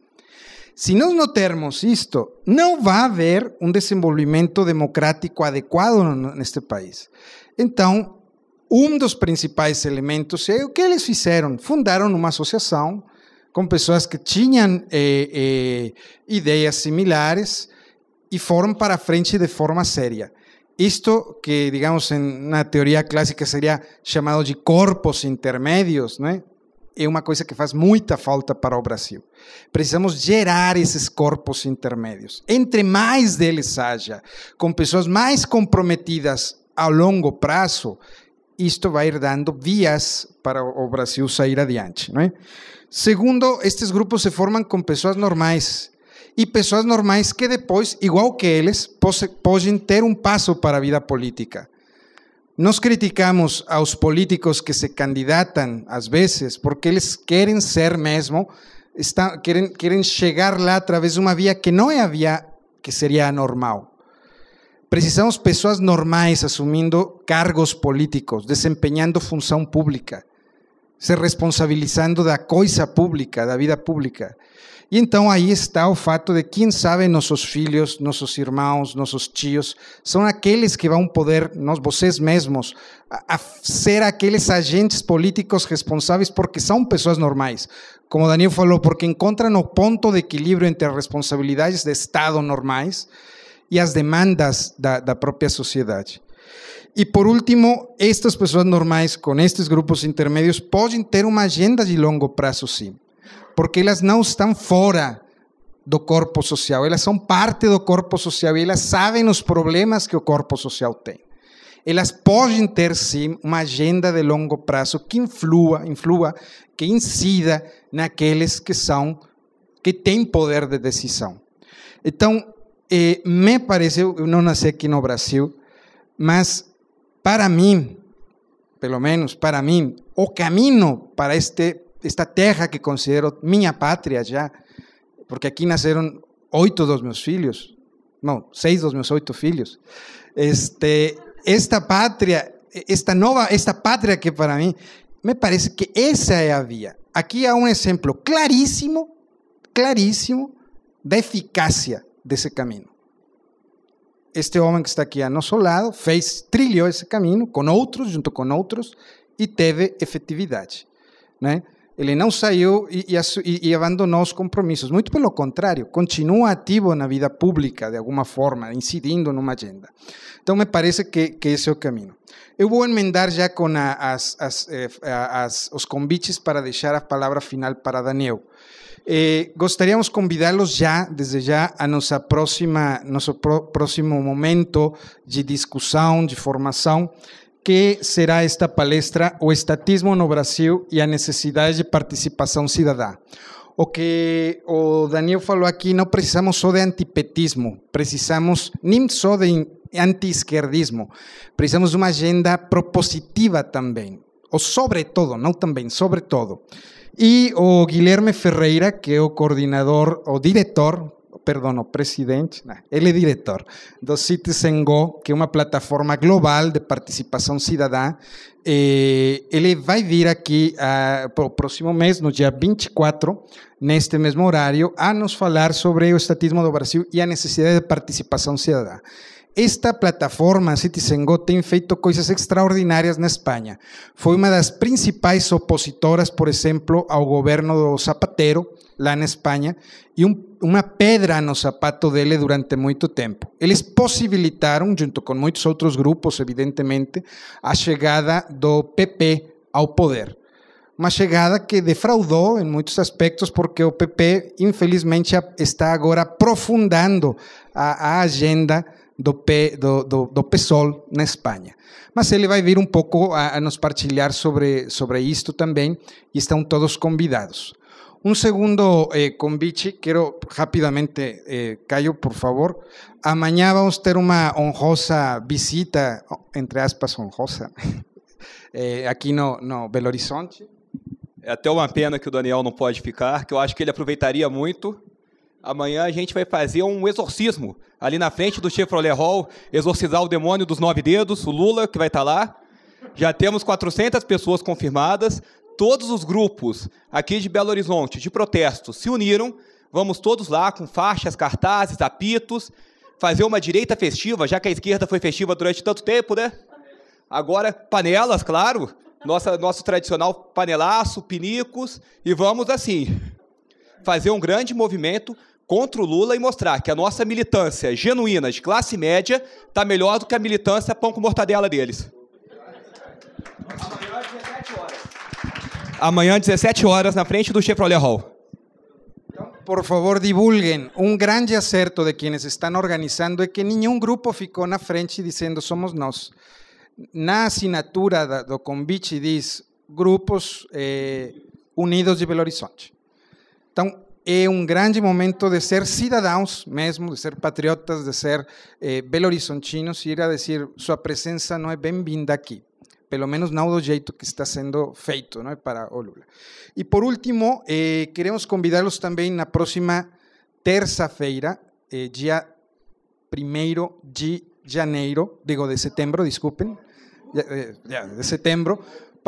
Se nós termos isto, não vai haver um desenvolvimento democrático adequado neste país. Então, um dos principais elementos eh, é o que eles fizeram: fundaram uma associação com pessoas que tinham eh, eh, ideias similares e foram para a frente de forma séria. Isto que, digamos, na teoria clássica seria chamado de corpos intermédios, né? é uma coisa que faz muita falta para o Brasil. Precisamos gerar esos cuerpos intermedios. Entre más de deles haya, con personas más comprometidas a longo esto va a ir dando vías para Brasil sair adelante. Segundo, estos grupos se forman con personas normais y personas normais que después, igual que ellos, pueden tener un paso para vida política. Nos criticamos a los políticos que se candidatan a veces porque ellos quieren ser mesmo quieren, quieren llegarla a través de una vía que no había, que sería normal. Precisamos personas normales asumiendo cargos políticos, desempeñando función pública, se responsabilizando da coisa pública, la vida pública. E então aí está o fato de quem sabe nossos filhos, nossos irmãos, nossos tios, são aqueles que vão poder, nós, vocês mesmos, a, a ser aqueles agentes políticos responsáveis porque são pessoas normais. Como Daniel falou, porque encontram o ponto de equilíbrio entre as responsabilidades de Estado normais e as demandas da, da própria sociedade. E por último, estas pessoas normais com estes grupos intermédios podem ter uma agenda de longo prazo, sim porque elas não estão fora do corpo social, elas são parte do corpo social e elas sabem os problemas que o corpo social tem. Elas podem ter sim uma agenda de longo prazo que influa, influa, que incida naqueles que são que têm poder de decisão. Então, eh, me pareceu, eu não nasci aqui no Brasil, mas para mim, pelo menos para mim, o caminho para este esta terra que considero minha pátria já, porque aqui nasceram oito dos meus filhos, não, seis dos meus oito filhos. Este, esta pátria, esta nova, esta pátria que para mim, me parece que essa é a via. Aqui há um exemplo claríssimo, claríssimo, da eficácia desse caminho. Este homem que está aqui a nosso lado fez, trilhou esse caminho com outros, junto com outros, e teve efetividade. Né? Ele não saiu e, e, e, abandonou os compromissos. Muito pelo contrário, continua ativo na vida pública, de alguna forma, incidiendo en una agenda. Entonces, me parece que, que esse é o caminho. Eu vou a, enmendar ya con eh, os convites para deixar a palabra final para Daniel. Eh, gostaríamos convidá-los já, desde ya, a nossa próxima, nosso próximo momento de discussão, de formación, que será esta palestra o estatismo no Brasil y a necesidades de participación ciudadana. O que o Daniel falou aquí, no precisamos só de antipetismo, precisamos nem só de anti-esquerdismo, precisamos de uma agenda propositiva sobre todo, no también sobre todo y o Guilherme Ferreira, que é o coordenador, o diretor, perdón, presidente, ele é diretor do Citizen Go, que é uma plataforma global de participação cidadã. ele eh, vai vir aqui uh, ah, o próximo mês, no dia 24, neste mesmo horário, a nos falar sobre o estatismo do Brasil e a necessidade de participação cidadã. Esta plataforma CitizenGo tem feito coisas extraordinárias na Espanha. Foi uma das principais opositoras, por exemplo, ao governo do Zapatero, lá na Espanha, e um, uma pedra no sapato dele durante muito tempo. Eles possibilitaram, junto com muitos outros grupos, evidentemente, a chegada do PP ao poder. Uma chegada que defraudou em muitos aspectos, porque o PP, infelizmente, está agora aprofundando a, a agenda do, P, do, do, do, PSOL na Espanha. Mas ele vai vir um pouco a, a, nos partilhar sobre, sobre isto também, e estão todos convidados. Um segundo eh, convite, quero rapidamente, eh, Caio, por favor. Amanhã vamos ter uma honrosa visita, entre aspas, honrosa, eh, aqui no, no Belo Horizonte. É até uma pena que o Daniel não pode ficar, que eu acho que ele aproveitaria muito Amanhã a gente vai fazer um exorcismo ali na frente do Chevrolet Hall, exorcizar o demônio dos nove dedos, o Lula, que vai estar tá lá. Já temos 400 pessoas confirmadas. Todos os grupos aqui de Belo Horizonte de protesto se uniram. Vamos todos lá com faixas, cartazes, apitos, fazer uma direita festiva, já que a esquerda foi festiva durante tanto tempo, né? Agora, panelas, claro. Nossa, nosso tradicional panelaço, pinicos. E vamos assim fazer um grande movimento contra o Lula e mostrar que a nossa militância genuína de classe média está melhor do que a militância pão com mortadela deles. Amanhã, 17 horas. Amanhã, 17 horas, na frente do Chevrolet Hall. Por favor, divulguem Um grande acerto de quienes estão organizando é que nenhum grupo ficou na frente dizendo somos nós. Na assinatura do convite diz grupos eh, unidos de Belo Horizonte. Então, Eh, un un grande momento de ser ciudadanos, mesmo, de ser patriotas, de ser eh, belo ir a decir, su presencia no es bienvenida aquí, pelo menos Naudo do que está siendo feito ¿no? para Olula. Y por último, eh, queremos convidarlos también la próxima terza feira eh, día primero de janeiro, digo de septiembre, disculpen, ya, eh, de septiembre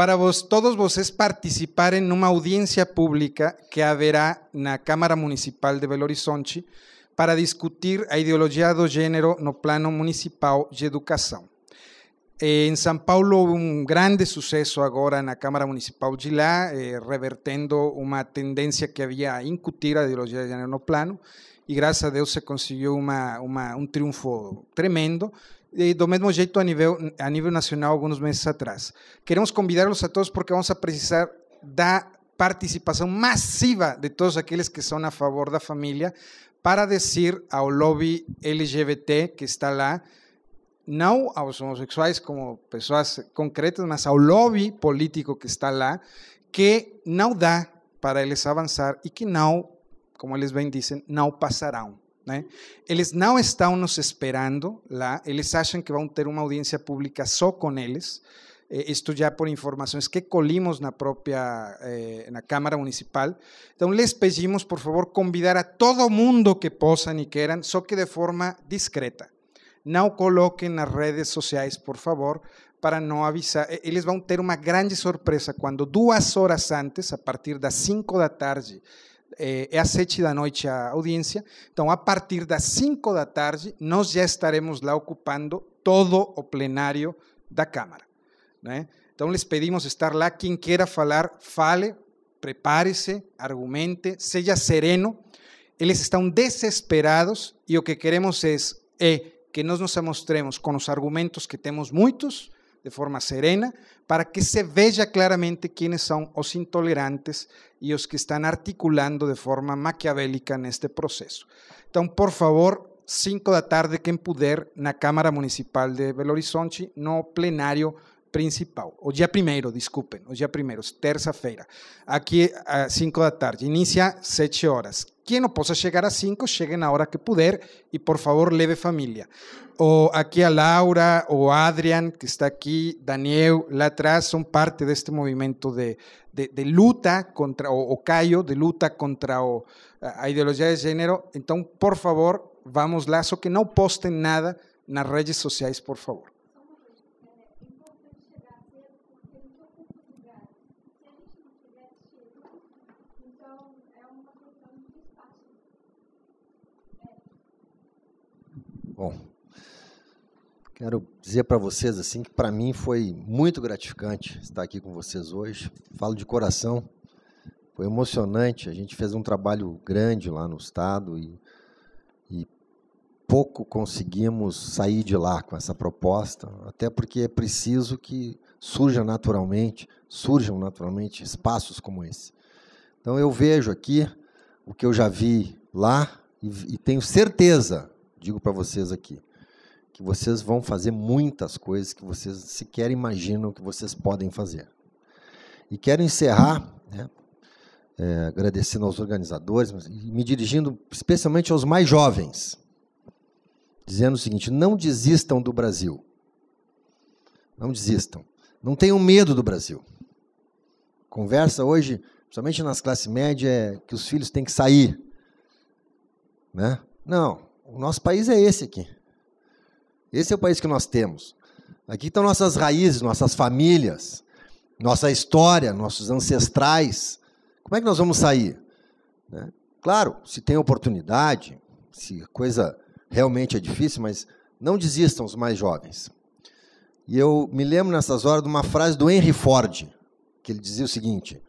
para todos vos es participar en una audiencia pública que haberá en la Cámara Municipal de Belo Horizonte para discutir la ideología de género no plano municipal de educación. Eh, en São Paulo, hubo un grande ahora en la Cámara Municipal de lá, eh, revertiendo una tendencia que había a incutir la ideología de género no plano, y gracias a Dios se consiguió un triunfo tremendo do mismo jeito a nivel a nível nacional algunos meses atrás. Queremos convidarlos a todos porque vamos a precisar da participación masiva de todos aquellos que son a favor da familia para decir ao lobby LGBT que está lá, a los homosexuales como personas concretas, mas ao lobby político que está lá, que now da para eles avançar e que now como eles bem dicen now passarão ellos ¿eh? no están esperando ellos achan que van a tener una audiencia pública solo con ellos, eh, esto ya por informaciones que colimos la propia eh, Municipal. entonces les pedimos, por favor, convidar a todo mundo que posan y quieran, solo que de forma discreta. coloquen en las redes sociales por favor, para no avisar. E, van a tener una grande sorpresa cuando dos horas antes, a partir de las 5 la tarde, Eh, é, às sete da noite a audiência, então a partir das cinco da tarde nós já estaremos lá ocupando todo o plenário da Câmara. Né? Então lhes pedimos estar lá, quem queira falar, fale, prepare-se, argumente, seja sereno. Eles estão desesperados e o que queremos é, é que nós nos mostremos com os argumentos que temos muitos, de forma serena, para que se vea claramente quiénes son los intolerantes y los que están articulando de forma maquiavélica en este proceso. Entonces, por favor, 5 la tarde, en puder, la Cámara Municipal de Belo Horizonte, no plenario, principal. o ya primero disculpen o ya primeiro, tercera feira aquí a 5 la tarde. Inicia 7 horas. quien no possa llegar a 5, lleguen la hora que puder y por favor, leve familia, o aquí a Laura, o Adrian, que está aquí, Daniel, la atrás, son parte de este movimiento de, de luta contra o, o de luta contra o, a de género, entonces, por favor, vamos lazo que no posten nada en las redes sociales, por favor. Bom, quero dizer para vocês assim que para mim foi muito gratificante estar aqui com vocês hoje. Falo de coração, foi emocionante. A gente fez um trabalho grande lá no estado e, e pouco conseguimos sair de lá com essa proposta, até porque é preciso que surja naturalmente, surjam naturalmente espaços como esse. Então eu vejo aqui o que eu já vi lá e, e tenho certeza digo para vocês aqui, que vocês vão fazer muitas coisas que vocês sequer imaginam que vocês podem fazer. E quero encerrar, né, é, agradecendo aos organizadores, mas, me dirigindo especialmente aos mais jovens, dizendo o seguinte: não desistam do Brasil. Não desistam. Não tenham medo do Brasil. Conversa hoje, principalmente nas classes médias, é que os filhos têm que sair. Né? Não, o nosso país é esse aqui. Esse é o país que nós temos. Aqui estão nossas raízes, nossas famílias, nossa história, nossos ancestrais. Como é que nós vamos sair? Né? Claro, se tem oportunidade, se a coisa realmente é difícil, mas não desistam os mais jovens. E eu me lembro nessas horas de uma frase do Henry Ford, que ele dizia o seguinte: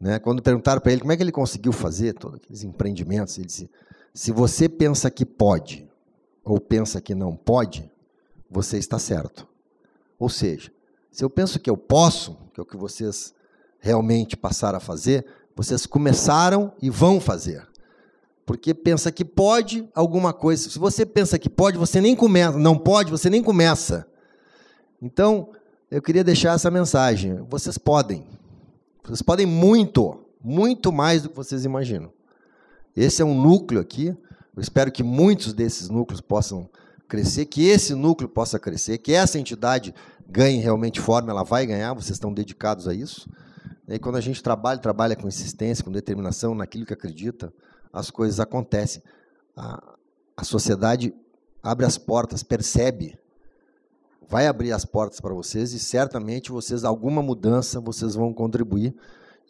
né, quando perguntaram para ele como é que ele conseguiu fazer todos aqueles empreendimentos, ele disse: se você pensa que pode ou pensa que não pode, você está certo. Ou seja, se eu penso que eu posso, que é o que vocês realmente passaram a fazer, vocês começaram e vão fazer. Porque pensa que pode alguma coisa. Se você pensa que pode, você nem começa. Não pode, você nem começa. Então, eu queria deixar essa mensagem. Vocês podem. Vocês podem muito, muito mais do que vocês imaginam. Esse é um núcleo aqui. Eu espero que muitos desses núcleos possam crescer, que esse núcleo possa crescer, que essa entidade ganhe realmente forma, ela vai ganhar, vocês estão dedicados a isso. E aí, quando a gente trabalha, trabalha com insistência, com determinação naquilo que acredita, as coisas acontecem. A, a sociedade abre as portas, percebe, vai abrir as portas para vocês e certamente vocês alguma mudança vocês vão contribuir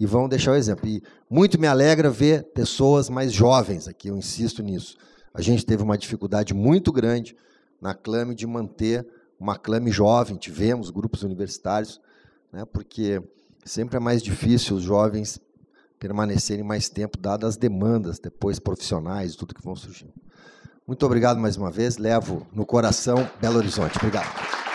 e vão deixar o exemplo. E muito me alegra ver pessoas mais jovens aqui, eu insisto nisso. A gente teve uma dificuldade muito grande na clame de manter uma clame jovem, tivemos grupos universitários, né, porque sempre é mais difícil os jovens permanecerem mais tempo, dadas as demandas depois profissionais, tudo que vão surgindo. Muito obrigado mais uma vez, levo no coração Belo Horizonte. Obrigado.